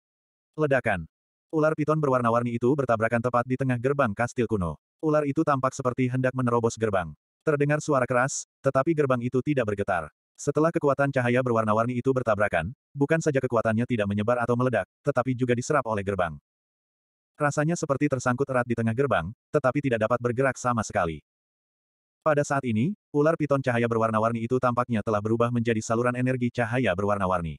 Ledakan. Ular piton berwarna-warni itu bertabrakan tepat di tengah gerbang kastil kuno. Ular itu tampak seperti hendak menerobos gerbang. Terdengar suara keras, tetapi gerbang itu tidak bergetar. Setelah kekuatan cahaya berwarna-warni itu bertabrakan, bukan saja kekuatannya tidak menyebar atau meledak, tetapi juga diserap oleh gerbang. Rasanya seperti tersangkut erat di tengah gerbang, tetapi tidak dapat bergerak sama sekali. Pada saat ini, ular piton cahaya berwarna-warni itu tampaknya telah berubah menjadi saluran energi cahaya berwarna-warni.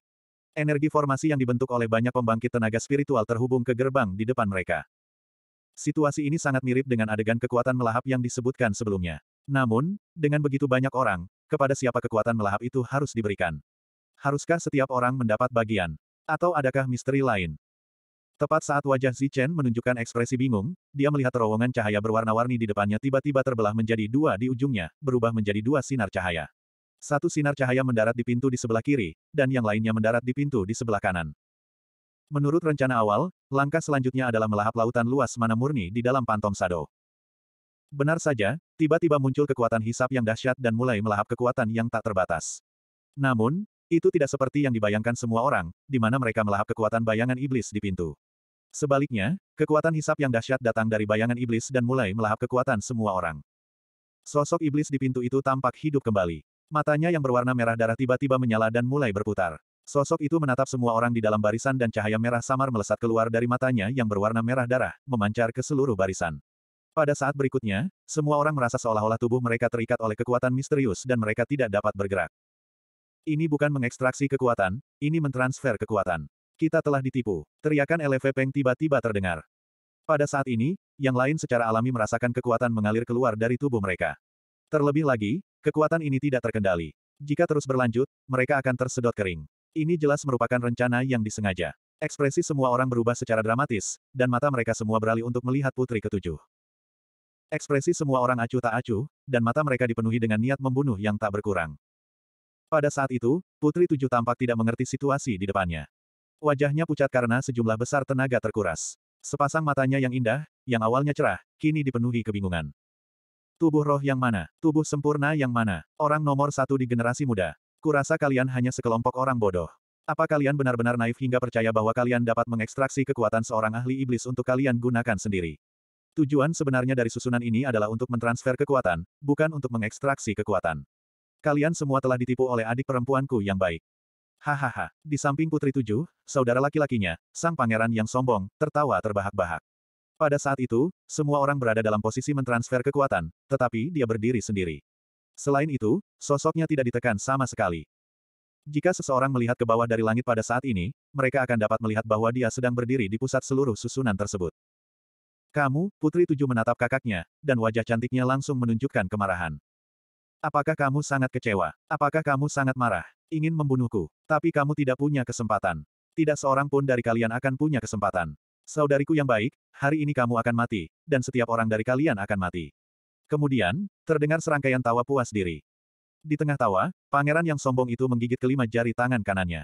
Energi formasi yang dibentuk oleh banyak pembangkit tenaga spiritual terhubung ke gerbang di depan mereka. Situasi ini sangat mirip dengan adegan kekuatan melahap yang disebutkan sebelumnya. Namun, dengan begitu banyak orang, kepada siapa kekuatan melahap itu harus diberikan? Haruskah setiap orang mendapat bagian? Atau adakah misteri lain? Tepat saat wajah Zichen menunjukkan ekspresi bingung, dia melihat terowongan cahaya berwarna-warni di depannya tiba-tiba terbelah menjadi dua di ujungnya, berubah menjadi dua sinar cahaya. Satu sinar cahaya mendarat di pintu di sebelah kiri, dan yang lainnya mendarat di pintu di sebelah kanan. Menurut rencana awal, langkah selanjutnya adalah melahap lautan luas mana murni di dalam pantom Sado. Benar saja, tiba-tiba muncul kekuatan hisap yang dahsyat dan mulai melahap kekuatan yang tak terbatas. Namun, itu tidak seperti yang dibayangkan semua orang, di mana mereka melahap kekuatan bayangan iblis di pintu. Sebaliknya, kekuatan hisap yang dahsyat datang dari bayangan iblis dan mulai melahap kekuatan semua orang. Sosok iblis di pintu itu tampak hidup kembali. Matanya yang berwarna merah darah tiba-tiba menyala dan mulai berputar. Sosok itu menatap semua orang di dalam barisan dan cahaya merah samar melesat keluar dari matanya yang berwarna merah darah, memancar ke seluruh barisan. Pada saat berikutnya, semua orang merasa seolah-olah tubuh mereka terikat oleh kekuatan misterius dan mereka tidak dapat bergerak. Ini bukan mengekstraksi kekuatan, ini mentransfer kekuatan. Kita telah ditipu. Teriakan LV Peng tiba-tiba terdengar. Pada saat ini, yang lain secara alami merasakan kekuatan mengalir keluar dari tubuh mereka. Terlebih lagi, kekuatan ini tidak terkendali. Jika terus berlanjut, mereka akan tersedot kering. Ini jelas merupakan rencana yang disengaja. Ekspresi semua orang berubah secara dramatis, dan mata mereka semua beralih untuk melihat putri ketujuh. Ekspresi semua orang acuh tak acuh, dan mata mereka dipenuhi dengan niat membunuh yang tak berkurang. Pada saat itu, Putri Tujuh tampak tidak mengerti situasi di depannya. Wajahnya pucat karena sejumlah besar tenaga terkuras. Sepasang matanya yang indah, yang awalnya cerah, kini dipenuhi kebingungan. Tubuh roh yang mana? Tubuh sempurna yang mana? Orang nomor satu di generasi muda. Kurasa kalian hanya sekelompok orang bodoh. Apa kalian benar-benar naif hingga percaya bahwa kalian dapat mengekstraksi kekuatan seorang ahli iblis untuk kalian gunakan sendiri? Tujuan sebenarnya dari susunan ini adalah untuk mentransfer kekuatan, bukan untuk mengekstraksi kekuatan. Kalian semua telah ditipu oleh adik perempuanku yang baik. Hahaha. Di samping putri tujuh, saudara laki-lakinya, sang pangeran yang sombong, tertawa terbahak-bahak. Pada saat itu, semua orang berada dalam posisi mentransfer kekuatan, tetapi dia berdiri sendiri. Selain itu, sosoknya tidak ditekan sama sekali. Jika seseorang melihat ke bawah dari langit pada saat ini, mereka akan dapat melihat bahwa dia sedang berdiri di pusat seluruh susunan tersebut. Kamu, Putri Tujuh menatap kakaknya, dan wajah cantiknya langsung menunjukkan kemarahan. Apakah kamu sangat kecewa? Apakah kamu sangat marah? Ingin membunuhku? Tapi kamu tidak punya kesempatan. Tidak seorang pun dari kalian akan punya kesempatan. Saudariku yang baik, hari ini kamu akan mati, dan setiap orang dari kalian akan mati. Kemudian, terdengar serangkaian tawa puas diri. Di tengah tawa, pangeran yang sombong itu menggigit kelima jari tangan kanannya.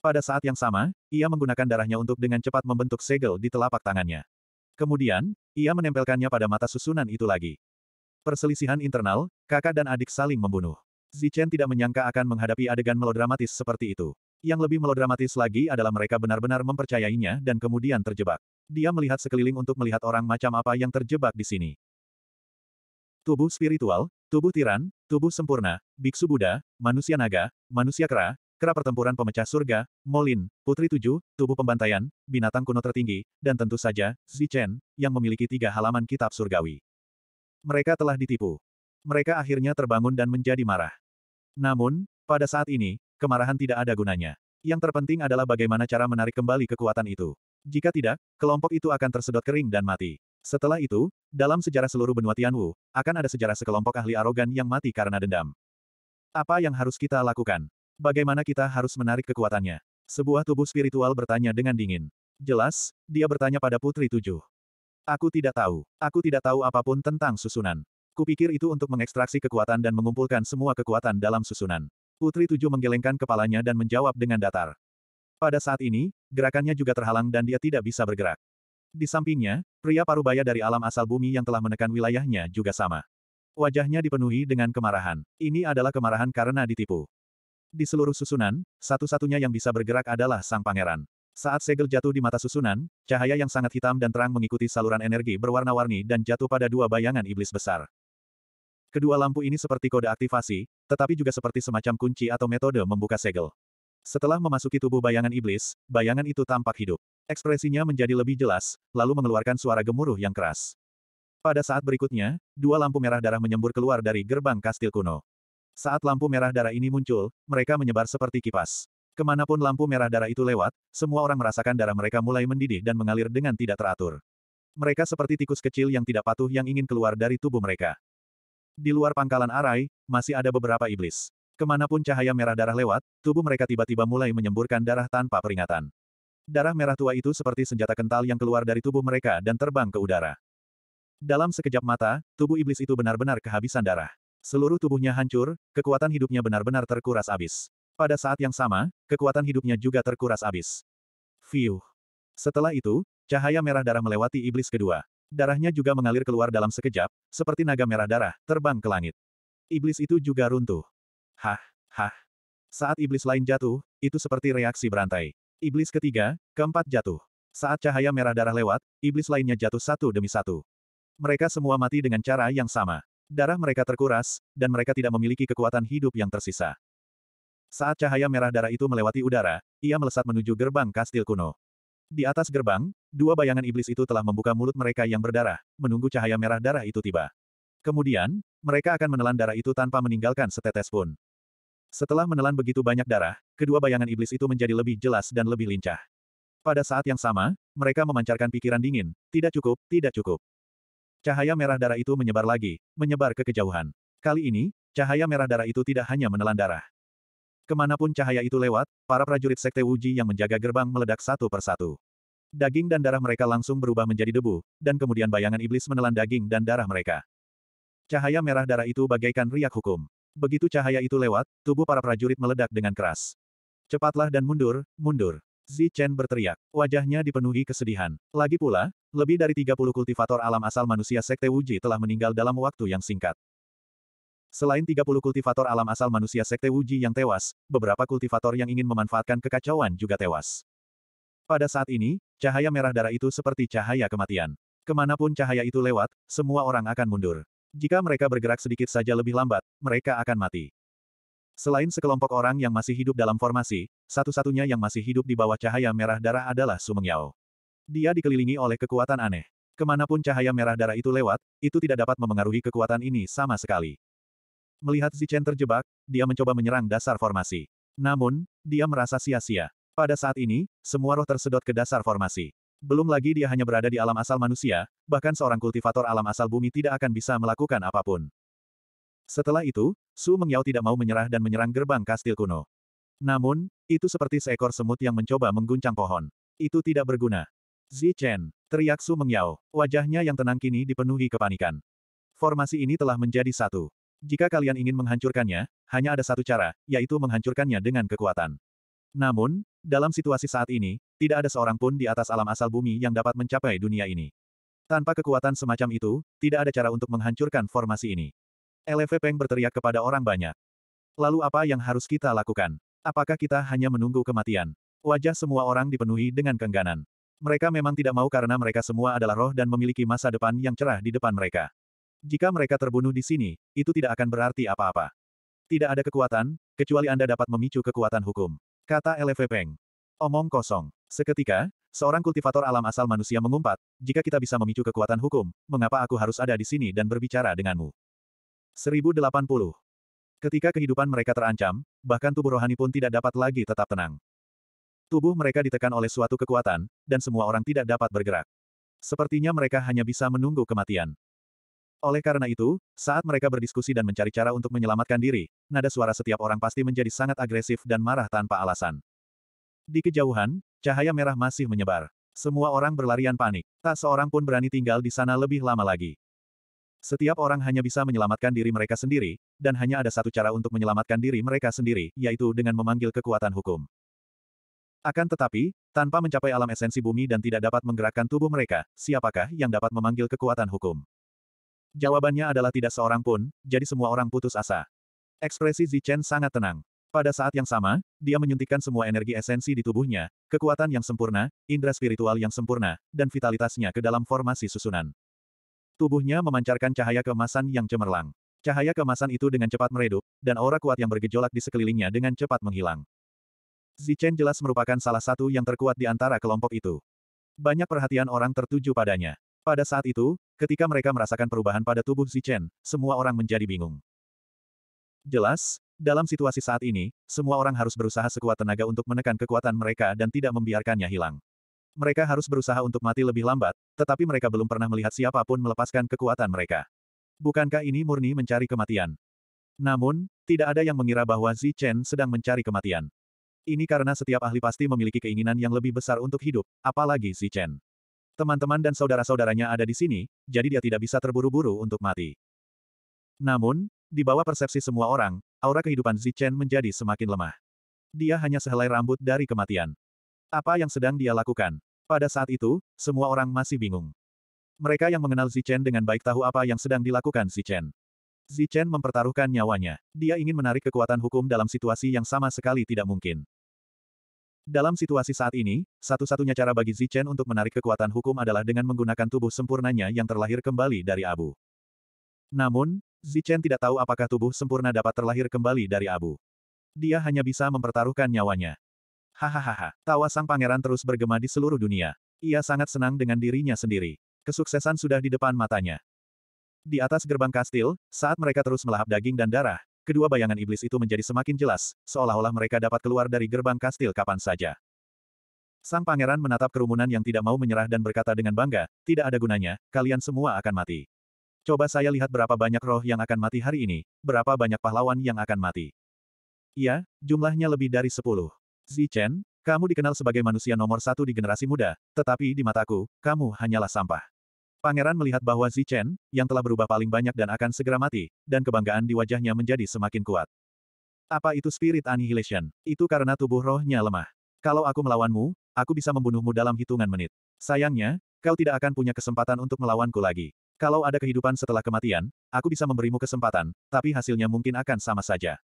Pada saat yang sama, ia menggunakan darahnya untuk dengan cepat membentuk segel di telapak tangannya. Kemudian, ia menempelkannya pada mata susunan itu lagi. Perselisihan internal, kakak dan adik saling membunuh. Zichen tidak menyangka akan menghadapi adegan melodramatis seperti itu. Yang lebih melodramatis lagi adalah mereka benar-benar mempercayainya dan kemudian terjebak. Dia melihat sekeliling untuk melihat orang macam apa yang terjebak di sini. Tubuh spiritual, tubuh tiran, tubuh sempurna, biksu Buddha, manusia naga, manusia kera, kera pertempuran pemecah surga, Molin, Putri Tujuh, Tubuh Pembantaian, Binatang Kuno Tertinggi, dan tentu saja, Zichen, yang memiliki tiga halaman kitab surgawi. Mereka telah ditipu. Mereka akhirnya terbangun dan menjadi marah. Namun, pada saat ini, kemarahan tidak ada gunanya. Yang terpenting adalah bagaimana cara menarik kembali kekuatan itu. Jika tidak, kelompok itu akan tersedot kering dan mati. Setelah itu, dalam sejarah seluruh benua Tianwu, akan ada sejarah sekelompok ahli arogan yang mati karena dendam. Apa yang harus kita lakukan? Bagaimana kita harus menarik kekuatannya? Sebuah tubuh spiritual bertanya dengan dingin. Jelas, dia bertanya pada Putri Tujuh. Aku tidak tahu. Aku tidak tahu apapun tentang susunan. Kupikir itu untuk mengekstraksi kekuatan dan mengumpulkan semua kekuatan dalam susunan. Putri Tujuh menggelengkan kepalanya dan menjawab dengan datar. Pada saat ini, gerakannya juga terhalang dan dia tidak bisa bergerak. Di sampingnya, pria parubaya dari alam asal bumi yang telah menekan wilayahnya juga sama. Wajahnya dipenuhi dengan kemarahan. Ini adalah kemarahan karena ditipu. Di seluruh susunan, satu-satunya yang bisa bergerak adalah sang pangeran. Saat segel jatuh di mata susunan, cahaya yang sangat hitam dan terang mengikuti saluran energi berwarna-warni dan jatuh pada dua bayangan iblis besar. Kedua lampu ini seperti kode aktivasi, tetapi juga seperti semacam kunci atau metode membuka segel. Setelah memasuki tubuh bayangan iblis, bayangan itu tampak hidup. Ekspresinya menjadi lebih jelas, lalu mengeluarkan suara gemuruh yang keras. Pada saat berikutnya, dua lampu merah darah menyembur keluar dari gerbang kastil kuno. Saat lampu merah darah ini muncul, mereka menyebar seperti kipas. Kemanapun lampu merah darah itu lewat, semua orang merasakan darah mereka mulai mendidih dan mengalir dengan tidak teratur. Mereka seperti tikus kecil yang tidak patuh yang ingin keluar dari tubuh mereka. Di luar pangkalan arai, masih ada beberapa iblis. Kemanapun cahaya merah darah lewat, tubuh mereka tiba-tiba mulai menyemburkan darah tanpa peringatan. Darah merah tua itu seperti senjata kental yang keluar dari tubuh mereka dan terbang ke udara. Dalam sekejap mata, tubuh iblis itu benar-benar kehabisan darah. Seluruh tubuhnya hancur, kekuatan hidupnya benar-benar terkuras abis. Pada saat yang sama, kekuatan hidupnya juga terkuras abis. Fiuh. Setelah itu, cahaya merah darah melewati iblis kedua. Darahnya juga mengalir keluar dalam sekejap, seperti naga merah darah, terbang ke langit. Iblis itu juga runtuh. Hah, hah. Saat iblis lain jatuh, itu seperti reaksi berantai. Iblis ketiga, keempat jatuh. Saat cahaya merah darah lewat, iblis lainnya jatuh satu demi satu. Mereka semua mati dengan cara yang sama. Darah mereka terkuras, dan mereka tidak memiliki kekuatan hidup yang tersisa. Saat cahaya merah darah itu melewati udara, ia melesat menuju gerbang kastil kuno. Di atas gerbang, dua bayangan iblis itu telah membuka mulut mereka yang berdarah, menunggu cahaya merah darah itu tiba. Kemudian, mereka akan menelan darah itu tanpa meninggalkan setetes pun. Setelah menelan begitu banyak darah, kedua bayangan iblis itu menjadi lebih jelas dan lebih lincah. Pada saat yang sama, mereka memancarkan pikiran dingin, tidak cukup, tidak cukup. Cahaya merah darah itu menyebar lagi, menyebar ke kejauhan. Kali ini, cahaya merah darah itu tidak hanya menelan darah. Kemanapun cahaya itu lewat, para prajurit Sekte Wuji yang menjaga gerbang meledak satu persatu. Daging dan darah mereka langsung berubah menjadi debu, dan kemudian bayangan iblis menelan daging dan darah mereka. Cahaya merah darah itu bagaikan riak hukum. Begitu cahaya itu lewat, tubuh para prajurit meledak dengan keras. Cepatlah dan mundur, mundur. Zi Chen berteriak. Wajahnya dipenuhi kesedihan. Lagi pula, lebih dari 30 kultivator alam asal manusia Sekte Wuji telah meninggal dalam waktu yang singkat. Selain 30 kultivator alam asal manusia Sekte Wuji yang tewas, beberapa kultivator yang ingin memanfaatkan kekacauan juga tewas. Pada saat ini, cahaya merah darah itu seperti cahaya kematian. Kemanapun cahaya itu lewat, semua orang akan mundur. Jika mereka bergerak sedikit saja lebih lambat, mereka akan mati. Selain sekelompok orang yang masih hidup dalam formasi, satu-satunya yang masih hidup di bawah cahaya merah darah adalah Sumeng Yao. Dia dikelilingi oleh kekuatan aneh. Kemanapun cahaya merah darah itu lewat, itu tidak dapat memengaruhi kekuatan ini sama sekali. Melihat Zichen terjebak, dia mencoba menyerang dasar formasi. Namun, dia merasa sia-sia. Pada saat ini, semua roh tersedot ke dasar formasi. Belum lagi dia hanya berada di alam asal manusia, bahkan seorang kultivator alam asal bumi tidak akan bisa melakukan apapun. Setelah itu, Su Mengyao tidak mau menyerah dan menyerang gerbang kastil kuno. Namun, itu seperti seekor semut yang mencoba mengguncang pohon. Itu tidak berguna. Zichen, teriak Su Mengyao. Wajahnya yang tenang kini dipenuhi kepanikan. Formasi ini telah menjadi satu. Jika kalian ingin menghancurkannya, hanya ada satu cara, yaitu menghancurkannya dengan kekuatan. Namun, dalam situasi saat ini, tidak ada seorang pun di atas alam asal bumi yang dapat mencapai dunia ini. Tanpa kekuatan semacam itu, tidak ada cara untuk menghancurkan formasi ini. LV Peng berteriak kepada orang banyak. Lalu apa yang harus kita lakukan? Apakah kita hanya menunggu kematian? Wajah semua orang dipenuhi dengan kengganan. Mereka memang tidak mau karena mereka semua adalah roh dan memiliki masa depan yang cerah di depan mereka. Jika mereka terbunuh di sini, itu tidak akan berarti apa-apa. Tidak ada kekuatan, kecuali Anda dapat memicu kekuatan hukum. Kata LV Peng. Omong kosong. Seketika, seorang kultivator alam asal manusia mengumpat, jika kita bisa memicu kekuatan hukum, mengapa aku harus ada di sini dan berbicara denganmu? 1080. Ketika kehidupan mereka terancam, bahkan tubuh rohani pun tidak dapat lagi tetap tenang. Tubuh mereka ditekan oleh suatu kekuatan, dan semua orang tidak dapat bergerak. Sepertinya mereka hanya bisa menunggu kematian. Oleh karena itu, saat mereka berdiskusi dan mencari cara untuk menyelamatkan diri, nada suara setiap orang pasti menjadi sangat agresif dan marah tanpa alasan. Di kejauhan, cahaya merah masih menyebar. Semua orang berlarian panik. Tak seorang pun berani tinggal di sana lebih lama lagi. Setiap orang hanya bisa menyelamatkan diri mereka sendiri, dan hanya ada satu cara untuk menyelamatkan diri mereka sendiri, yaitu dengan memanggil kekuatan hukum. Akan tetapi, tanpa mencapai alam esensi bumi dan tidak dapat menggerakkan tubuh mereka, siapakah yang dapat memanggil kekuatan hukum? Jawabannya adalah tidak seorang pun, jadi semua orang putus asa. Ekspresi Zichen sangat tenang. Pada saat yang sama, dia menyuntikkan semua energi esensi di tubuhnya, kekuatan yang sempurna, indera spiritual yang sempurna, dan vitalitasnya ke dalam formasi susunan. Tubuhnya memancarkan cahaya kemasan yang cemerlang. Cahaya kemasan itu dengan cepat meredup, dan aura kuat yang bergejolak di sekelilingnya dengan cepat menghilang. Zichen jelas merupakan salah satu yang terkuat di antara kelompok itu. Banyak perhatian orang tertuju padanya. Pada saat itu, ketika mereka merasakan perubahan pada tubuh Zichen, semua orang menjadi bingung. Jelas, dalam situasi saat ini, semua orang harus berusaha sekuat tenaga untuk menekan kekuatan mereka dan tidak membiarkannya hilang. Mereka harus berusaha untuk mati lebih lambat, tetapi mereka belum pernah melihat siapapun melepaskan kekuatan mereka. Bukankah ini murni mencari kematian? Namun, tidak ada yang mengira bahwa Zi Chen sedang mencari kematian. Ini karena setiap ahli pasti memiliki keinginan yang lebih besar untuk hidup, apalagi Zi Chen. Teman-teman dan saudara-saudaranya ada di sini, jadi dia tidak bisa terburu-buru untuk mati. Namun, di bawah persepsi semua orang, aura kehidupan Zichen menjadi semakin lemah. Dia hanya sehelai rambut dari kematian. Apa yang sedang dia lakukan? Pada saat itu, semua orang masih bingung. Mereka yang mengenal Zichen dengan baik tahu apa yang sedang dilakukan Zichen. Zichen mempertaruhkan nyawanya. Dia ingin menarik kekuatan hukum dalam situasi yang sama sekali tidak mungkin. Dalam situasi saat ini, satu-satunya cara bagi Zichen untuk menarik kekuatan hukum adalah dengan menggunakan tubuh sempurnanya yang terlahir kembali dari abu. Namun, Zichen tidak tahu apakah tubuh sempurna dapat terlahir kembali dari abu. Dia hanya bisa mempertaruhkan nyawanya. Hahaha, tawa sang pangeran terus bergema di seluruh dunia. Ia sangat senang dengan dirinya sendiri. Kesuksesan sudah di depan matanya. Di atas gerbang kastil, saat mereka terus melahap daging dan darah, kedua bayangan iblis itu menjadi semakin jelas, seolah-olah mereka dapat keluar dari gerbang kastil kapan saja. Sang pangeran menatap kerumunan yang tidak mau menyerah dan berkata dengan bangga, tidak ada gunanya, kalian semua akan mati. Coba saya lihat berapa banyak roh yang akan mati hari ini, berapa banyak pahlawan yang akan mati. Iya, jumlahnya lebih dari sepuluh. Zichen, kamu dikenal sebagai manusia nomor satu di generasi muda, tetapi di mataku, kamu hanyalah sampah. Pangeran melihat bahwa Zichen, yang telah berubah paling banyak dan akan segera mati, dan kebanggaan di wajahnya menjadi semakin kuat. Apa itu spirit annihilation? Itu karena tubuh rohnya lemah. Kalau aku melawanmu, aku bisa membunuhmu dalam hitungan menit. Sayangnya, kau tidak akan punya kesempatan untuk melawanku lagi. Kalau ada kehidupan setelah kematian, aku bisa memberimu kesempatan, tapi hasilnya mungkin akan sama saja.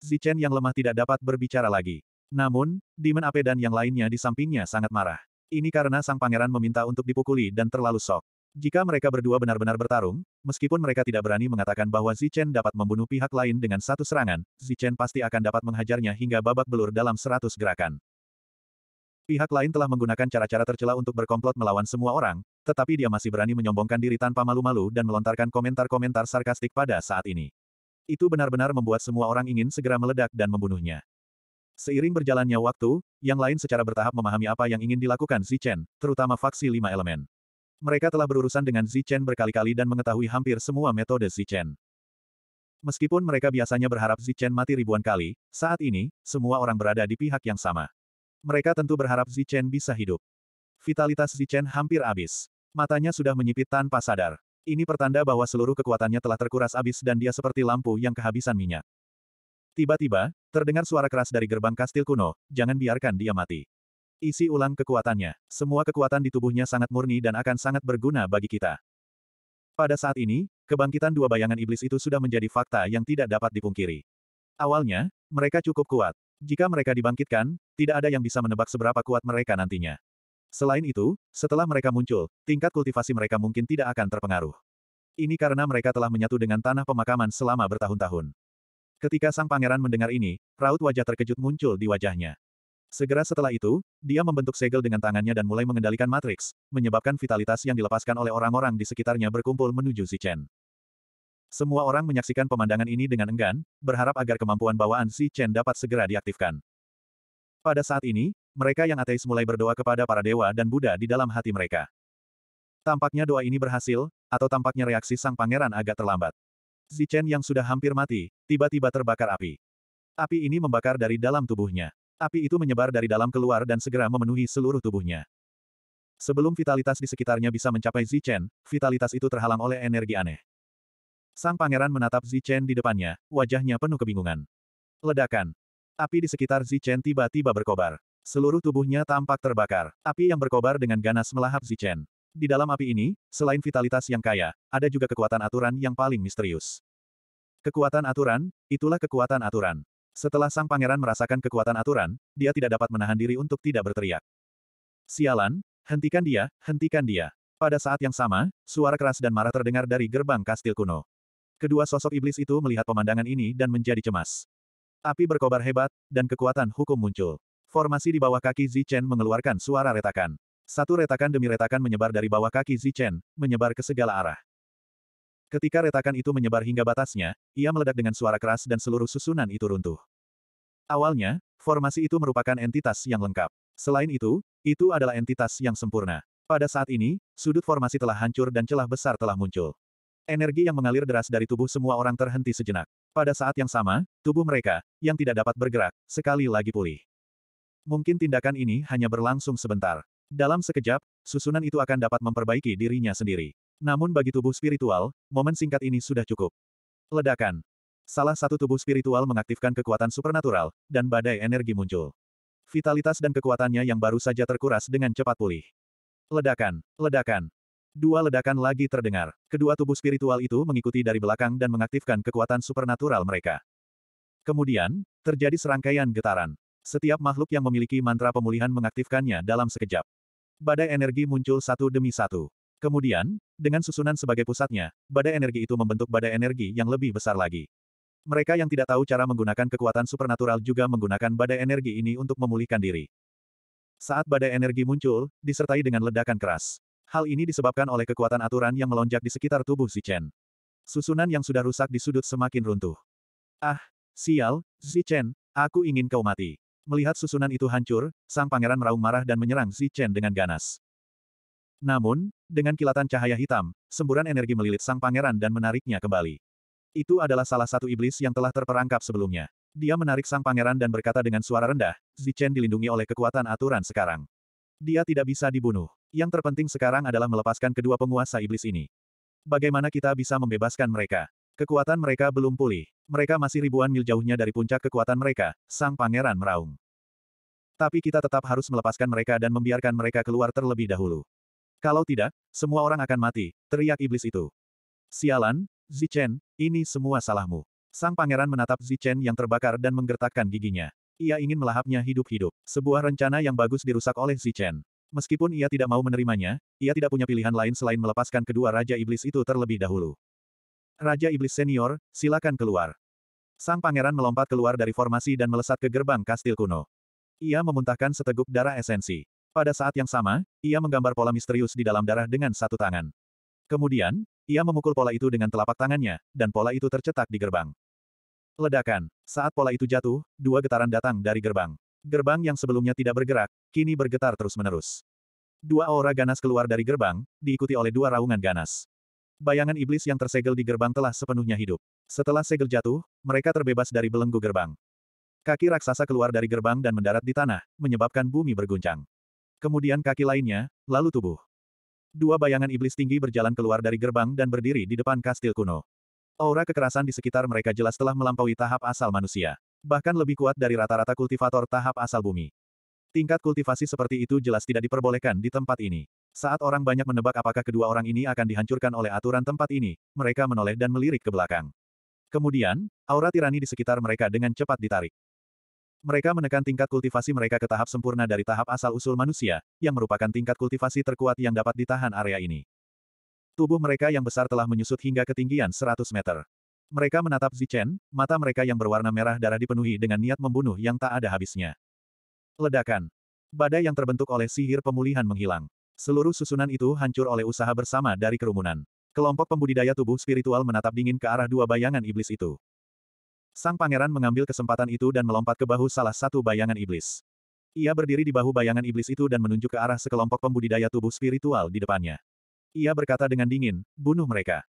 Zichen yang lemah tidak dapat berbicara lagi. Namun, Demon Ape dan yang lainnya di sampingnya sangat marah. Ini karena sang pangeran meminta untuk dipukuli dan terlalu sok. Jika mereka berdua benar-benar bertarung, meskipun mereka tidak berani mengatakan bahwa Zichen dapat membunuh pihak lain dengan satu serangan, Zichen pasti akan dapat menghajarnya hingga babak belur dalam seratus gerakan. Pihak lain telah menggunakan cara-cara tercela untuk berkomplot melawan semua orang, tetapi dia masih berani menyombongkan diri tanpa malu-malu dan melontarkan komentar-komentar sarkastik pada saat ini. Itu benar-benar membuat semua orang ingin segera meledak dan membunuhnya. Seiring berjalannya waktu, yang lain secara bertahap memahami apa yang ingin dilakukan Zichen, terutama faksi lima elemen. Mereka telah berurusan dengan Zichen berkali-kali dan mengetahui hampir semua metode Zichen. Meskipun mereka biasanya berharap Zichen mati ribuan kali, saat ini, semua orang berada di pihak yang sama. Mereka tentu berharap Zichen bisa hidup. Vitalitas Zichen hampir habis. Matanya sudah menyipit tanpa sadar. Ini pertanda bahwa seluruh kekuatannya telah terkuras habis dan dia seperti lampu yang kehabisan minyak. Tiba-tiba, terdengar suara keras dari gerbang kastil kuno, jangan biarkan dia mati. Isi ulang kekuatannya. Semua kekuatan di tubuhnya sangat murni dan akan sangat berguna bagi kita. Pada saat ini, kebangkitan dua bayangan iblis itu sudah menjadi fakta yang tidak dapat dipungkiri. Awalnya, mereka cukup kuat. Jika mereka dibangkitkan, tidak ada yang bisa menebak seberapa kuat mereka nantinya. Selain itu, setelah mereka muncul, tingkat kultivasi mereka mungkin tidak akan terpengaruh. Ini karena mereka telah menyatu dengan tanah pemakaman selama bertahun-tahun. Ketika sang pangeran mendengar ini, raut wajah terkejut muncul di wajahnya. Segera setelah itu, dia membentuk segel dengan tangannya dan mulai mengendalikan matriks, menyebabkan vitalitas yang dilepaskan oleh orang-orang di sekitarnya berkumpul menuju Zichen. Semua orang menyaksikan pemandangan ini dengan enggan, berharap agar kemampuan bawaan Zichen Chen dapat segera diaktifkan. Pada saat ini, mereka yang ateis mulai berdoa kepada para dewa dan Buddha di dalam hati mereka. Tampaknya doa ini berhasil, atau tampaknya reaksi sang pangeran agak terlambat. Zichen yang sudah hampir mati, tiba-tiba terbakar api. Api ini membakar dari dalam tubuhnya. Api itu menyebar dari dalam keluar dan segera memenuhi seluruh tubuhnya. Sebelum vitalitas di sekitarnya bisa mencapai Zichen, vitalitas itu terhalang oleh energi aneh. Sang pangeran menatap Zichen di depannya, wajahnya penuh kebingungan. Ledakan. Api di sekitar Zichen tiba-tiba berkobar. Seluruh tubuhnya tampak terbakar. Api yang berkobar dengan ganas melahap Zichen. Di dalam api ini, selain vitalitas yang kaya, ada juga kekuatan aturan yang paling misterius. Kekuatan aturan, itulah kekuatan aturan. Setelah sang pangeran merasakan kekuatan aturan, dia tidak dapat menahan diri untuk tidak berteriak. Sialan, hentikan dia, hentikan dia. Pada saat yang sama, suara keras dan marah terdengar dari gerbang kastil kuno. Kedua sosok iblis itu melihat pemandangan ini dan menjadi cemas. Api berkobar hebat, dan kekuatan hukum muncul. Formasi di bawah kaki Zichen mengeluarkan suara retakan. Satu retakan demi retakan menyebar dari bawah kaki Zichen, menyebar ke segala arah. Ketika retakan itu menyebar hingga batasnya, ia meledak dengan suara keras dan seluruh susunan itu runtuh. Awalnya, formasi itu merupakan entitas yang lengkap. Selain itu, itu adalah entitas yang sempurna. Pada saat ini, sudut formasi telah hancur dan celah besar telah muncul. Energi yang mengalir deras dari tubuh semua orang terhenti sejenak. Pada saat yang sama, tubuh mereka, yang tidak dapat bergerak, sekali lagi pulih. Mungkin tindakan ini hanya berlangsung sebentar. Dalam sekejap, susunan itu akan dapat memperbaiki dirinya sendiri. Namun bagi tubuh spiritual, momen singkat ini sudah cukup. Ledakan. Salah satu tubuh spiritual mengaktifkan kekuatan supernatural, dan badai energi muncul. Vitalitas dan kekuatannya yang baru saja terkuras dengan cepat pulih. Ledakan, ledakan. Dua ledakan lagi terdengar. Kedua tubuh spiritual itu mengikuti dari belakang dan mengaktifkan kekuatan supernatural mereka. Kemudian, terjadi serangkaian getaran. Setiap makhluk yang memiliki mantra pemulihan mengaktifkannya dalam sekejap. Badai energi muncul satu demi satu. Kemudian, dengan susunan sebagai pusatnya, badai energi itu membentuk badai energi yang lebih besar lagi. Mereka yang tidak tahu cara menggunakan kekuatan supernatural juga menggunakan badai energi ini untuk memulihkan diri. Saat badai energi muncul, disertai dengan ledakan keras. Hal ini disebabkan oleh kekuatan aturan yang melonjak di sekitar tubuh si Chen. Susunan yang sudah rusak di sudut semakin runtuh. Ah, sial, Si Chen, aku ingin kau mati. Melihat susunan itu hancur, sang pangeran meraung marah dan menyerang Si Chen dengan ganas. Namun, dengan kilatan cahaya hitam, semburan energi melilit sang pangeran dan menariknya kembali. Itu adalah salah satu iblis yang telah terperangkap sebelumnya. Dia menarik sang pangeran dan berkata dengan suara rendah, Zichen dilindungi oleh kekuatan aturan sekarang. Dia tidak bisa dibunuh. Yang terpenting sekarang adalah melepaskan kedua penguasa iblis ini. Bagaimana kita bisa membebaskan mereka? Kekuatan mereka belum pulih. Mereka masih ribuan mil jauhnya dari puncak kekuatan mereka, sang pangeran meraung. Tapi kita tetap harus melepaskan mereka dan membiarkan mereka keluar terlebih dahulu. Kalau tidak, semua orang akan mati, teriak iblis itu. Sialan, Zichen, ini semua salahmu. Sang pangeran menatap Zichen yang terbakar dan menggertakkan giginya. Ia ingin melahapnya hidup-hidup. Sebuah rencana yang bagus dirusak oleh Zichen. Meskipun ia tidak mau menerimanya, ia tidak punya pilihan lain selain melepaskan kedua Raja Iblis itu terlebih dahulu. Raja Iblis Senior, silakan keluar. Sang pangeran melompat keluar dari formasi dan melesat ke gerbang kastil kuno. Ia memuntahkan seteguk darah esensi. Pada saat yang sama, ia menggambar pola misterius di dalam darah dengan satu tangan. Kemudian, ia memukul pola itu dengan telapak tangannya, dan pola itu tercetak di gerbang. Ledakan. Saat pola itu jatuh, dua getaran datang dari gerbang. Gerbang yang sebelumnya tidak bergerak, kini bergetar terus-menerus. Dua aura ganas keluar dari gerbang, diikuti oleh dua raungan ganas. Bayangan iblis yang tersegel di gerbang telah sepenuhnya hidup. Setelah segel jatuh, mereka terbebas dari belenggu gerbang. Kaki raksasa keluar dari gerbang dan mendarat di tanah, menyebabkan bumi berguncang. Kemudian kaki lainnya, lalu tubuh. Dua bayangan iblis tinggi berjalan keluar dari gerbang dan berdiri di depan kastil kuno. Aura kekerasan di sekitar mereka jelas telah melampaui tahap asal manusia. Bahkan lebih kuat dari rata-rata kultivator tahap asal bumi. Tingkat kultivasi seperti itu jelas tidak diperbolehkan di tempat ini. Saat orang banyak menebak apakah kedua orang ini akan dihancurkan oleh aturan tempat ini, mereka menoleh dan melirik ke belakang. Kemudian, aura tirani di sekitar mereka dengan cepat ditarik. Mereka menekan tingkat kultivasi mereka ke tahap sempurna dari tahap asal-usul manusia, yang merupakan tingkat kultivasi terkuat yang dapat ditahan area ini. Tubuh mereka yang besar telah menyusut hingga ketinggian 100 meter. Mereka menatap Zichen, mata mereka yang berwarna merah darah dipenuhi dengan niat membunuh yang tak ada habisnya. Ledakan. Badai yang terbentuk oleh sihir pemulihan menghilang. Seluruh susunan itu hancur oleh usaha bersama dari kerumunan. Kelompok pembudidaya tubuh spiritual menatap dingin ke arah dua bayangan iblis itu. Sang pangeran mengambil kesempatan itu dan melompat ke bahu salah satu bayangan iblis. Ia berdiri di bahu bayangan iblis itu dan menunjuk ke arah sekelompok pembudidaya tubuh spiritual di depannya. Ia berkata dengan dingin, bunuh mereka.